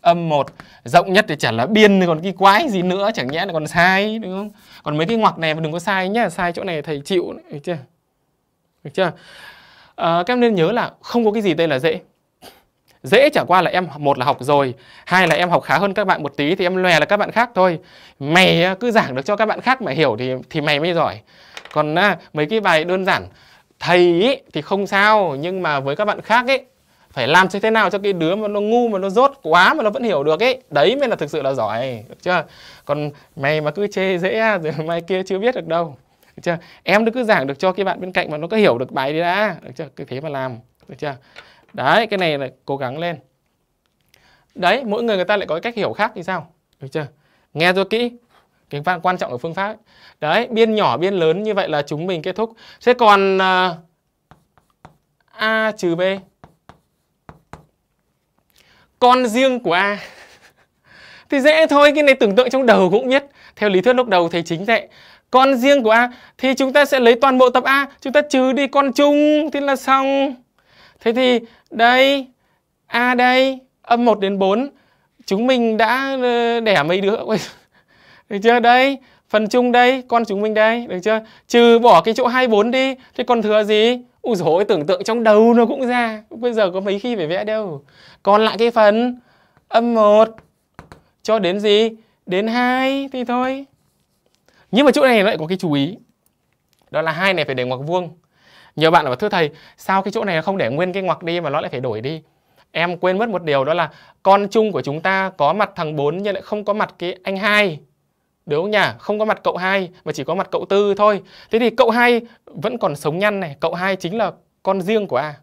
âm 1 rộng nhất thì chẳng là biên còn cái quái gì nữa chẳng nhẽ là còn sai đúng không còn mấy cái ngoặc này mà đừng có sai nhá sai chỗ này thầy chịu được chưa được chưa à, các em nên nhớ là không có cái gì đây là dễ dễ chẳng qua là em một là học rồi hai là em học khá hơn các bạn một tí thì em lòe là các bạn khác thôi mày cứ giảng được cho các bạn khác mà hiểu thì thì mày mới giỏi còn à, mấy cái bài đơn giản thầy ý, thì không sao nhưng mà với các bạn khác ấy phải làm như thế nào cho cái đứa mà nó ngu mà nó dốt quá mà nó vẫn hiểu được ấy đấy mới là thực sự là giỏi được chưa còn mày mà cứ chê dễ rồi mai kia chưa biết được đâu được chưa em cứ giảng được cho cái bạn bên cạnh mà nó có hiểu được bài đi đã được chưa cứ thế mà làm được chưa Đấy, cái này là cố gắng lên. Đấy, mỗi người người ta lại có cách hiểu khác thì sao? Được chưa? Nghe cho kỹ. Cái phần quan trọng ở phương pháp ấy. Đấy, biên nhỏ biên lớn như vậy là chúng mình kết thúc. Thế còn uh, A trừ B. Con riêng của A. thì dễ thôi, cái này tưởng tượng trong đầu cũng biết. Theo lý thuyết lúc đầu thầy chính dạy con riêng của A thì chúng ta sẽ lấy toàn bộ tập A, chúng ta trừ đi con chung thì là xong. Thế thì đây, A đây, âm 1 đến 4, chúng mình đã ờ, đẻ mấy đứa. được chưa? Đây, phần chung đây, con chúng mình đây, được chưa? Trừ bỏ cái chỗ 24 đi, thì còn thừa gì? Úi dồi ôi, tưởng tượng trong đầu nó cũng ra. Bây giờ có mấy khi phải vẽ đâu. Còn lại cái phần âm 1 cho đến gì? Đến 2 thì thôi. Nhưng mà chỗ này nó lại có cái chú ý. Đó là hai này phải để ngoặc vuông nhiều bạn bảo thưa thầy sao cái chỗ này không để nguyên cái ngoặc đi mà nó lại phải đổi đi em quên mất một điều đó là con chung của chúng ta có mặt thằng 4 nhưng lại không có mặt cái anh hai đúng không nhỉ không có mặt cậu hai mà chỉ có mặt cậu tư thôi thế thì cậu hai vẫn còn sống nhăn này cậu hai chính là con riêng của a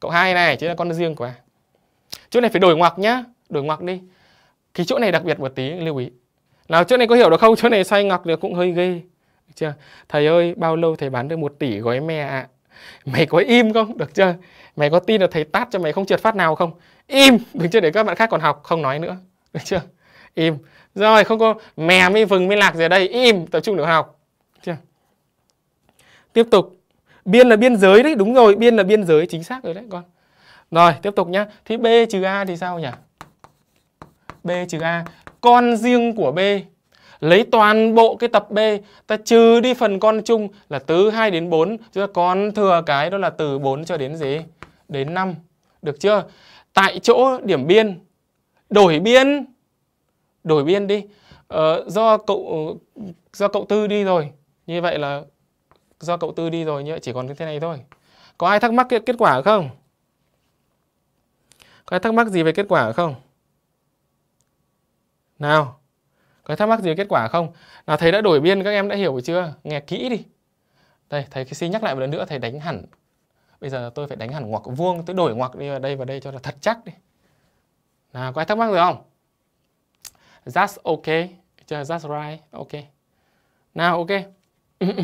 cậu hai này chính là con riêng của a chỗ này phải đổi ngoặc nhá đổi ngoặc đi cái chỗ này đặc biệt một tí lưu ý nào chỗ này có hiểu được không chỗ này xoay ngoặc được cũng hơi ghê chưa thầy ơi bao lâu thầy bán được một tỷ gói me ạ à? mày có im không được chưa mày có tin là thầy tát cho mày không trượt phát nào không im được chưa để các bạn khác còn học không nói nữa được chưa im rồi không có mè mới vừng mới lạc gì ở đây im tập trung được học được chưa tiếp tục biên là biên giới đấy đúng rồi biên là biên giới chính xác rồi đấy con rồi tiếp tục nhá thì b trừ a thì sao nhỉ b trừ a con riêng của b lấy toàn bộ cái tập B ta trừ đi phần con chung là từ 2 đến 4 chúng ta còn thừa cái đó là từ 4 cho đến gì đến 5 được chưa tại chỗ điểm biên đổi biên đổi biên đi ờ, do cậu do cậu tư đi rồi như vậy là do cậu tư đi rồi như vậy chỉ còn cái thế này thôi có ai thắc mắc kết, kết quả không có ai thắc mắc gì về kết quả không nào có thắc mắc gì về kết quả không nào thầy đã đổi biên các em đã hiểu chưa nghe kỹ đi đây thầy xin nhắc lại một lần nữa thầy đánh hẳn bây giờ tôi phải đánh hẳn ngoặc vuông tôi đổi ngoặc đi vào đây vào đây cho là thật chắc đi nào có ai thắc mắc gì không that's OK, chưa that's right ok nào ok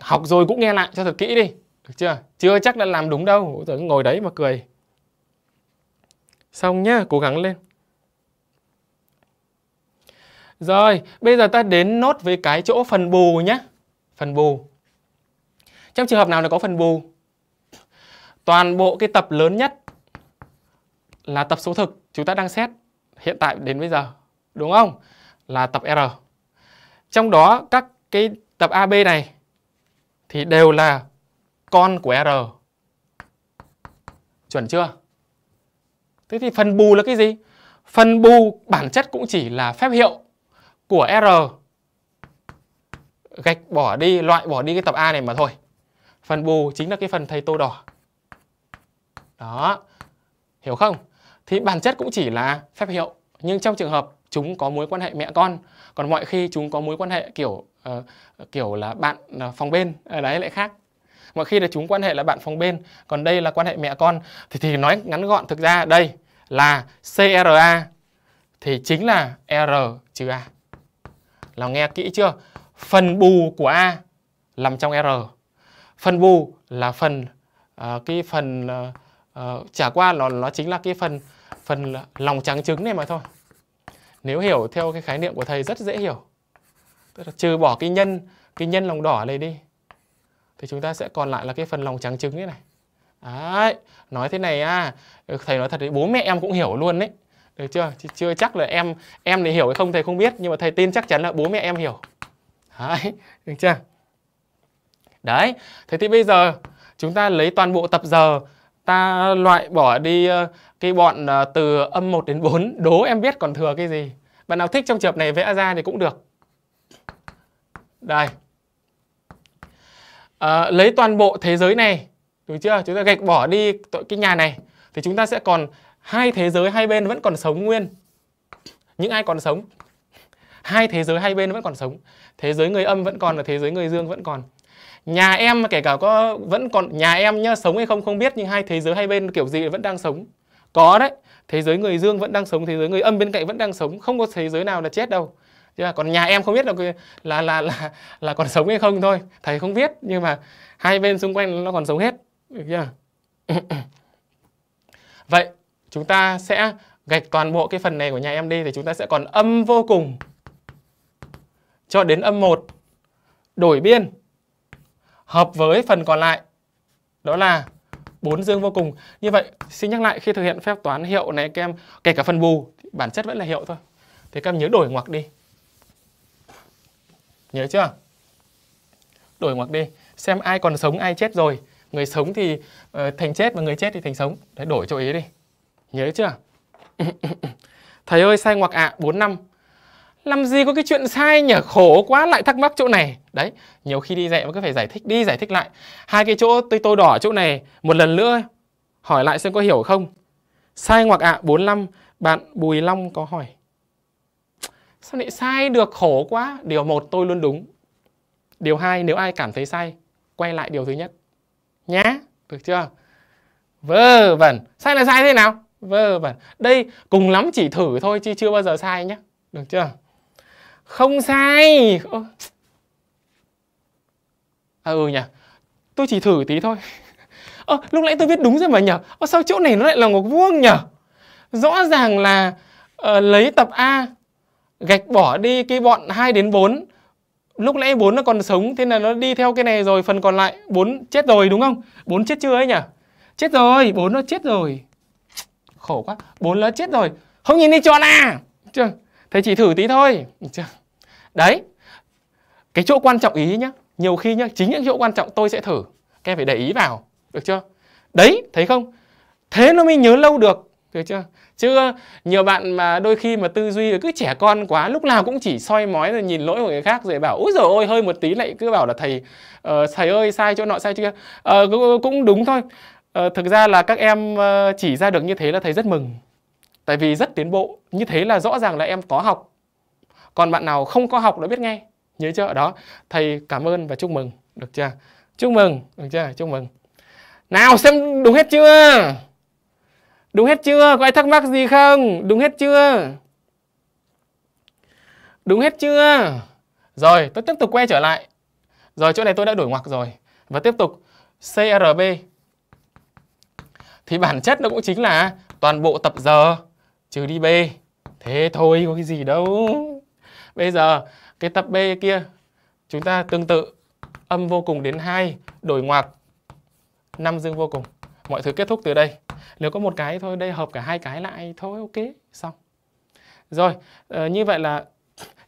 học rồi cũng nghe lại cho thật kỹ đi được chưa chưa chắc đã làm đúng đâu Tôi ngồi đấy mà cười xong nhá cố gắng lên rồi, bây giờ ta đến nốt với cái chỗ phần bù nhé. Phần bù. Trong trường hợp nào là có phần bù? Toàn bộ cái tập lớn nhất là tập số thực chúng ta đang xét hiện tại đến bây giờ. Đúng không? Là tập R. Trong đó các cái tập AB này thì đều là con của R. Chuẩn chưa? Thế thì phần bù là cái gì? Phần bù bản chất cũng chỉ là phép hiệu của R gạch bỏ đi, loại bỏ đi cái tập A này mà thôi. Phần bù chính là cái phần thầy tô đỏ. Đó. Hiểu không? Thì bản chất cũng chỉ là phép hiệu, nhưng trong trường hợp chúng có mối quan hệ mẹ con, còn mọi khi chúng có mối quan hệ kiểu uh, kiểu là bạn ờ, phòng bên, ở ờ, đấy lại khác. Mọi khi là chúng quan hệ là bạn phòng bên, còn đây là quan hệ mẹ con thì thì nói ngắn gọn thực ra đây là CRA thì chính là R trừ A là nghe kỹ chưa? Phần bù của A nằm trong R. Phần bù là phần uh, cái phần uh, ờ, ờ, uh, trả qua nó nó chính là cái phần phần lòng trắng trứng này mà thôi. Nếu hiểu theo cái khái niệm của thầy rất dễ hiểu. Tức là trừ bỏ cái nhân cái nhân lòng đỏ này đi thì chúng ta sẽ còn lại là cái phần lòng trắng trứng thế này. Đấy, nói thế này à, thầy nói thật đấy, bố mẹ em cũng hiểu luôn đấy được ừ, chưa Chứ chưa chắc là em em thì hiểu hay không thầy không biết nhưng mà thầy tin chắc chắn là bố mẹ em hiểu đấy được chưa đấy thế thì bây giờ chúng ta lấy toàn bộ tập giờ ta loại bỏ đi ờ, cái bọn ờ, từ âm 1 đến 4 đố em biết còn thừa cái gì bạn nào thích trong trường này vẽ ra thì cũng được đây à, lấy toàn bộ thế giới này được chưa chúng ta gạch bỏ đi cái nhà này thì chúng ta sẽ còn hai thế giới hai bên vẫn còn sống nguyên những ai còn sống hai thế giới hai bên vẫn còn sống thế giới người âm vẫn còn và thế giới người dương vẫn còn nhà em kể cả có vẫn còn nhà em nhá sống hay không không biết nhưng hai thế giới hai bên kiểu gì vẫn đang sống có đấy thế giới người dương vẫn đang sống thế giới người âm bên cạnh vẫn đang sống không có thế giới nào là chết đâu chứ còn nhà em không biết là là là là, là còn sống hay không thôi thầy không biết nhưng mà hai bên xung quanh nó còn sống hết được chưa vậy chúng ta sẽ gạch toàn bộ cái phần này của nhà em đi thì chúng ta sẽ còn âm vô cùng cho đến âm 1 đổi biên hợp với phần còn lại đó là bốn dương vô cùng. Như vậy xin nhắc lại khi thực hiện phép toán hiệu này các em kể cả phần bù bản chất vẫn là hiệu thôi. Thì các em nhớ đổi ngoặc đi. Nhớ chưa? Đổi ngoặc đi, xem ai còn sống ai chết rồi. Người sống thì uh, thành chết và người chết thì thành sống. Đấy đổi chỗ ý đi. Nhớ chưa? Thầy ơi sai ngoặc ạ à, 4 năm Làm gì có cái chuyện sai nhở khổ quá lại thắc mắc chỗ này Đấy nhiều khi đi dạy mà cứ phải giải thích đi giải thích lại Hai cái chỗ tôi tô đỏ chỗ này một lần nữa Hỏi lại xem có hiểu không Sai ngoặc ạ à, 45 Bạn Bùi Long có hỏi Sao lại sai được khổ quá Điều một tôi luôn đúng Điều hai nếu ai cảm thấy sai Quay lại điều thứ nhất Nhá được chưa Vớ vẩn Sai là sai thế nào vơ vẩn đây cùng lắm chỉ thử thôi chứ chưa bao giờ sai nhé được chưa không sai à ừ nhỉ tôi chỉ thử tí thôi à, lúc nãy tôi biết đúng rồi mà nhỉ à, sao chỗ này nó lại là một vuông nhỉ rõ ràng là uh, lấy tập a gạch bỏ đi cái bọn 2 đến 4 lúc nãy 4 nó còn sống thế là nó đi theo cái này rồi phần còn lại 4 chết rồi đúng không 4 chết chưa ấy nhỉ chết rồi 4 nó chết rồi khổ quá bốn lớn chết rồi không nhìn đi cho à chưa thầy chỉ thử tí thôi chưa đấy cái chỗ quan trọng ý nhá nhiều khi nhá chính những chỗ quan trọng tôi sẽ thử các em phải để ý vào được chưa đấy thấy không thế nó mới nhớ lâu được được chưa chứ ờ, nhiều bạn mà đôi khi mà tư duy cứ trẻ con quá lúc nào cũng chỉ soi mói rồi nhìn lỗi của người khác rồi bảo úi rồi ôi hơi một tí lại cứ bảo là thầy uh, thầy ơi sai chỗ nọ sai chỗ kia uh, cũng đúng thôi Ờ, thực ra là các em ờ, chỉ ra được như thế là thầy rất mừng tại vì rất tiến bộ như thế là rõ ràng là em có học còn bạn nào không có học đã biết nghe nhớ chưa đó thầy cảm ơn và chúc mừng được chưa chúc mừng được chưa chúc mừng nào xem đúng hết chưa đúng hết chưa có ai thắc mắc gì không đúng hết chưa đúng hết chưa rồi tôi tiếp tục quay trở lại rồi chỗ này tôi đã đổi ngoặc rồi và tiếp tục crb thì bản chất nó cũng chính là toàn bộ tập giờ trừ đi B. Thế thôi có cái gì đâu. Bây giờ cái tập B kia chúng ta tương tự âm vô cùng đến 2 đổi ngoặc năm dương vô cùng. Mọi thứ kết thúc từ đây. Nếu có một cái thôi đây hợp cả hai cái lại thôi ok xong. Rồi, ờ, như vậy là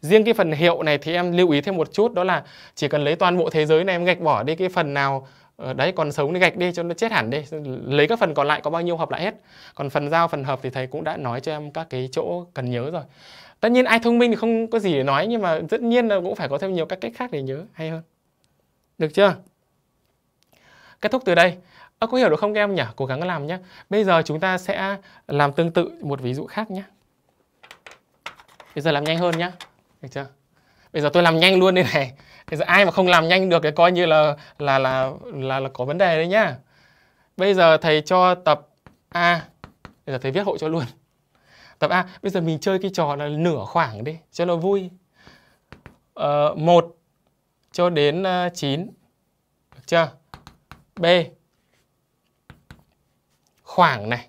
riêng cái phần hiệu này thì em lưu ý thêm một chút đó là chỉ cần lấy toàn bộ thế giới này em gạch bỏ đi cái phần nào ở ờ, đấy còn sống thì gạch đi cho nó chết hẳn đi lấy các phần còn lại có bao nhiêu hợp lại hết còn phần giao phần hợp thì thầy cũng đã nói cho em các cái chỗ cần nhớ rồi tất nhiên ai thông minh thì không có gì để nói nhưng mà tất nhiên là cũng phải có thêm nhiều các cách khác để nhớ hay hơn được chưa kết thúc từ đây à, có hiểu được không các em nhỉ cố gắng làm nhé bây giờ chúng ta sẽ làm tương tự một ví dụ khác nhé bây giờ làm nhanh hơn nhé được chưa bây giờ tôi làm nhanh luôn đây này thì giờ ai mà không làm nhanh được thì coi như là là là là, là có vấn đề đấy nhá. Bây giờ thầy cho tập A. Bây giờ thầy viết hộ cho luôn. Tập A, bây giờ mình chơi cái trò là nửa khoảng đi cho nó vui. Ờ, 1 cho đến 9. Ờ, được chưa? B. Khoảng này.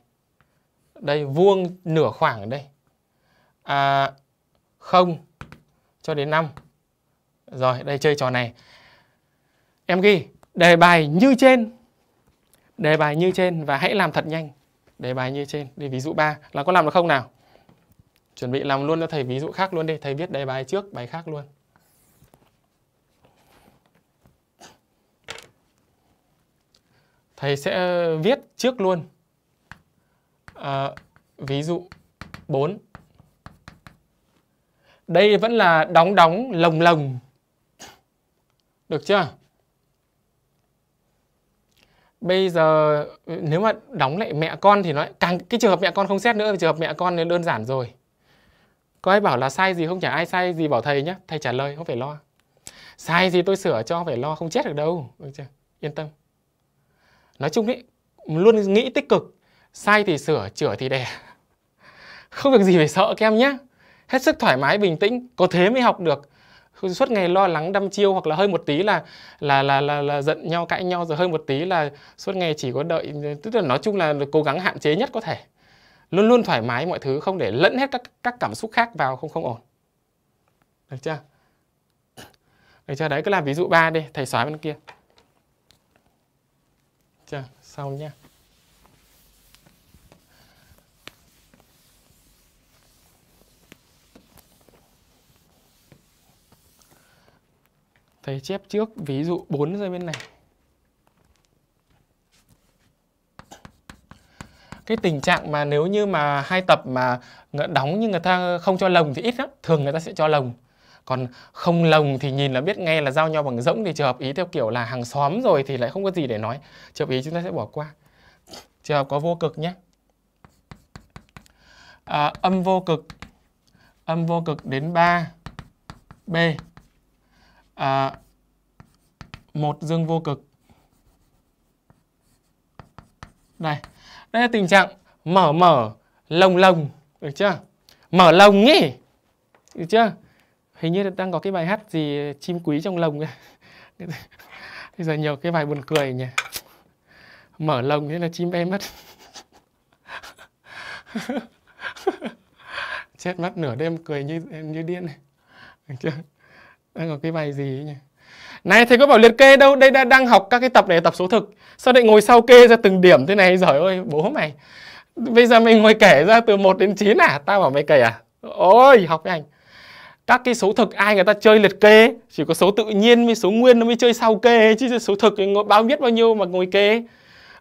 Đây vuông nửa khoảng đây. À, 0 cho đến 5. Rồi, đây chơi trò này. Em ghi đề bài như trên. Đề bài như trên và hãy làm thật nhanh. Đề bài như trên. Đi ví dụ 3 là có làm được không nào? Chuẩn bị làm luôn cho thầy ví dụ khác luôn đi. Thầy viết đề bài trước, bài khác luôn. Thầy sẽ viết trước luôn. À, ví dụ 4 đây vẫn là đóng đóng lồng lồng được chưa? Bây giờ ừ, nếu mà đóng lại mẹ con thì nó càng cái trường hợp mẹ con không xét nữa, trường hợp mẹ con nên đơn giản rồi. Có ai bảo là sai gì không chả ai sai gì bảo thầy nhá, thầy trả lời không phải lo. Sai gì tôi sửa cho phải lo không chết được đâu, được chưa? Yên tâm. Nói chung ấy, luôn nghĩ tích cực, sai thì sửa, chữa thì đẻ. Không việc gì phải sợ các em nhé. Hết sức thoải mái bình tĩnh, có thế mới học được suốt ngày lo lắng đăm chiêu hoặc là hơi một tí là là là là, là giận nhau cãi nhau rồi hơi một tí là suốt ngày chỉ có đợi tức là nói chung là cố gắng hạn chế nhất có thể luôn luôn thoải mái mọi thứ không để lẫn hết các các cảm xúc khác vào không không ổn được chưa được chưa đấy cứ làm ví dụ ba đi thầy xóa bên kia chưa sau nhé thầy chép trước ví dụ 4 rơi bên này cái tình trạng mà nếu như mà hai tập mà đóng nhưng người ta không cho lồng thì ít lắm thường người ta sẽ cho lồng còn không lồng thì nhìn là biết ngay là giao nhau bằng rỗng thì trường hợp ý theo kiểu là hàng xóm rồi thì lại không có gì để nói trường hợp ý chúng ta sẽ bỏ qua trường hợp có vô cực nhé à, âm vô cực âm vô cực đến 3 b à, một dương vô cực đây đây là tình trạng mở mở lồng lồng được chưa mở lồng nhỉ được chưa hình như đang có cái bài hát gì chim quý trong lồng bây giờ nhiều cái bài buồn cười nhỉ mở lồng thế là chim bay mất chết mất nửa đêm cười như như điên này được chưa đây còn cái bài gì ấy nhỉ? Này thầy có bảo liệt kê đâu, đây đã đang học các cái tập này tập số thực. Sao lại ngồi sau kê ra từng điểm thế này? giỏi ơi, bố mày. Bây giờ mày ngồi kể ra từ 1 đến 9 à? Tao bảo mày kể à? Ôi, học với anh. Các cái số thực ai người ta chơi liệt kê, chỉ có số tự nhiên với số nguyên nó mới chơi sau kê chứ số thực thì bao biết bao nhiêu mà ngồi kê.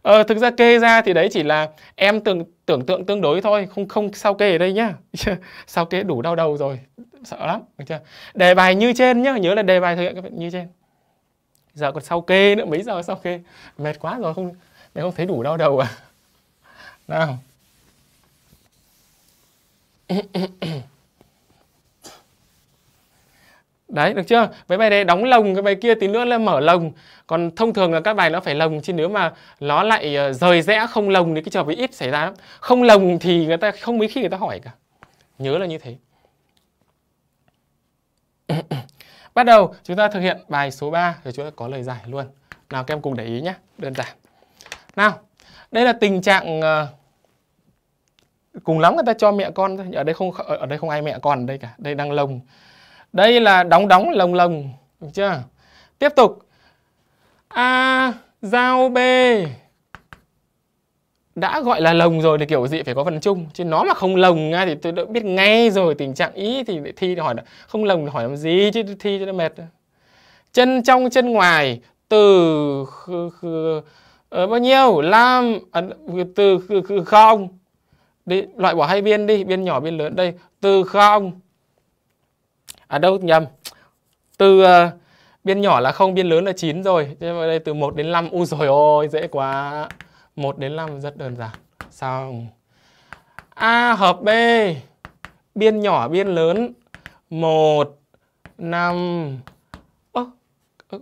Ờ, thực ra kê ra thì đấy chỉ là em tưởng tưởng tượng tương đối thôi, không không sao kê ở đây nhá. sao kê đủ đau đầu rồi sợ lắm được chưa đề bài như trên nhá nhớ là đề bài thực hiện các bạn như trên giờ còn sau kê nữa mấy giờ sau kê mệt quá rồi không mình không thấy đủ đau đầu à nào Đấy, được chưa? Với bài này đóng lồng, cái bài kia tí nữa là mở lồng. Còn thông thường là các bài nó phải lồng, chứ nếu mà nó lại ờ, rời rẽ không lồng thì cái trò bị ít xảy ra lắm. Không lồng thì người ta không mấy khi người ta hỏi cả. Nhớ là như thế. Bắt đầu chúng ta thực hiện bài số 3 rồi chúng ta có lời giải luôn. Nào các em cùng để ý nhé, đơn giản. Nào, đây là tình trạng ờ, cùng lắm người ta cho mẹ con thôi, ở đây không ở đây không ai mẹ con ở đây cả, đây đang lồng. Đây là đóng đóng lồng lồng, được chưa? Tiếp tục. A giao B đã gọi là lồng rồi thì kiểu gì phải có phần chung chứ nó mà không lồng ngay thì tôi đã biết ngay rồi tình trạng ý thì thi thì hỏi là không lồng thì hỏi làm gì chứ thi cho nó mệt chân trong chân ngoài từ ở ờ, bao nhiêu lam à, từ không đi loại bỏ hai biên đi biên nhỏ biên lớn đây từ không à đâu nhầm từ uh, biên nhỏ là không biên lớn là 9 rồi thế đây từ 1 đến 5 u rồi ôi dễ quá 1 đến 5 rất đơn giản. Xong. A hợp B biên nhỏ biên lớn 1 5 Ơ từ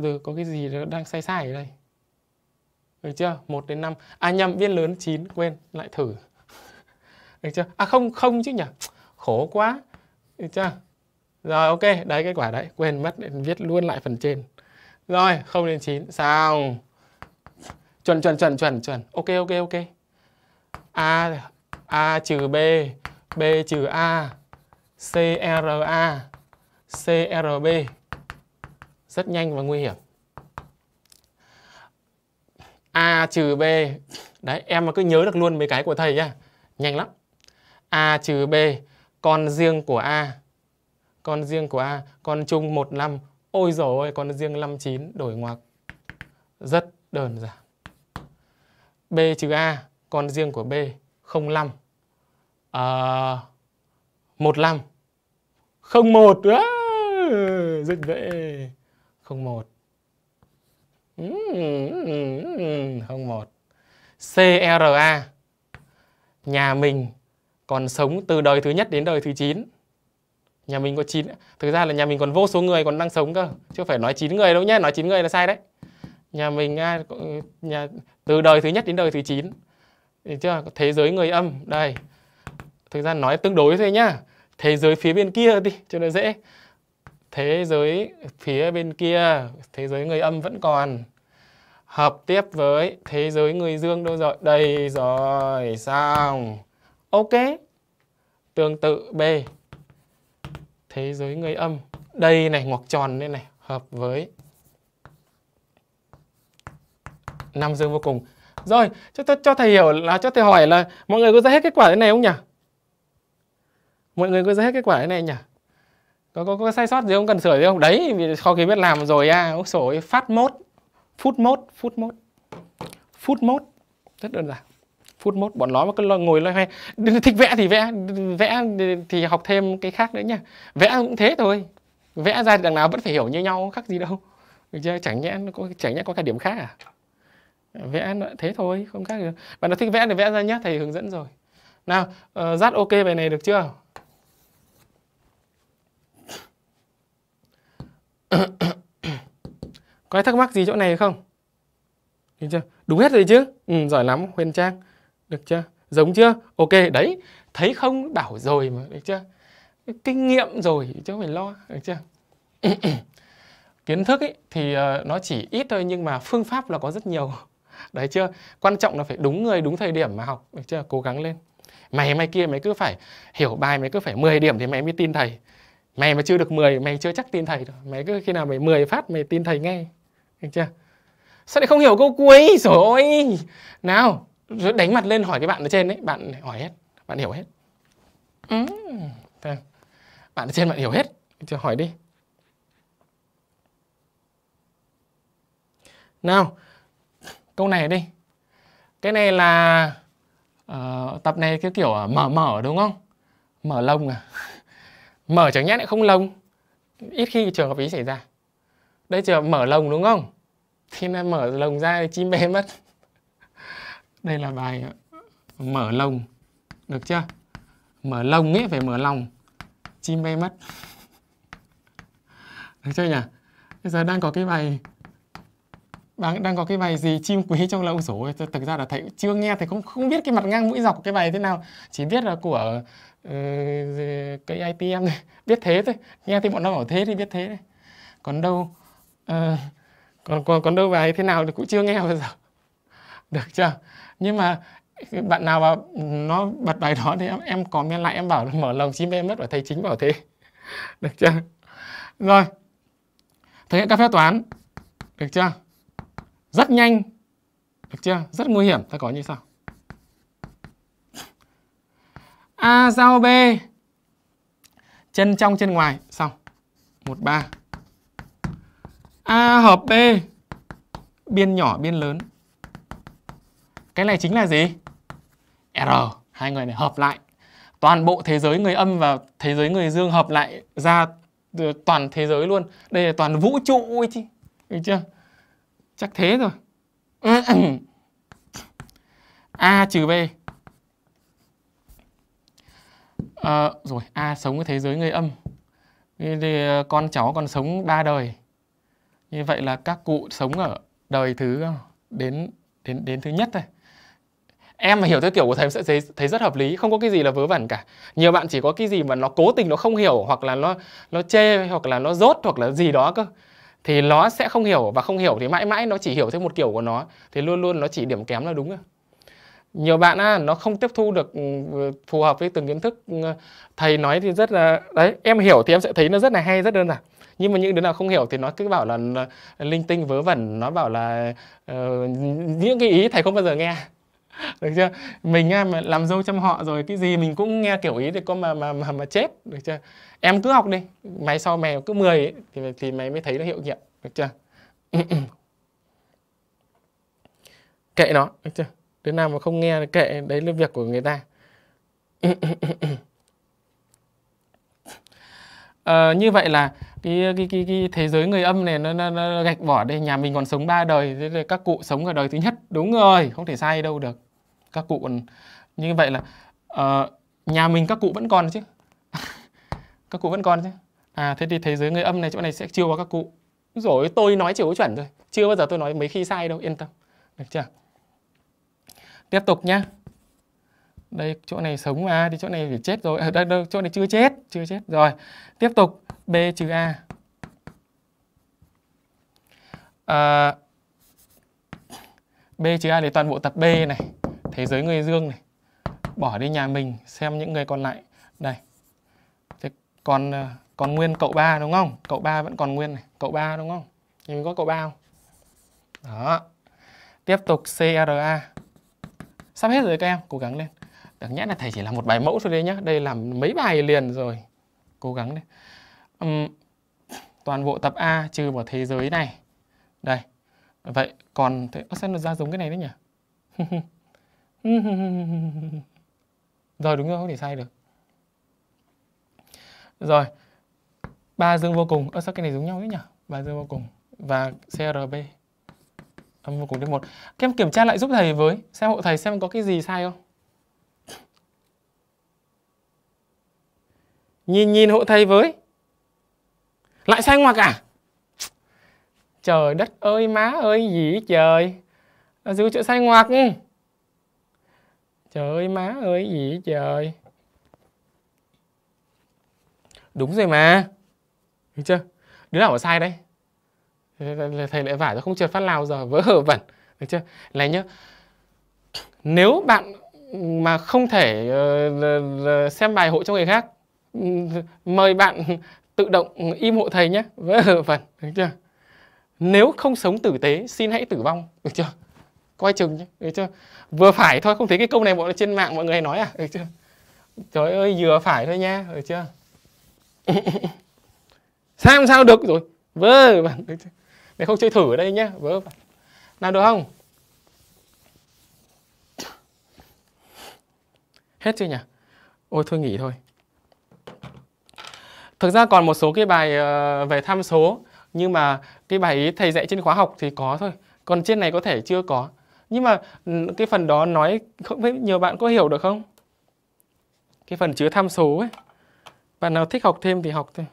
từ có cái gì đang sai sai ở đây. Được chưa? 1 đến 5. À nhầm biên lớn 9 quên lại thử. Được chưa? À không không chứ nhỉ. Khổ quá. Được chưa? Rồi ok, đấy kết quả đấy, quên mất viết luôn lại phần trên. Rồi, 0 đến 9, xong chuẩn chuẩn chuẩn chuẩn chuẩn ok ok ok a a trừ b b trừ a c c r a r b Rất nhanh và nguy hiểm. A trừ B. Đấy, em mà cứ nhớ được luôn mấy cái của thầy nhá. Nhanh lắm. A trừ B, con riêng của A. Con riêng của A, con chung một năm Ôi rồi ôi, con riêng chín đổi ngoặc. Rất đơn giản. B trừ A con riêng của B 05 à, 15 01 à, rất dễ 01 01 CRA nhà mình còn sống từ đời thứ nhất đến đời thứ 9 nhà mình có 9 thực ra là nhà mình còn vô số người còn đang sống cơ chứ phải nói 9 người đâu nhé nói 9 người là sai đấy nhà mình à, nhà từ đời thứ nhất đến đời thứ chín, Đấy chưa? thế giới người âm đây thực ra nói tương đối thôi nhá thế giới phía bên kia đi cho nó dễ thế giới phía bên kia thế giới người âm vẫn còn hợp tiếp với thế giới người dương đâu rồi đây rồi xong ok tương tự b thế giới người âm đây này ngoặc tròn đây này hợp với năm dương vô cùng. Rồi, cho, cho, cho thầy hiểu là cho thầy hỏi là mọi người có ra hết kết quả thế này không nhỉ? Mọi người có ra hết kết quả thế này nhỉ? Có, có, có sai sót gì không cần sửa gì không? Đấy, vì khó khi biết làm rồi à, ốc sổ phát mốt, phút mốt, phút mốt, phút mốt, rất đơn giản phút mốt bọn nó mà cứ ngồi loay hoay thích vẽ thì vẽ vẽ thì học thêm cái khác nữa nhá vẽ cũng thế thôi vẽ ra đằng nào vẫn phải hiểu như nhau khác gì đâu chẳng nhẽ có chẳng nhẽ có cái điểm khác à vẽ thế thôi không khác gì bạn nào thích vẽ thì vẽ ra nhé thầy hướng dẫn rồi nào uh, dắt ok bài này được chưa có ai thắc mắc gì chỗ này không được chưa đúng hết rồi chứ ừ, giỏi lắm huyền trang được chưa giống chưa ok đấy thấy không bảo rồi mà được chưa kinh nghiệm rồi chứ không phải lo được chưa kiến thức ý, thì ờ, nó chỉ ít thôi nhưng mà phương pháp là có rất nhiều đấy chưa quan trọng là phải đúng người đúng thời điểm mà học được chưa cố gắng lên mày mày kia mày cứ phải hiểu bài mày cứ phải 10 điểm thì mày mới tin thầy mày mà chưa được 10 mày chưa chắc tin thầy đâu mày cứ khi nào mày 10 phát mày tin thầy ngay được chưa sao lại không hiểu câu cuối rồi ôi nào rồi đánh mặt lên hỏi cái bạn ở trên đấy bạn hỏi hết bạn hiểu hết ừ. bạn ở trên bạn hiểu hết chưa hỏi đi nào câu này đi cái này là uh, tập này cái kiểu ờ, mở mở đúng không mở lông à mở chẳng nhẽ lại không lông ít khi trường hợp ý xảy ra đây trường mở lông đúng không thì là mở lồng ra chim bé mất đây là bài ờ, mở lông được chưa mở lông nghĩa phải mở lòng chim bay mất được chưa nhỉ bây giờ đang có cái bài bà đang có cái bài gì chim quý trong lậu rồi thực ra là thầy chưa nghe thầy không không biết cái mặt ngang mũi dọc cái bài thế nào chỉ biết là của uh, cái ITM này biết thế thôi nghe thì bọn nó bảo thế thì biết thế đấy còn đâu uh, còn còn còn đâu bài thế nào thì cũng chưa nghe bao giờ được chưa nhưng mà bạn nào mà nó bật bài đó thì em em comment lại em bảo mở lòng chim em mất và thầy chính bảo thế được chưa rồi thực hiện các phép toán được chưa rất nhanh được chưa rất nguy hiểm ta có như sau a giao b chân trong chân ngoài xong một ba a hợp b biên nhỏ biên lớn cái này chính là gì r hai người này hợp lại toàn bộ thế giới người âm và thế giới người dương hợp lại ra toàn thế giới luôn đây là toàn vũ trụ ấy chứ được chưa chắc thế rồi a trừ b à, rồi a sống với thế giới người âm thì ờ, con cháu còn sống ba đời như vậy là các cụ sống ở đời thứ ờ, đến đến đến thứ nhất thôi em mà hiểu theo kiểu của thầy sẽ thấy, thấy rất hợp lý không có cái gì là vớ vẩn cả nhiều bạn chỉ có cái gì mà nó cố tình nó không hiểu hoặc là nó nó chê hoặc là nó rốt hoặc là gì đó cơ thì nó sẽ không hiểu và không hiểu thì mãi mãi nó chỉ hiểu theo một kiểu của nó thì luôn luôn nó chỉ điểm kém là đúng rồi nhiều bạn á, nó không tiếp thu được ừ, phù hợp với từng kiến thức ừ, thầy nói thì rất là đấy em hiểu thì em sẽ thấy nó rất là hay rất đơn giản nhưng mà những đứa nào không hiểu thì nó cứ bảo là linh tinh vớ vẩn nó bảo là uh, những cái ý thầy không bao giờ nghe được chưa mình à, mà làm dâu chăm họ rồi cái gì mình cũng nghe kiểu ý thì có mà mà mà mà chết được chưa em cứ học đi mày sau mày cứ 10 ấy, thì thì mày mới thấy nó hiệu nghiệm được chưa kệ nó được chưa đứa nào mà không nghe kệ đấy là việc của người ta à, như vậy là cái, cái cái cái thế giới người âm này nó, nó, nó gạch bỏ đây nhà mình còn sống ba đời thế các cụ sống ở đời thứ nhất đúng rồi không thể sai đâu được các cụ còn như vậy là uh, nhà mình các cụ vẫn còn chứ các cụ vẫn còn chứ à thế thì thế giới người âm này chỗ này sẽ chiêu vào các cụ rồi tôi nói chiều chuẩn rồi chưa bao giờ tôi nói mấy khi sai đâu yên tâm được chưa tiếp tục nhá đây chỗ này sống mà thì chỗ này phải chết rồi ở đây, đây chỗ này chưa chết chưa chết rồi tiếp tục b trừ a à, b trừ a thì toàn bộ tập b này thế giới người dương này bỏ đi nhà mình xem những người còn lại đây còn ờ, còn nguyên cậu ba đúng không cậu ba vẫn còn nguyên này cậu ba đúng không nhìn có cậu ba không đó tiếp tục CRA sắp hết rồi các em cố gắng lên đáng nhẽ là thầy chỉ làm một bài mẫu thôi đấy nhá đây làm mấy bài liền rồi cố gắng lên uhm, toàn bộ tập A trừ bỏ thế giới này đây vậy còn thế Ủa, sao nó ra giống cái này đấy nhỉ rồi đúng rồi không thể sai được rồi. Ba dương vô cùng. Ơ sao cái này giống nhau thế nhỉ? Ba dương vô cùng và CRB âm vô cùng đến một. Các em kiểm tra lại giúp thầy với xem hộ thầy xem có cái gì sai không. Nhìn nhìn hộ thầy với. Lại sai ngoặc à? Trời đất ơi má ơi gì trời. Giữ chỗ sai ngoặc. Ừ. Trời ơi má ơi gì trời. Đúng rồi mà. Được chưa? Đứa nào mà sai đấy? Thầy lại vả cho không trượt phát nào giờ vỡ hở vẩn. Được chưa? Này nhá. Nếu bạn mà không thể ờ, xem bài hộ cho người khác mời bạn tự động im hộ thầy nhé vỡ hở vẩn được chưa nếu không sống tử tế xin hãy tử vong được chưa coi chừng nhé được chưa vừa phải thôi không thấy cái câu này mọi người trên mạng mọi người nói à được chưa trời ơi vừa phải thôi nha được chưa sao sao được rồi vớ vẩn để không chơi thử ở đây nhá vớ vẩn làm được không hết chưa nhỉ ôi thôi nghỉ thôi thực ra còn một số cái bài ờ, về tham số nhưng mà cái bài ý thầy dạy trên khóa học thì có thôi còn trên này có thể chưa có nhưng mà ừ, cái phần đó nói không biết nhiều bạn có hiểu được không cái phần chứa tham số ấy bạn nào thích học thêm thì học thôi.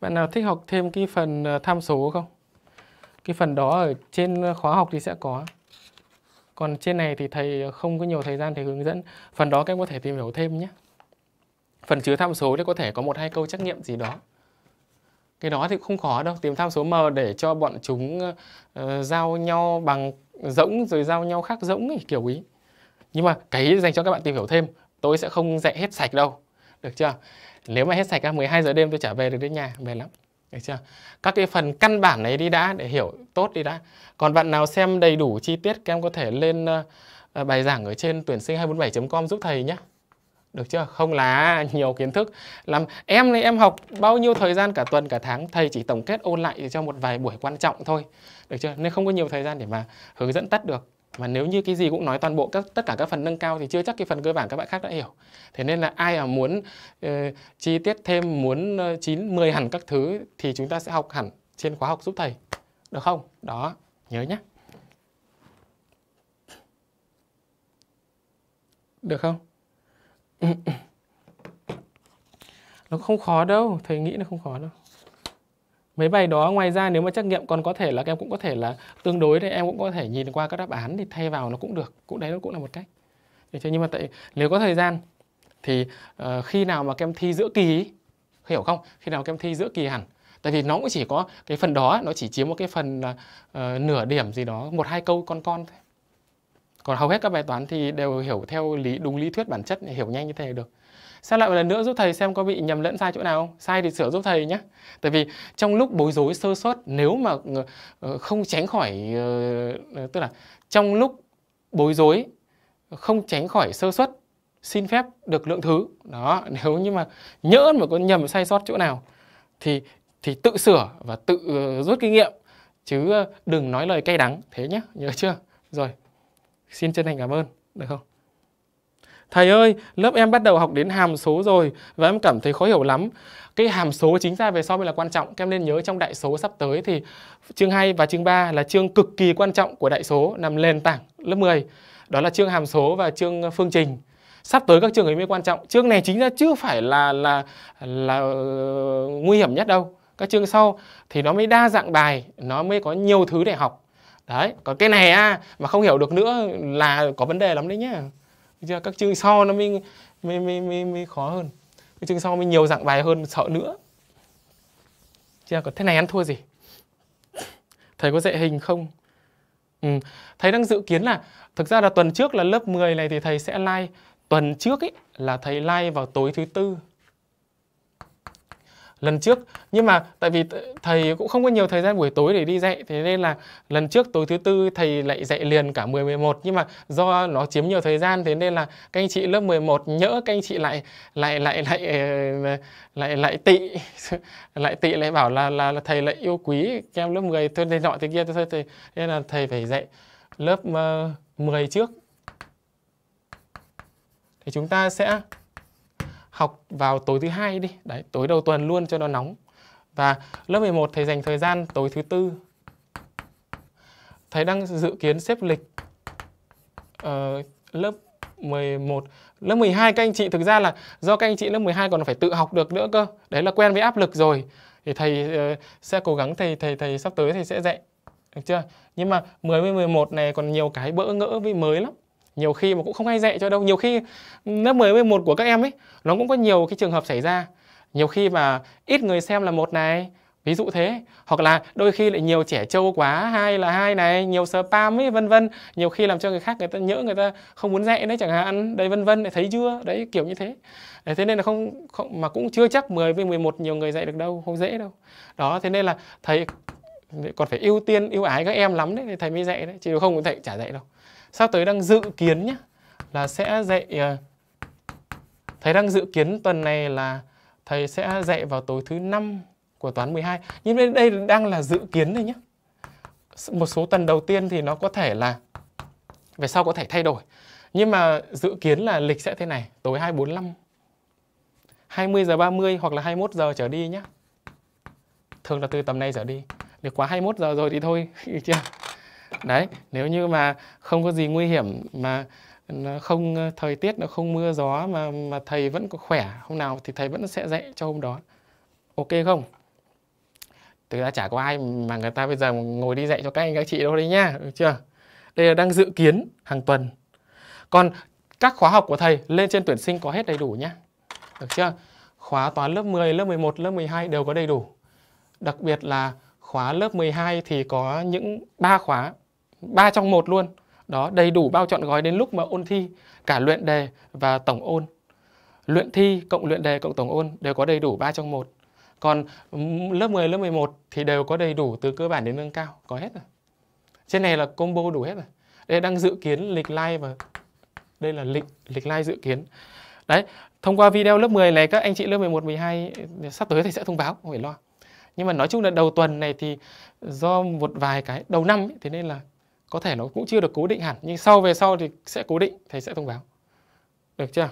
Bạn nào thích học thêm cái phần ờ, tham số không? Cái phần đó ở trên khóa học thì sẽ có. Còn trên này thì thầy không có nhiều thời gian thầy hướng dẫn. Phần đó các em có thể tìm hiểu thêm nhé. Phần chứa tham số thì có thể có một hai câu trắc nghiệm gì đó. Cái đó thì không khó đâu. Tìm tham số m để cho bọn chúng uh, giao nhau bằng rỗng rồi giao nhau khác rỗng ấy, kiểu ý nhưng mà cái dành cho các bạn tìm hiểu thêm tôi sẽ không dạy hết sạch đâu được chưa nếu mà hết sạch ra 12 giờ đêm tôi trả về được đến nhà về lắm được chưa các cái phần căn bản này đi đã để hiểu tốt đi đã còn bạn nào xem đầy đủ chi tiết các em có thể lên ờ, ờ, bài giảng ở trên tuyển sinh 247.com giúp thầy nhé được chưa không là nhiều kiến thức làm em này em học bao nhiêu thời gian cả tuần cả tháng thầy chỉ tổng kết ôn lại cho một vài buổi quan trọng thôi được chưa nên không có nhiều thời gian để mà hướng dẫn tắt được mà nếu như cái gì cũng nói toàn bộ các tất cả các phần nâng cao thì chưa chắc cái phần cơ bản các bạn khác đã hiểu thế nên là ai mà muốn uh, chi tiết thêm muốn ờ, chín uh, mười hẳn các thứ thì chúng ta sẽ học hẳn trên khóa học giúp thầy được không đó nhớ nhé được không nó không khó đâu thầy nghĩ nó không khó đâu Mấy bài đó ngoài ra nếu mà trắc nghiệm còn có thể là các em cũng có thể là tương đối thì em cũng có thể nhìn qua các đáp án thì thay vào nó cũng được. Cũng đấy nó cũng là một cách. Được chưa? Nhưng mà tại nếu có thời gian thì uh, khi nào mà kem thi giữa kỳ hiểu không? Khi nào kem thi giữa kỳ hẳn tại vì nó cũng chỉ có cái phần đó nó chỉ chiếm một cái phần là uh, nửa điểm gì đó một hai câu con con thôi còn hầu hết các bài toán thì đều hiểu theo lý đúng lý thuyết bản chất hiểu nhanh như thế được Xem lại một lần nữa giúp thầy xem có bị nhầm lẫn sai chỗ nào không? Sai thì sửa giúp thầy nhé. Tại vì trong lúc bối rối sơ suất nếu mà ờ, ờ, không tránh khỏi ờ, tức là trong lúc bối rối không tránh khỏi sơ suất xin phép được lượng thứ. Đó, nếu như mà nhỡ mà có nhầm sai sót chỗ nào thì thì tự sửa và tự rút kinh nghiệm chứ đừng nói lời cay đắng thế nhé, nhớ chưa? Rồi. Xin chân thành cảm ơn, được không? Thầy ơi, lớp em bắt đầu học đến hàm số rồi và em cảm thấy khó hiểu lắm. Cái hàm số chính ra về sau mới là quan trọng. Các em nên nhớ trong đại số sắp tới thì chương 2 và chương 3 là chương cực kỳ quan trọng của đại số nằm nền tảng lớp 10. Đó là chương hàm số và chương phương trình sắp tới các trường ấy mới quan trọng chương này chính ra chưa phải là là là ờ, nguy hiểm nhất đâu các chương sau thì nó mới đa dạng bài nó mới có nhiều thứ để học đấy còn cái này à, mà không hiểu được nữa là có vấn đề lắm đấy nhá ra các chương sau nó mới mới mới mới, mới khó hơn cái chương sau mới nhiều dạng bài hơn sợ nữa chưa à, còn thế này ăn thua gì thầy có dạy hình không ừ. thầy đang dự kiến là thực ra là tuần trước là lớp 10 này thì thầy sẽ like tuần trước ấy là thầy like vào tối thứ tư lần trước nhưng mà tại vì thầy cũng không có nhiều thời gian buổi tối để đi dạy thế nên là lần trước tối thứ tư thầy lại dạy liền cả 10 11 nhưng mà do nó chiếm nhiều thời gian thế nên là các anh chị lớp 11 nhỡ các anh chị lại lại lại lại ờ, lại lại, tị lại tị lại bảo là, là là thầy lại yêu quý em lớp 10 thôi thế nọ thế kia thôi thầy nên là thầy phải dạy lớp uh, ờ, 10 trước thì chúng ta sẽ học vào tối thứ hai đi đấy tối đầu tuần luôn cho nó nóng và lớp 11 thầy dành thời gian tối thứ tư thầy đang dự kiến xếp lịch uh, lớp 11 lớp 12 các anh chị thực ra là do các anh chị lớp 12 còn phải tự học được nữa cơ đấy là quen với áp lực rồi thì thầy uh, sẽ cố gắng thầy thầy thầy sắp tới thầy sẽ dạy được chưa nhưng mà 10 với 11 này còn nhiều cái bỡ ngỡ với mới lắm nhiều khi mà cũng không hay dạy cho đâu nhiều khi lớp 10 11 của các em ấy nó cũng có nhiều cái trường hợp xảy ra nhiều khi mà ít người xem là một này ví dụ thế hoặc là đôi khi lại nhiều trẻ trâu quá hai là hai này nhiều spam ấy vân vân nhiều khi làm cho người khác người ta nhỡ người ta không muốn dạy đấy chẳng hạn đấy vân vân thấy chưa đấy kiểu như thế đấy, thế nên là không, không mà cũng chưa chắc 10 với 11 nhiều người dạy được đâu không dễ đâu đó thế nên là thầy còn phải ưu tiên ưu ái các em lắm đấy thầy mới dạy đấy chứ không có thầy chả dạy đâu sắp tới đang dự kiến nhé là sẽ dạy ờ, thầy đang dự kiến tuần này là thầy sẽ dạy vào tối thứ năm của toán 12 nhưng đây, đây đang là dự kiến đây nhé một số tuần đầu tiên thì nó có thể là về sau có thể thay đổi nhưng mà dự kiến là lịch sẽ thế này tối 245 20 giờ 30 hoặc là 21 giờ trở đi nhé thường là từ tầm này trở đi nếu quá 21 giờ rồi thì thôi chưa đấy nếu như mà không có gì nguy hiểm mà nó không ờ, thời tiết nó không mưa gió mà mà thầy vẫn có khỏe hôm nào thì thầy vẫn sẽ dạy cho hôm đó ok không thực ra chả có ai mà người ta bây giờ ngồi đi dạy cho các anh các chị đâu đấy nhá được chưa đây là đang dự kiến hàng tuần còn các khóa học của thầy lên trên tuyển sinh có hết đầy đủ nhá được chưa khóa toán lớp 10, lớp 11, lớp 12 đều có đầy đủ đặc biệt là khóa lớp 12 thì có những ba khóa ba trong một luôn đó đầy đủ bao trọn gói đến lúc mà ôn thi cả luyện đề và tổng ôn luyện thi cộng luyện đề cộng tổng ôn đều có đầy đủ 3 trong một còn lớp 10, lớp 11 thì đều có đầy đủ từ cơ bản đến nâng cao có hết rồi trên này là combo đủ hết rồi đây đang dự kiến lịch live và đây là lịch lịch live dự kiến đấy thông qua video lớp 10 này các anh chị lớp 11, 12 ừ, sắp tới thì sẽ thông báo không phải lo nhưng mà nói chung là đầu tuần này thì do một vài cái đầu năm ấy, thế nên là có thể nó cũng chưa được cố định hẳn nhưng sau về sau thì sẽ cố định thầy sẽ thông báo được chưa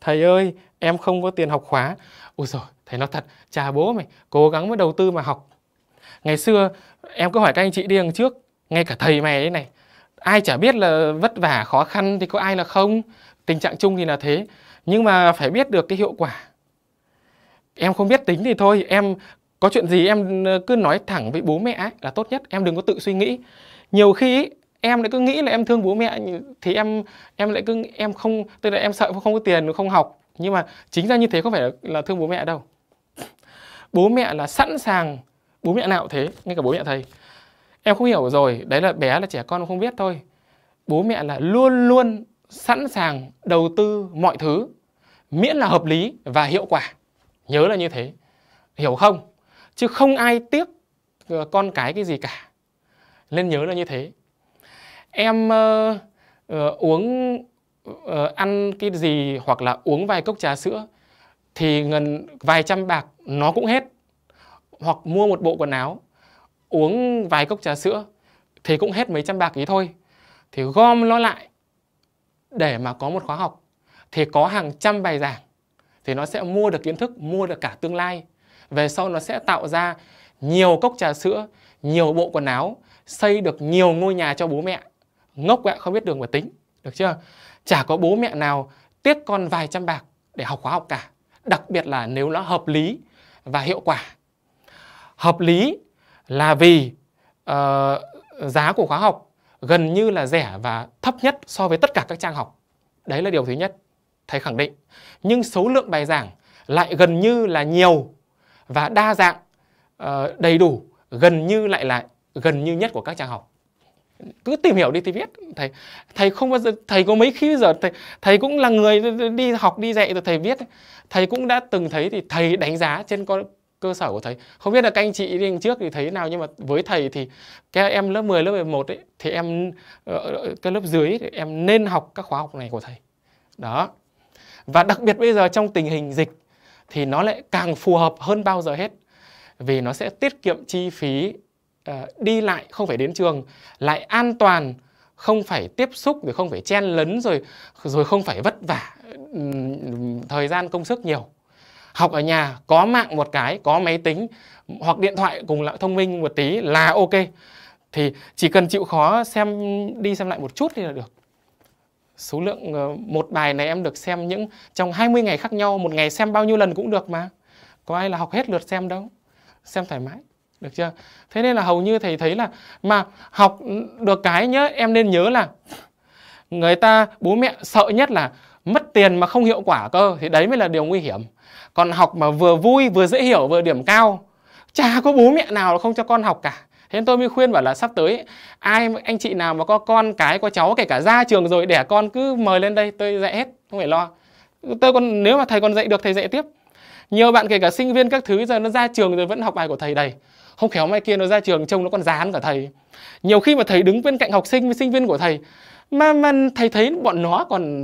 thầy ơi em không có tiền học khóa ôi rồi thầy nói thật cha bố mày cố gắng mới đầu tư mà học ngày xưa em cứ hỏi các anh chị đi đằng trước ngay cả thầy mày đấy này ai chả biết là vất vả khó khăn thì có ai là không tình trạng chung thì là thế nhưng mà phải biết được cái hiệu quả em không biết tính thì thôi em có chuyện gì em ờ, cứ nói thẳng với bố mẹ ấy, là tốt nhất em đừng có tự suy nghĩ nhiều khi em lại cứ nghĩ là em thương bố mẹ thì em em lại cứ em không tức là em sợ không có tiền không học nhưng mà chính ra như thế không phải là, là thương bố mẹ đâu bố mẹ là sẵn sàng bố mẹ nào cũng thế ngay cả bố mẹ thầy em không hiểu rồi đấy là bé là trẻ con không biết thôi bố mẹ là luôn luôn sẵn sàng đầu tư mọi thứ miễn là hợp lý và hiệu quả nhớ là như thế hiểu không chứ không ai tiếc ờ, con cái cái gì cả nên nhớ là như thế em uh, uh, uống uh, ăn cái gì hoặc là uống vài cốc trà sữa thì gần vài trăm bạc nó cũng hết hoặc mua một bộ quần áo uống vài cốc trà sữa thì cũng hết mấy trăm bạc ý thôi thì gom nó lại để mà có một khóa học thì có hàng trăm bài giảng thì nó sẽ mua được kiến thức mua được cả tương lai về sau nó sẽ tạo ra nhiều cốc trà sữa, nhiều bộ quần áo, xây được nhiều ngôi nhà cho bố mẹ. Ngốc quẹ không biết đường mà tính, được chưa? Chả có bố mẹ nào tiếc con vài trăm bạc để học khóa học cả. Đặc biệt là nếu nó hợp lý và hiệu quả. Hợp lý là vì uh, giá của khóa học gần như là rẻ và thấp nhất so với tất cả các trang học. Đấy là điều thứ nhất, thầy khẳng định. Nhưng số lượng bài giảng lại gần như là nhiều và đa dạng ờ, đầy đủ gần như lại là gần như nhất của các trang học cứ tìm hiểu đi thì biết thầy thầy không bao giờ thầy có mấy khi giờ thầy thầy cũng là người đi học đi dạy rồi thầy viết thầy cũng đã từng thấy thì thầy đánh giá trên con cơ sở của thầy không biết là các anh chị đi trước thì thấy nào nhưng mà với thầy thì các em lớp 10 lớp 11 ấy thì em ờ, ờ, cái lớp dưới thì em nên học các khóa học này của thầy đó và đặc biệt bây giờ trong tình hình dịch thì nó lại càng phù hợp hơn bao giờ hết vì nó sẽ tiết kiệm chi phí uh, đi lại không phải đến trường lại an toàn không phải tiếp xúc rồi không phải chen lấn rồi rồi không phải vất vả thời gian công sức nhiều học ở nhà có mạng một cái có máy tính hoặc điện thoại cùng lại thông minh một tí là ok thì chỉ cần chịu khó xem đi xem lại một chút thì là được số lượng ờ, một bài này em được xem những trong 20 ngày khác nhau một ngày xem bao nhiêu lần cũng được mà có ai là học hết lượt xem đâu xem thoải mái được chưa thế nên là hầu như thầy thấy là mà học ừ, được cái nhớ em nên nhớ là người ta bố mẹ sợ nhất là mất tiền mà không hiệu quả cơ thì đấy mới là điều nguy hiểm còn học mà vừa vui vừa dễ hiểu vừa điểm cao chả có bố mẹ nào không cho con học cả thế nên tôi mới khuyên bảo là sắp tới ai anh chị nào mà có con cái có cháu kể cả ra trường rồi đẻ con cứ mời lên đây tôi dạy hết không phải lo tôi còn nếu mà thầy còn dạy được thầy dạy tiếp nhiều bạn kể cả sinh viên các thứ giờ nó ra trường rồi vẫn học bài của thầy đầy không khéo mai kia nó ra trường trông nó còn dán cả thầy nhiều khi mà thầy đứng bên cạnh học sinh với sinh viên của thầy mà mà thầy thấy bọn nó còn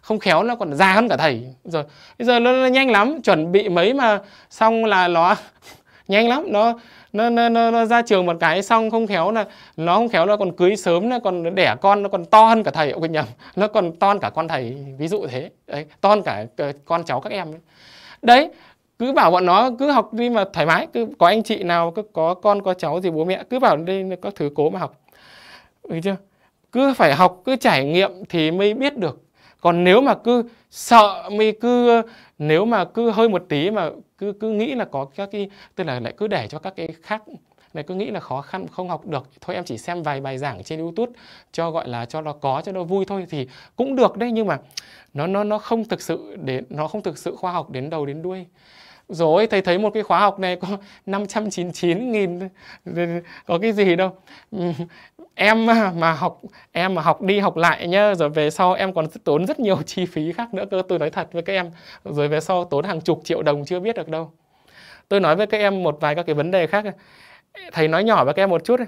không khéo nó còn già hơn cả thầy rồi bây giờ nó, nó nhanh lắm chuẩn bị mấy mà xong là nó nhanh lắm nó nó, nó, nó, nó ra trường một cái xong không khéo là nó không khéo nó còn cưới sớm nó còn đẻ con nó còn to hơn cả thầy ông quên nhầm nó còn to hơn cả con thầy ví dụ thế đấy to hơn cả ờ, con cháu các em ấy. đấy cứ bảo bọn nó cứ học đi mà thoải mái cứ có anh chị nào cứ có con có cháu gì bố mẹ cứ bảo đi các thứ cố mà học được chưa cứ phải học cứ trải nghiệm thì mới biết được còn nếu mà cứ sợ mới cứ ờ, nếu mà cứ hơi một tí mà cứ cứ nghĩ là có các cái tức là lại cứ để cho các cái khác này cứ nghĩ là khó khăn không học được thôi em chỉ xem vài bài giảng trên YouTube cho gọi là cho nó có cho nó vui thôi thì cũng được đấy nhưng mà nó nó nó không thực sự để nó không thực sự khoa học đến đầu đến đuôi rồi thầy thấy một cái khóa học này có 599 nghìn có cái gì đâu ừ, em à, mà học em mà học đi học lại nhá rồi về sau em còn tốn rất nhiều chi phí khác nữa cơ tôi nói thật với các em rồi về sau tốn hàng chục triệu đồng chưa biết được đâu tôi nói với các em một vài các cái vấn đề khác thầy nói nhỏ với các em một chút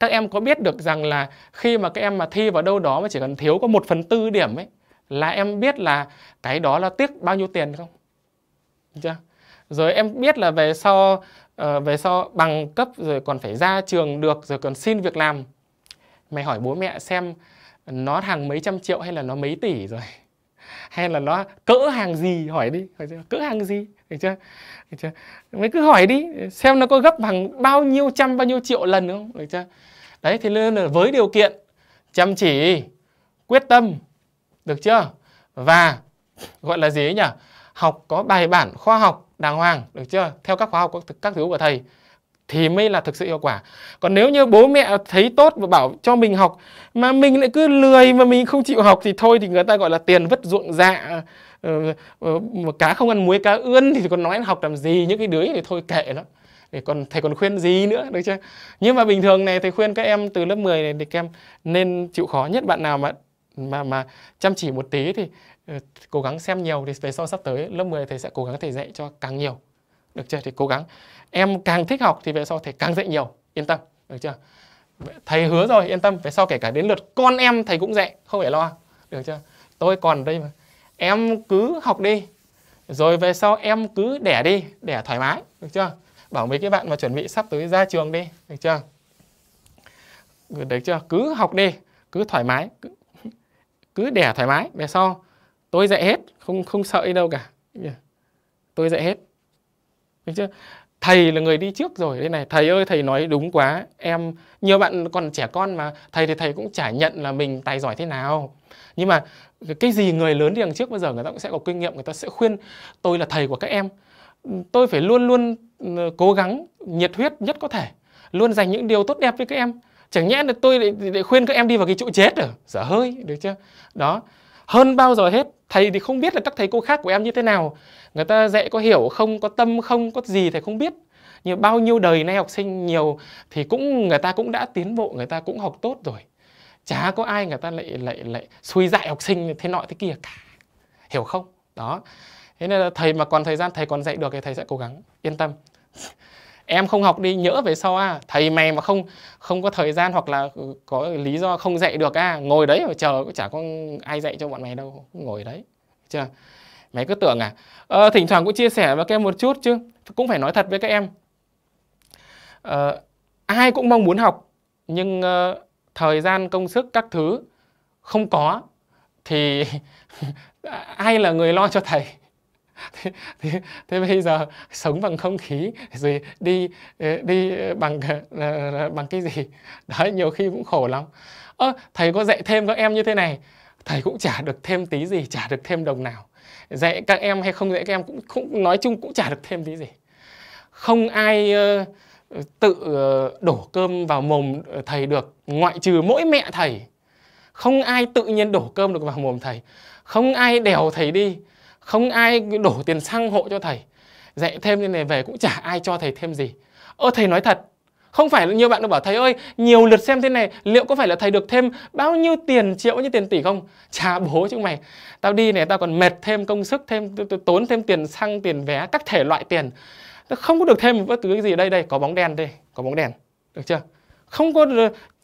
các em có biết được rằng là khi mà các em mà thi vào đâu đó mà chỉ cần thiếu có một phần tư điểm ấy là em biết là cái đó là tiếc bao nhiêu tiền không? chưa? Rồi em biết là về sau Ờ, về sau bằng cấp rồi còn phải ra trường được rồi còn xin việc làm mày hỏi bố mẹ xem nó hàng mấy trăm triệu hay là nó mấy tỷ rồi hay là nó cỡ hàng gì hỏi đi hỏi cỡ hàng gì được chưa? được chưa mày cứ hỏi đi xem nó có gấp bằng bao nhiêu trăm bao nhiêu triệu lần không được chưa đấy thì nên là với điều kiện chăm chỉ quyết tâm được chưa và gọi là gì ấy nhỉ học có bài bản khoa học đàng hoàng được chưa theo các khóa học các, các thứ của thầy thì mới là thực sự hiệu quả còn nếu như bố mẹ thấy tốt và bảo cho mình học mà mình lại cứ lười mà mình không chịu học thì thôi thì người ta gọi là tiền vất ruộng dạ ừ, cá không ăn muối cá ươn thì còn nói học làm gì những cái đứa thì thôi kệ nó để còn thầy còn khuyên gì nữa được chưa nhưng mà bình thường này thầy khuyên các em từ lớp 10 này thì các em nên chịu khó nhất bạn nào mà mà mà chăm chỉ một tí thì Ờ, cố gắng xem nhiều thì về sau sắp tới lớp 10 thầy sẽ cố gắng thầy dạy cho càng nhiều được chưa thì cố gắng em càng thích học thì về sau thầy càng dạy nhiều yên tâm được chưa thầy hứa rồi yên tâm về sau kể cả đến lượt con em thầy cũng dạy không phải lo được chưa tôi còn đây mà em cứ học đi rồi về sau em cứ đẻ đi đẻ thoải mái được chưa bảo mấy cái bạn mà chuẩn bị sắp tới ra trường đi được chưa được chưa cứ học đi cứ thoải mái cứ, cứ đẻ thoải mái về sau tôi dạy hết không không sợ đi đâu cả tôi dạy hết Đấy chưa thầy là người đi trước rồi đây này thầy ơi thầy nói đúng quá em nhiều bạn còn trẻ con mà thầy thì thầy cũng chả nhận là mình tài giỏi thế nào nhưng mà cái gì người lớn đi đằng trước bây giờ người ta cũng sẽ có kinh nghiệm người ta sẽ khuyên tôi là thầy của các em tôi phải luôn luôn ừ, cố gắng nhiệt huyết nhất có thể luôn dành những điều tốt đẹp với các em chẳng nhẽ là tôi lại, lại khuyên các em đi vào cái chỗ chết à dở hơi được chưa đó hơn bao giờ hết thầy thì không biết là các thầy cô khác của em như thế nào người ta dạy có hiểu không có tâm không có gì thầy không biết nhưng bao nhiêu đời nay học sinh nhiều thì cũng người ta cũng đã tiến bộ người ta cũng học tốt rồi chả có ai người ta lại lại lại suy dạy học sinh thế nọ thế kia cả hiểu không đó thế nên là thầy mà còn thời gian thầy còn dạy được thì thầy sẽ cố gắng yên tâm em không học đi nhỡ về sau à thầy mày mà không không có thời gian hoặc là có lý do không dạy được à ngồi đấy mà chờ cũng chả có ai dạy cho bọn mày đâu ngồi đấy chưa mày cứ tưởng à ờ, thỉnh thoảng cũng chia sẻ với các em một chút chứ cũng phải nói thật với các em ờ, ai cũng mong muốn học nhưng uh, thời gian công sức các thứ không có thì ai là người lo cho thầy thế, thế, thế bây giờ sống bằng không khí rồi đi ờ, đi bằng ờ, bằng cái gì đấy nhiều khi cũng khổ lắm ơ à, thầy có dạy thêm các em như thế này thầy cũng chả được thêm tí gì chả được thêm đồng nào dạy các em hay không dạy các em cũng, cũng nói chung cũng chả được thêm tí gì không ai tự ờ, đổ cơm vào mồm thầy được ngoại trừ mỗi mẹ thầy không ai tự nhiên đổ cơm được vào mồm thầy không ai đèo thầy đi không ai đổ tiền xăng hộ cho thầy dạy thêm như này về cũng chả ai cho thầy thêm gì ơ thầy nói thật không phải nhiều bạn đã bảo thầy ơi nhiều lượt xem thế này liệu có phải là thầy được thêm bao nhiêu tiền triệu bao nhiêu tiền tỷ không chả bố chứ mày tao đi này tao còn mệt thêm công sức thêm tốn thêm tiền xăng tiền vé các thể loại tiền không có được thêm bất cứ cái gì đây đây có bóng đèn đây có bóng đèn được chưa không có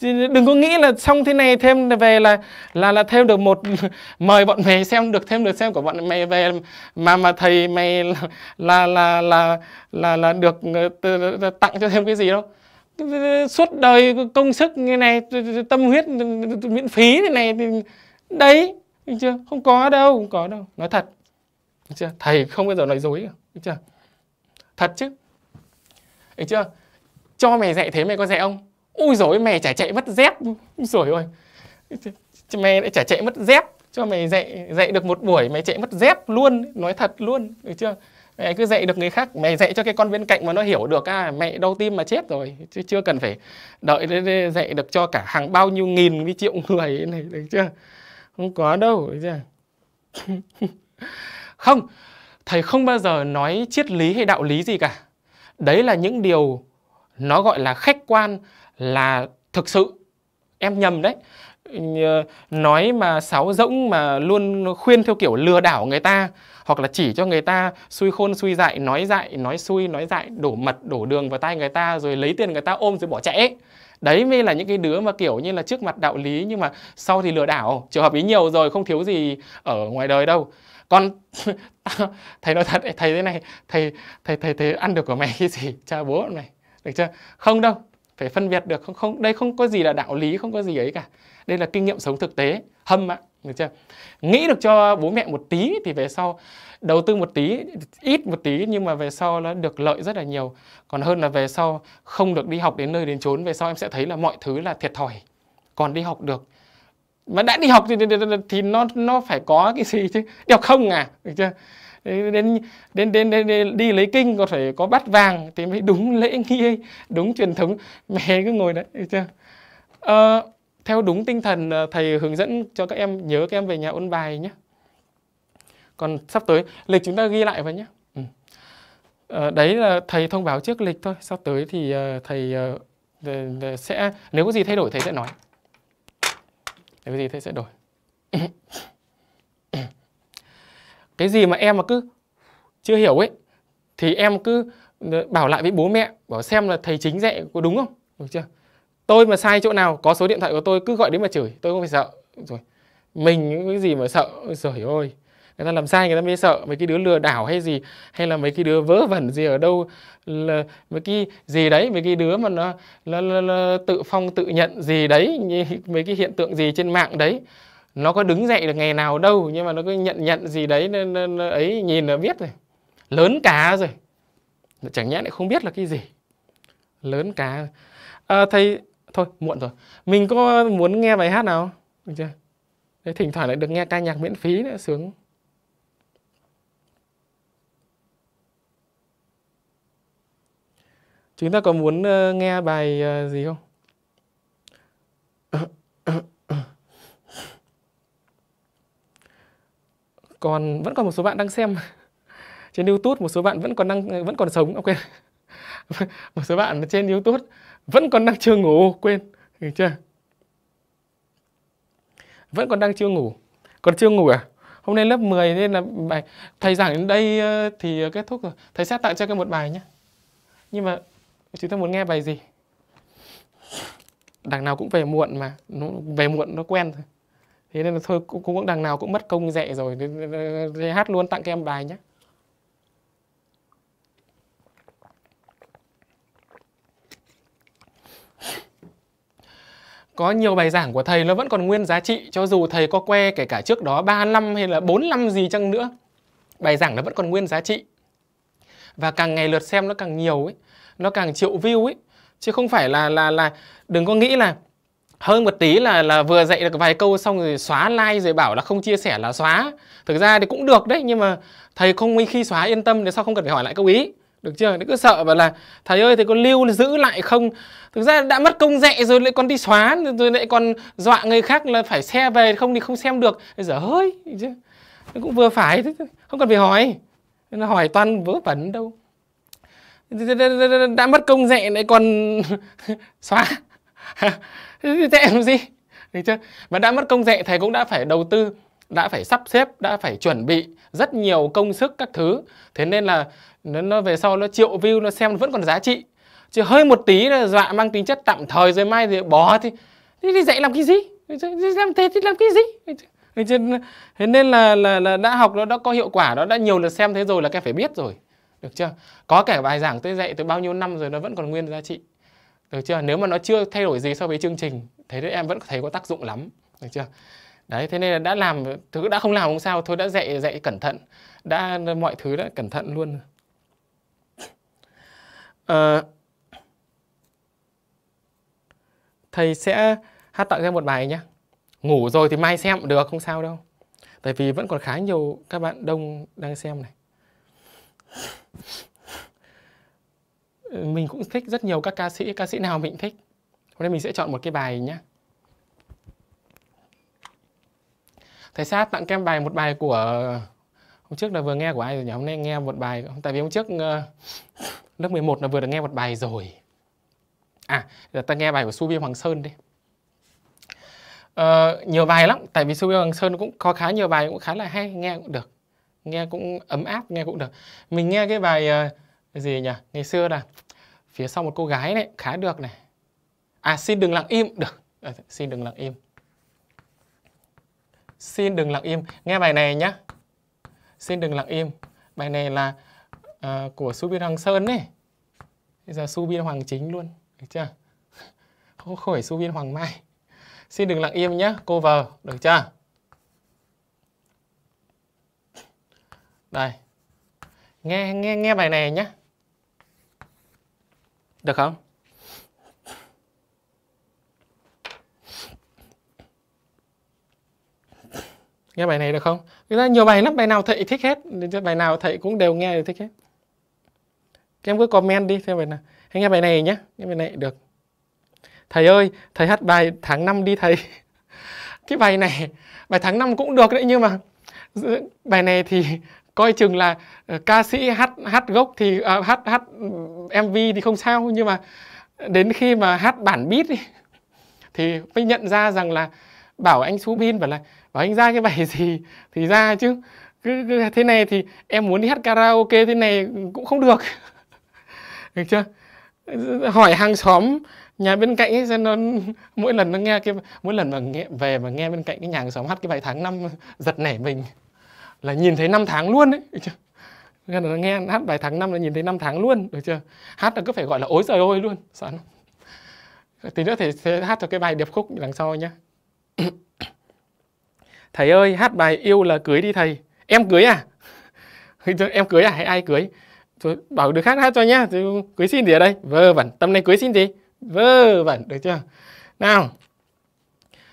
đừng có nghĩ là xong thế này thêm về là là là thêm được một mời bọn mày xem được thêm được xem của bọn mày về mà mà thầy mày là là là là là, là được tặng cho thêm cái gì đâu suốt đời công sức như này tâm huyết miễn phí thế này thì đấy chưa không có đâu không có đâu nói thật chưa thầy không bao giờ nói dối được chưa thật chứ chưa cho mày dạy thế mày có dạy không ui rồi mày chả chạy mất dép ui rồi ôi mày lại chả chạy mất dép cho mày dạy dạy được một buổi mày chạy mất dép luôn nói thật luôn được chưa mày cứ dạy được người khác mày dạy cho cái con bên cạnh mà nó hiểu được à mẹ đau tim mà chết rồi chứ chưa cần phải đợi để dạy được cho cả hàng bao nhiêu nghìn với triệu người này được chưa không có đâu được chưa không thầy không bao giờ nói triết lý hay đạo lý gì cả đấy là những điều nó gọi là khách quan là thực sự em nhầm đấy nói mà sáo rỗng mà luôn khuyên theo kiểu lừa đảo người ta hoặc là chỉ cho người ta xui khôn xui dại nói dại nói xui nói dại đổ mật đổ đường vào tay người ta rồi lấy tiền người ta ôm rồi bỏ chạy đấy mới là những cái đứa mà kiểu như là trước mặt đạo lý nhưng mà sau thì lừa đảo trường hợp ý nhiều rồi không thiếu gì ở ngoài đời đâu còn thầy nói thật thầy thế này thầy thầy thầy thầy ăn được của mày cái gì cha bố này được chưa không đâu phải phân biệt được không không đây không có gì là đạo lý không có gì ấy cả đây là kinh nghiệm sống thực tế hâm ạ được chưa nghĩ được cho bố mẹ một tí thì về sau đầu tư một tí ít một tí nhưng mà về sau nó được lợi rất là nhiều còn hơn là về sau không được đi học đến nơi đến chốn về sau em sẽ thấy là mọi thứ là thiệt thòi còn đi học được mà đã đi học thì thì, thì nó nó phải có cái gì chứ đi học không à được chưa đến đến đến, đến, đi lấy kinh có phải có bắt vàng thì mới đúng lễ nghi đúng truyền thống mẹ cứ ngồi đấy chưa à, theo đúng tinh thần ờ, thầy hướng dẫn cho các em nhớ các em về nhà ôn bài nhé còn sắp tới lịch chúng ta ghi lại vào nhé ừ. à, đấy là thầy thông báo trước lịch thôi sắp tới thì thầy sẽ nếu có gì thay đổi thầy sẽ nói nếu có gì thầy sẽ đổi cái gì mà em mà cứ chưa hiểu ấy thì em cứ ờ, bảo lại với bố mẹ bảo xem là thầy chính dạy có đúng không được chưa tôi mà sai chỗ nào có số điện thoại của tôi cứ gọi đến mà chửi tôi không phải sợ rồi mình những cái gì mà sợ rồi ơi người ta làm sai người ta mới sợ mấy cái đứa lừa đảo hay gì hay là mấy cái đứa vớ vẩn gì ở đâu là mấy cái gì đấy mấy cái đứa mà nó, nó, nó, nó tự phong tự nhận gì đấy như mấy cái hiện tượng gì trên mạng đấy nó có đứng dậy được ngày nào đâu nhưng mà nó cứ nhận nhận gì đấy nên, nên ấy nhìn là biết rồi lớn cá rồi chẳng nhẽ lại không biết là cái gì lớn cá à, thầy thôi muộn rồi mình có muốn nghe bài hát nào được chưa đấy, thỉnh thoảng lại được nghe ca nhạc miễn phí nữa sướng chúng ta có muốn ờ, nghe bài ờ, gì không còn vẫn còn một số bạn đang xem trên YouTube một số bạn vẫn còn đang vẫn còn sống à, quên một số bạn trên YouTube vẫn còn đang chưa ngủ quên được chưa vẫn còn đang chưa ngủ còn chưa ngủ à hôm nay lớp 10 nên là bài thầy giảng đến đây thì kết thúc rồi thầy sẽ tặng cho các một bài nhé nhưng mà chúng ta muốn nghe bài gì đằng nào cũng về muộn mà nó về muộn nó quen rồi thế nên là thôi cũng, cũng đằng nào cũng mất công dạy rồi thế hát luôn tặng các em bài nhé có nhiều bài giảng của thầy nó vẫn còn nguyên giá trị cho dù thầy có que kể cả trước đó 3 năm hay là 4 năm gì chăng nữa bài giảng nó vẫn còn nguyên giá trị và càng ngày lượt xem nó càng nhiều ấy nó càng triệu view ấy chứ không phải là là là đừng có nghĩ là hơn một tí là là vừa dạy được vài câu xong rồi xóa like rồi bảo là không chia sẻ là xóa thực ra thì cũng được đấy nhưng mà thầy không khi xóa yên tâm thì sao không cần phải hỏi lại câu ý được chưa nó cứ sợ bảo là thầy ơi thầy có lưu giữ lại không thực ra đã mất công dạy rồi lại còn đi xóa rồi lại còn dọa người khác là phải xe về không thì không xem được bây giờ hơi chứ nó cũng vừa phải không cần phải hỏi nó hỏi toàn vớ vẩn đâu đã mất công dạy lại còn xóa thì dạy làm gì thì chưa và đã mất công dạy thầy cũng đã phải đầu tư đã phải sắp xếp đã phải chuẩn bị rất nhiều công sức các thứ thế nên là nó, nó về sau nó triệu view nó xem vẫn còn giá trị chứ hơi một tí là dọa mang tính chất tạm thời rồi mai thì bỏ thì thì, thì dạy làm cái gì làm thế thì làm cái gì thế nên là, là là đã học nó đã có hiệu quả nó đã nhiều lần xem thế rồi là các phải biết rồi được chưa có cả bài giảng tôi dạy từ bao nhiêu năm rồi nó vẫn còn nguyên giá trị được chưa nếu mà nó chưa thay đổi gì so với chương trình thế thì em vẫn thấy có tác dụng lắm được chưa đấy thế nên là đã làm thứ đã không làm không sao thôi đã dạy dạy cẩn thận đã mọi thứ đã cẩn thận luôn à, thầy sẽ hát tặng ra một bài nhé ngủ rồi thì mai xem được không sao đâu tại vì vẫn còn khá nhiều các bạn đông đang xem này mình cũng thích rất nhiều các ca sĩ ca sĩ nào mình thích hôm nay mình sẽ chọn một cái bài nhé thầy sát tặng kem bài một bài của hôm trước là vừa nghe của ai rồi nhỉ hôm nay nghe một bài tại vì hôm trước uh, lớp 11 là vừa được nghe một bài rồi à giờ ta nghe bài của Subi Hoàng Sơn đi uh, nhiều bài lắm tại vì Subi Hoàng Sơn cũng có khá nhiều bài cũng khá là hay nghe cũng được nghe cũng ấm áp nghe cũng được mình nghe cái bài uh, gì nhỉ ngày xưa là phía sau một cô gái này khá được này à xin đừng lặng im được à, xin đừng lặng im xin đừng lặng im nghe bài này nhá xin đừng lặng im bài này là uh, của Subin Hoàng Sơn đấy bây giờ Subin Hoàng Chính luôn được chưa không khỏi Subin Hoàng Mai xin đừng lặng im nhá cô vờ được chưa đây nghe nghe nghe bài này nhá được không? Nghe bài này được không? người ta nhiều bài lắm, bài nào thầy thích hết, bài nào thầy cũng đều nghe đều thích hết. Các em cứ comment đi theo bài nào. hãy nghe bài này nhé, nghe bài này được. Thầy ơi, thầy hát bài tháng 5 đi thầy. cái bài này, bài tháng 5 cũng được đấy nhưng mà bài này thì coi chừng là uh, ca sĩ hát hát gốc thì à, hát hát mv thì không sao nhưng mà đến khi mà hát bản beat ý, thì mới nhận ra rằng là bảo anh Subin bảo là bảo anh ra cái bài gì thì ra chứ cứ, cứ thế này thì em muốn đi hát karaoke thế này cũng không được được chưa hỏi hàng xóm nhà bên cạnh ấy nó mỗi lần nó nghe cái mỗi lần mà nghe về mà nghe bên cạnh cái nhà hàng xóm hát cái bài tháng năm giật nẻ mình là nhìn thấy năm tháng luôn đấy được chưa nghe là nghe hát bài tháng năm là nhìn thấy năm tháng luôn được chưa hát là cứ phải gọi là ối trời ơi luôn sợ lắm tí nữa thì sẽ hát cho cái bài điệp khúc đằng sau nhé thầy ơi hát bài yêu là cưới đi thầy em cưới à em cưới à hay ai cưới Tôi bảo được khác hát cho nhá cưới xin gì ở đây vơ vẩn tâm này cưới xin gì vơ vẩn được chưa nào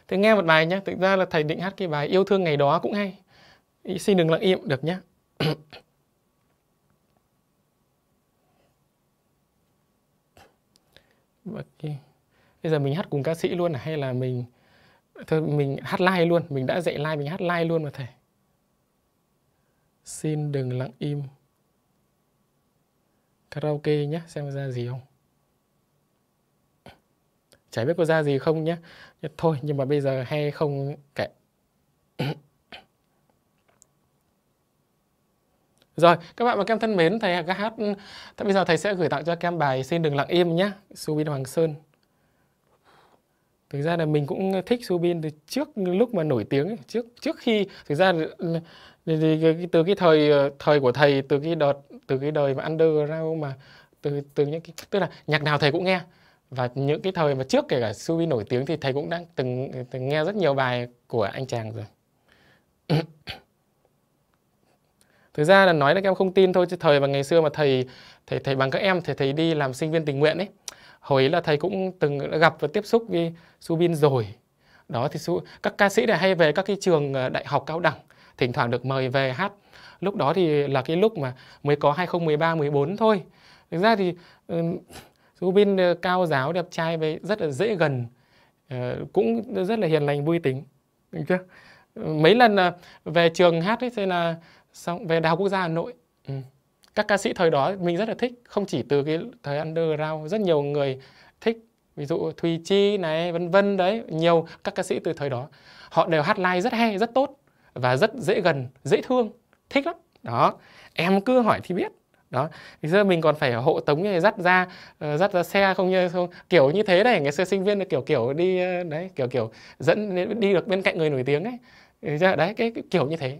Thì nghe một bài nhá. thực ra là thầy định hát cái bài yêu thương ngày đó cũng hay xin đừng lặng im được nhé. okay. Bây giờ mình hát cùng ca sĩ luôn à? hay là mình thôi mình hát live luôn, mình đã dạy live mình hát live luôn mà thầy. Xin đừng lặng im. Karaoke nhé, xem ra gì không chả biết có ra gì không nhé thôi nhưng mà bây giờ hay không kệ Rồi, các bạn và các em thân mến, thầy các hát thầy, bây giờ thầy sẽ gửi tặng cho các em bài Xin đừng lặng im nhé, Subin Hoàng Sơn. Thực ra là mình cũng thích Subin từ trước lúc mà nổi tiếng, trước trước khi thực ra từ cái thời ờ, thời của thầy từ cái đợt từ cái đời mà underground mà từ từ những cái tức là nhạc nào thầy cũng nghe và những cái thời mà trước kể cả Subin nổi tiếng thì thầy cũng đang từng từng nghe rất nhiều bài của anh chàng rồi thực ra là nói là các em không tin thôi chứ thời và ngày xưa mà thầy thầy thầy bằng các em thầy thầy đi làm sinh viên tình nguyện ấy hồi ấy là thầy cũng từng gặp và tiếp xúc với Subin rồi đó thì su, các ca sĩ này hay về các cái trường ờ, đại học cao đẳng thỉnh thoảng được mời về hát lúc đó thì là cái lúc mà mới có 2013 14 thôi thực ra thì Subin ờ, cao giáo đẹp trai với rất là dễ gần ờ, cũng rất là hiền lành vui tính được chưa mấy lần về trường hát ấy thế là xong về đào quốc gia hà nội ừ. các ca sĩ thời đó mình rất là thích không chỉ từ cái thời underground rất nhiều người thích ví dụ thùy chi này vân vân đấy nhiều các ca sĩ từ thời đó họ đều hát live rất hay rất tốt và rất dễ gần dễ thương thích lắm đó em cứ hỏi thì biết đó thì giờ mình còn phải hộ tống này dắt ra ờ, dắt ra xe không như không kiểu như thế này ngày xưa sinh viên là kiểu kiểu đi ờ, đấy kiểu kiểu dẫn đi được bên cạnh người nổi tiếng ấy đấy cái, cái kiểu như thế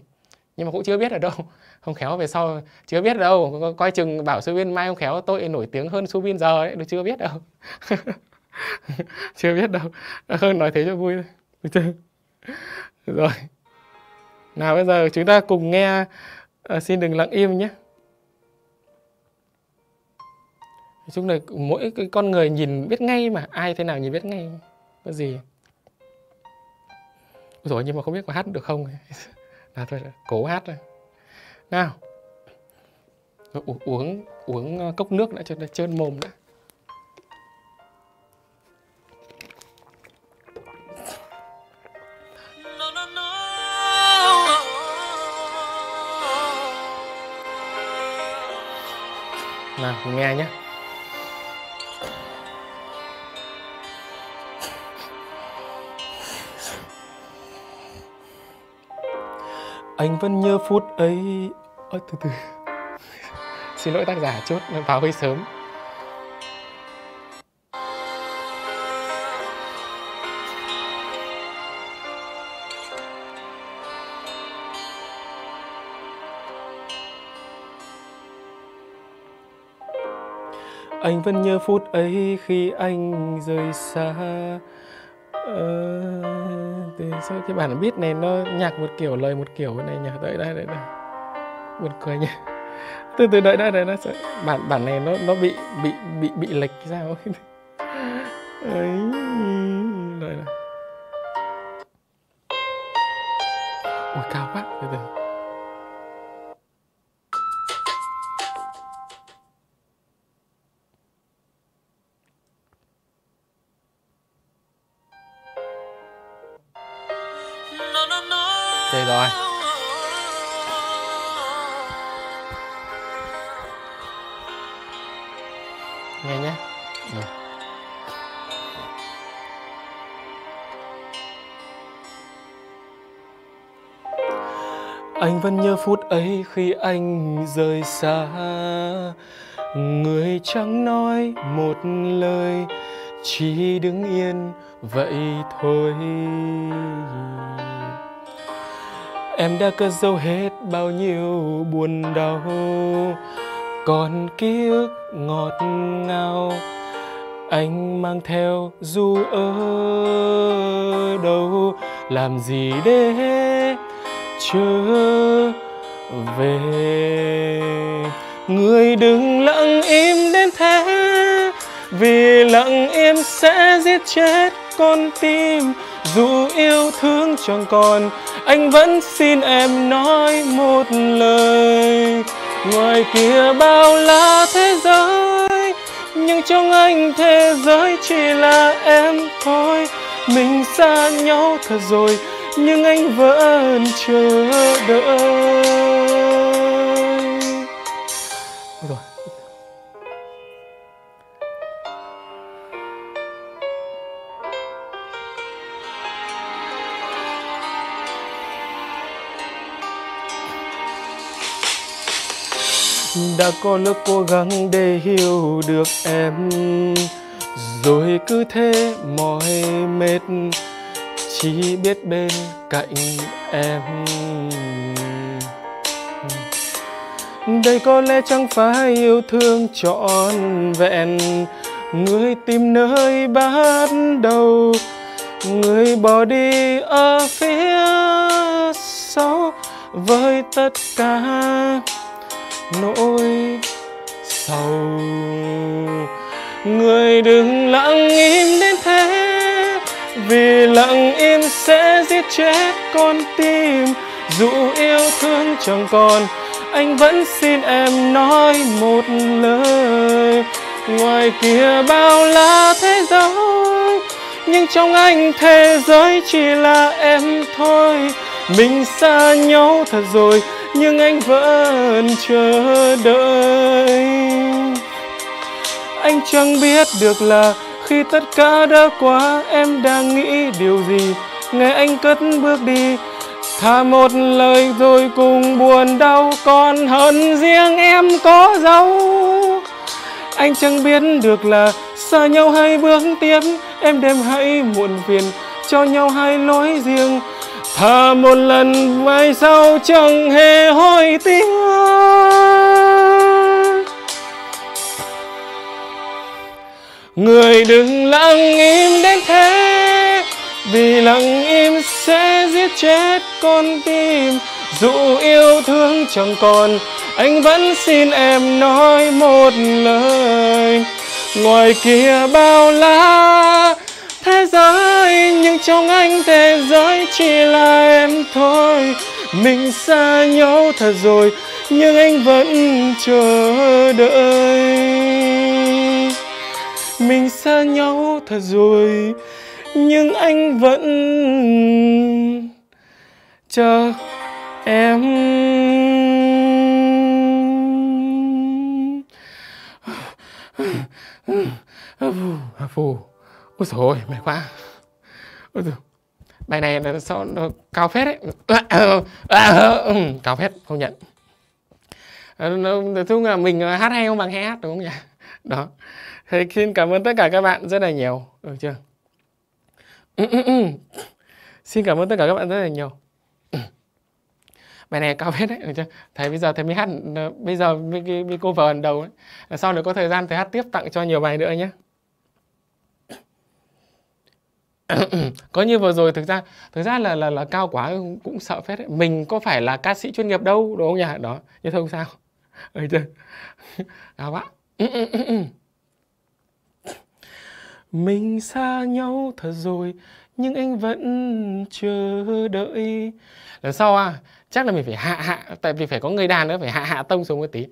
nhưng mà cũng chưa biết ở đâu không khéo về sau chưa biết đâu coi chừng bảo Subin mai không khéo tôi nổi tiếng hơn Subin giờ đấy chưa biết đâu chưa biết đâu hơn nói thế cho vui thôi rồi nào bây giờ chúng ta cùng nghe uh, xin đừng lặng im nhé nói chung là mỗi cái con người nhìn biết ngay mà ai thế nào nhìn biết ngay có gì rồi nhưng mà không biết có hát được không là thôi cố hát rồi nào u- uống uống ờ, cốc nước đã cho nó trơn mồm đã nào nghe nhé anh vẫn nhớ phút ấy Ôi, từ từ xin lỗi tác giả chút vào hơi sớm anh vẫn nhớ phút ấy khi anh rời xa ơi ờ thì sao cái bản biết này nó nhạc một kiểu lời một kiểu này nhỉ đợi đây đợi đây buồn cười nhỉ từ từ đợi đây đây nó sẽ bản bản này nó nó bị bị bị bị lệch sao ấy đợi này ôi cao quá từ từ phút ấy khi anh rời xa người chẳng nói một lời chỉ đứng yên vậy thôi em đã cất giấu hết bao nhiêu buồn đau còn ký ức ngọt ngào anh mang theo dù ở đâu làm gì để chớ về người đừng lặng im đến thế vì lặng im sẽ giết chết con tim dù yêu thương chẳng còn anh vẫn xin em nói một lời ngoài kia bao la thế giới nhưng trong anh thế giới chỉ là em thôi mình xa nhau thật rồi nhưng anh vẫn chờ đợi đã có lớp cố gắng để hiểu được em rồi cứ thế mỏi mệt chỉ biết bên cạnh em đây có lẽ chẳng phải yêu thương trọn vẹn người tìm nơi bắt đầu người bỏ đi ở phía sau với tất cả nỗi sầu người đừng lặng im đến thế vì lặng im sẽ giết chết con tim dù yêu thương chẳng còn anh vẫn xin em nói một lời ngoài kia bao la thế giới nhưng trong anh thế giới chỉ là em thôi mình xa nhau thật rồi nhưng anh vẫn chờ đợi anh chẳng biết được là khi tất cả đã quá em đang nghĩ điều gì nghe anh cất bước đi thà một lời rồi cùng buồn đau còn hơn riêng em có dấu anh chẳng biết được là xa nhau hay bước tiếp em đem hãy muộn phiền cho nhau hai lối riêng thở một lần mai sau chẳng hề hối tiếc người đừng lặng im đến thế vì lặng im sẽ giết chết con tim dù yêu thương chẳng còn anh vẫn xin em nói một lời ngoài kia bao la thế giới nhưng trong anh thế giới chỉ là em thôi mình xa nhau thật rồi nhưng anh vẫn chờ đợi mình xa nhau thật rồi nhưng anh vẫn chờ em Phù, phù ôi trời ơi mày quá ôi trời bài này là sao nó cao phết đấy cao phết không nhận thứ ờ, là mình ờ, hát hay không bằng hay hát đúng không nhỉ đó thì xin cảm ơn tất cả các bạn rất là nhiều được ừ, chưa xin cảm ơn tất cả các bạn rất là nhiều bài này cao phết đấy được chưa thầy bây giờ thầy mới hát ờ, bây giờ mới cái với cover đầu ấy sau nữa có thời gian thầy hát tiếp tặng cho nhiều bài nữa nhé có như vừa rồi thực ra thực ra là là là cao quá cũng, sợ phết đấy mình có phải là ca sĩ chuyên nghiệp đâu đúng không nhỉ đó như thôi không sao ấy chưa cao quá mình xa nhau thật rồi nhưng anh vẫn chờ đợi lần sau à chắc là mình phải hạ hạ tại vì phải có người đàn nữa phải hạ hạ tông xuống một tí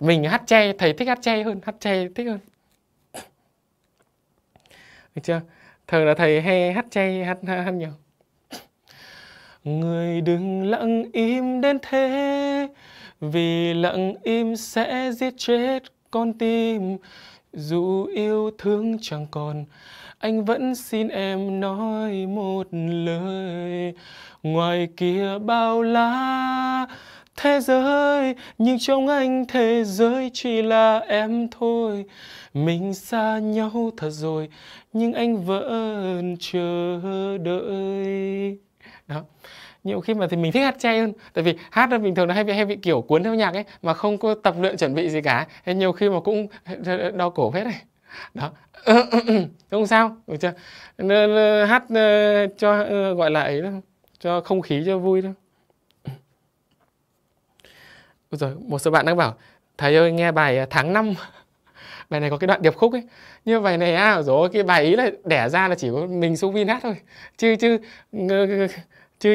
mình hát che thầy thích hát che hơn hát che thích hơn được chưa thường là thầy hay hát chay hát hát nhiều người đừng lặng im đến thế vì lặng im sẽ giết chết con tim dù yêu thương chẳng còn anh vẫn xin em nói một lời ngoài kia bao la thế giới nhưng trong anh thế giới chỉ là em thôi mình xa nhau thật rồi nhưng anh vẫn chờ đợi đó nhiều khi mà thì mình thích hát chay hơn tại vì hát là bình thường nó hay bị hay bị kiểu cuốn theo nhạc ấy mà không có tập luyện chuẩn bị gì cả nên nhiều khi mà cũng đau cổ hết này đó ờ, ừ, ừ, ừ. không sao được chưa hát ờ, cho ờ, gọi lại đó cho không khí cho vui thôi rồi một số bạn đang bảo thầy ơi nghe bài tháng năm bài này có cái đoạn điệp khúc ấy như bài này à rồi cái bài ý là đẻ ra là chỉ có mình su vin hát thôi chứ chứ chứ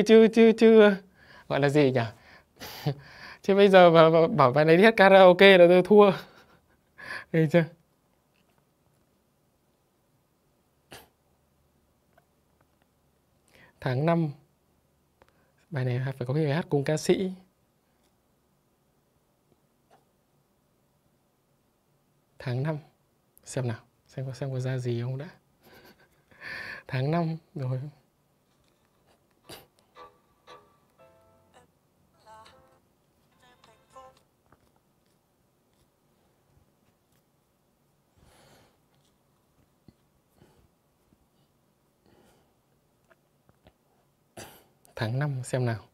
chứ chứ chứ gọi là gì nhỉ chứ bây giờ mà, mà bảo bài này đi hát karaoke là tôi thua được chưa tháng 5 bài này phải có cái bài hát cùng ca sĩ tháng 5 xem nào xem có xem có ra gì không đã tháng 5 rồi tháng 5 xem nào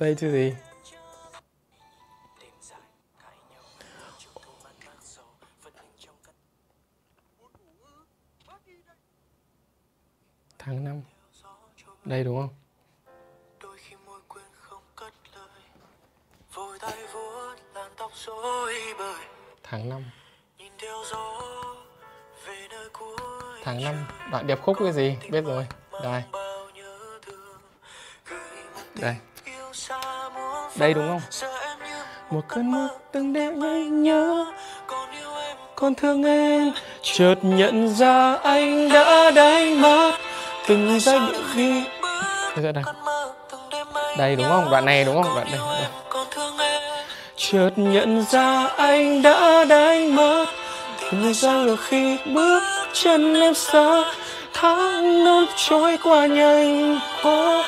Đây chứ gì? Tháng 5 Đây đúng không? Đôi khi môi quên không cất lời Vội tay vuốt làn tóc rối bời Tháng 5 Nhìn theo gió về nơi cuối Tháng 5 Đoạn đẹp khúc cái gì? Biết rồi Đây Đây đây đúng không một cơn mưa từng đêm anh nhớ con thương em chợt nhận ra anh đã đánh mất từng giây khi đây đây đúng không đoạn này đúng không đoạn này chợt nhận ra anh đã đánh mất từng giây khi bước chân em xa tháng năm trôi qua nhanh quá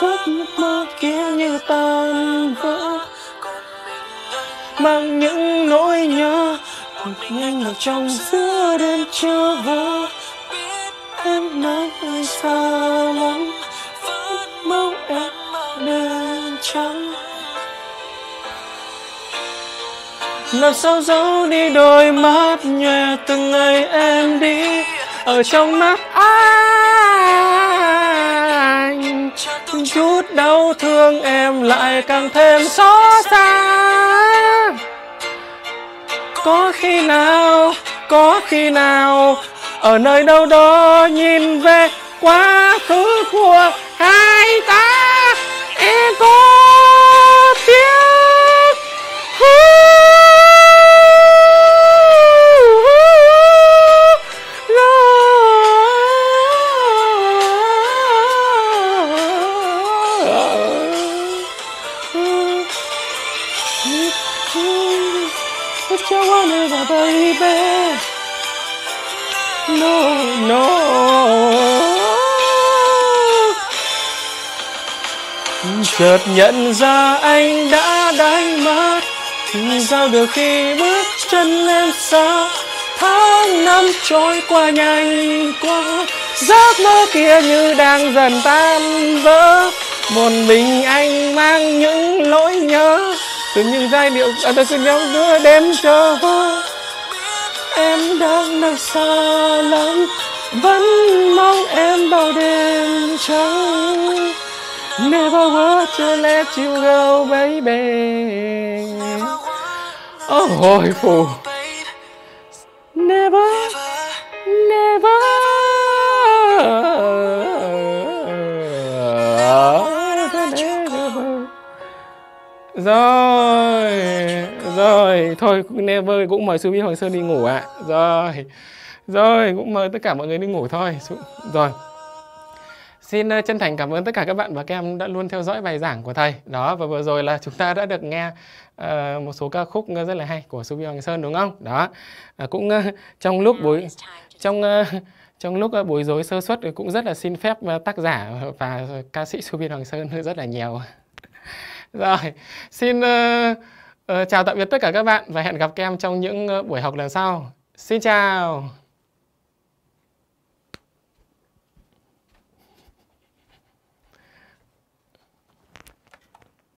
giấc mơ kia như tan vỡ mang những nỗi nhớ một mình ở trong giữa đêm chưa vỡ em nói người xa lắm vẫn mong em đêm trắng làm sao giấu đi đôi mắt nhòe từng ngày em đi ở trong mắt ai chút đau thương em lại càng thêm xót xa có khi nào có khi nào ở nơi đâu đó nhìn về quá khứ của hai ta em có tiếng chợt nhận ra anh đã đánh mất sao được khi bước chân lên xa tháng năm trôi qua nhanh quá giấc mơ kia như đang dần tan vỡ một mình anh mang những nỗi nhớ từ những giai điệu à, ta xin nhau đưa đêm chờ vơ em đang nơi xa lắm vẫn mong em bao đêm trắng Never want to let you go baby Oh hồi phù Never Never Rồi Rồi Thôi Never cũng mời Subi Hoàng Sơn đi ngủ ạ à. Rồi Rồi cũng mời tất cả mọi người đi ngủ thôi Rồi Xin ờ, chân thành cảm ơn tất cả các bạn và các em đã luôn theo dõi bài giảng của thầy. Đó và vừa rồi là chúng ta đã được nghe uh, một số ca khúc rất là hay của Subi Hoàng Sơn đúng không? Đó. Uh, cũng uh, trong lúc buổi trong uh, trong lúc uh, bối rối sơ suất cũng rất là xin phép uh, tác giả và ca sĩ Subin Hoàng Sơn rất là nhiều. rồi, xin uh, uh, chào tạm biệt tất cả các bạn và hẹn gặp các em trong những uh, buổi học lần sau. Xin chào.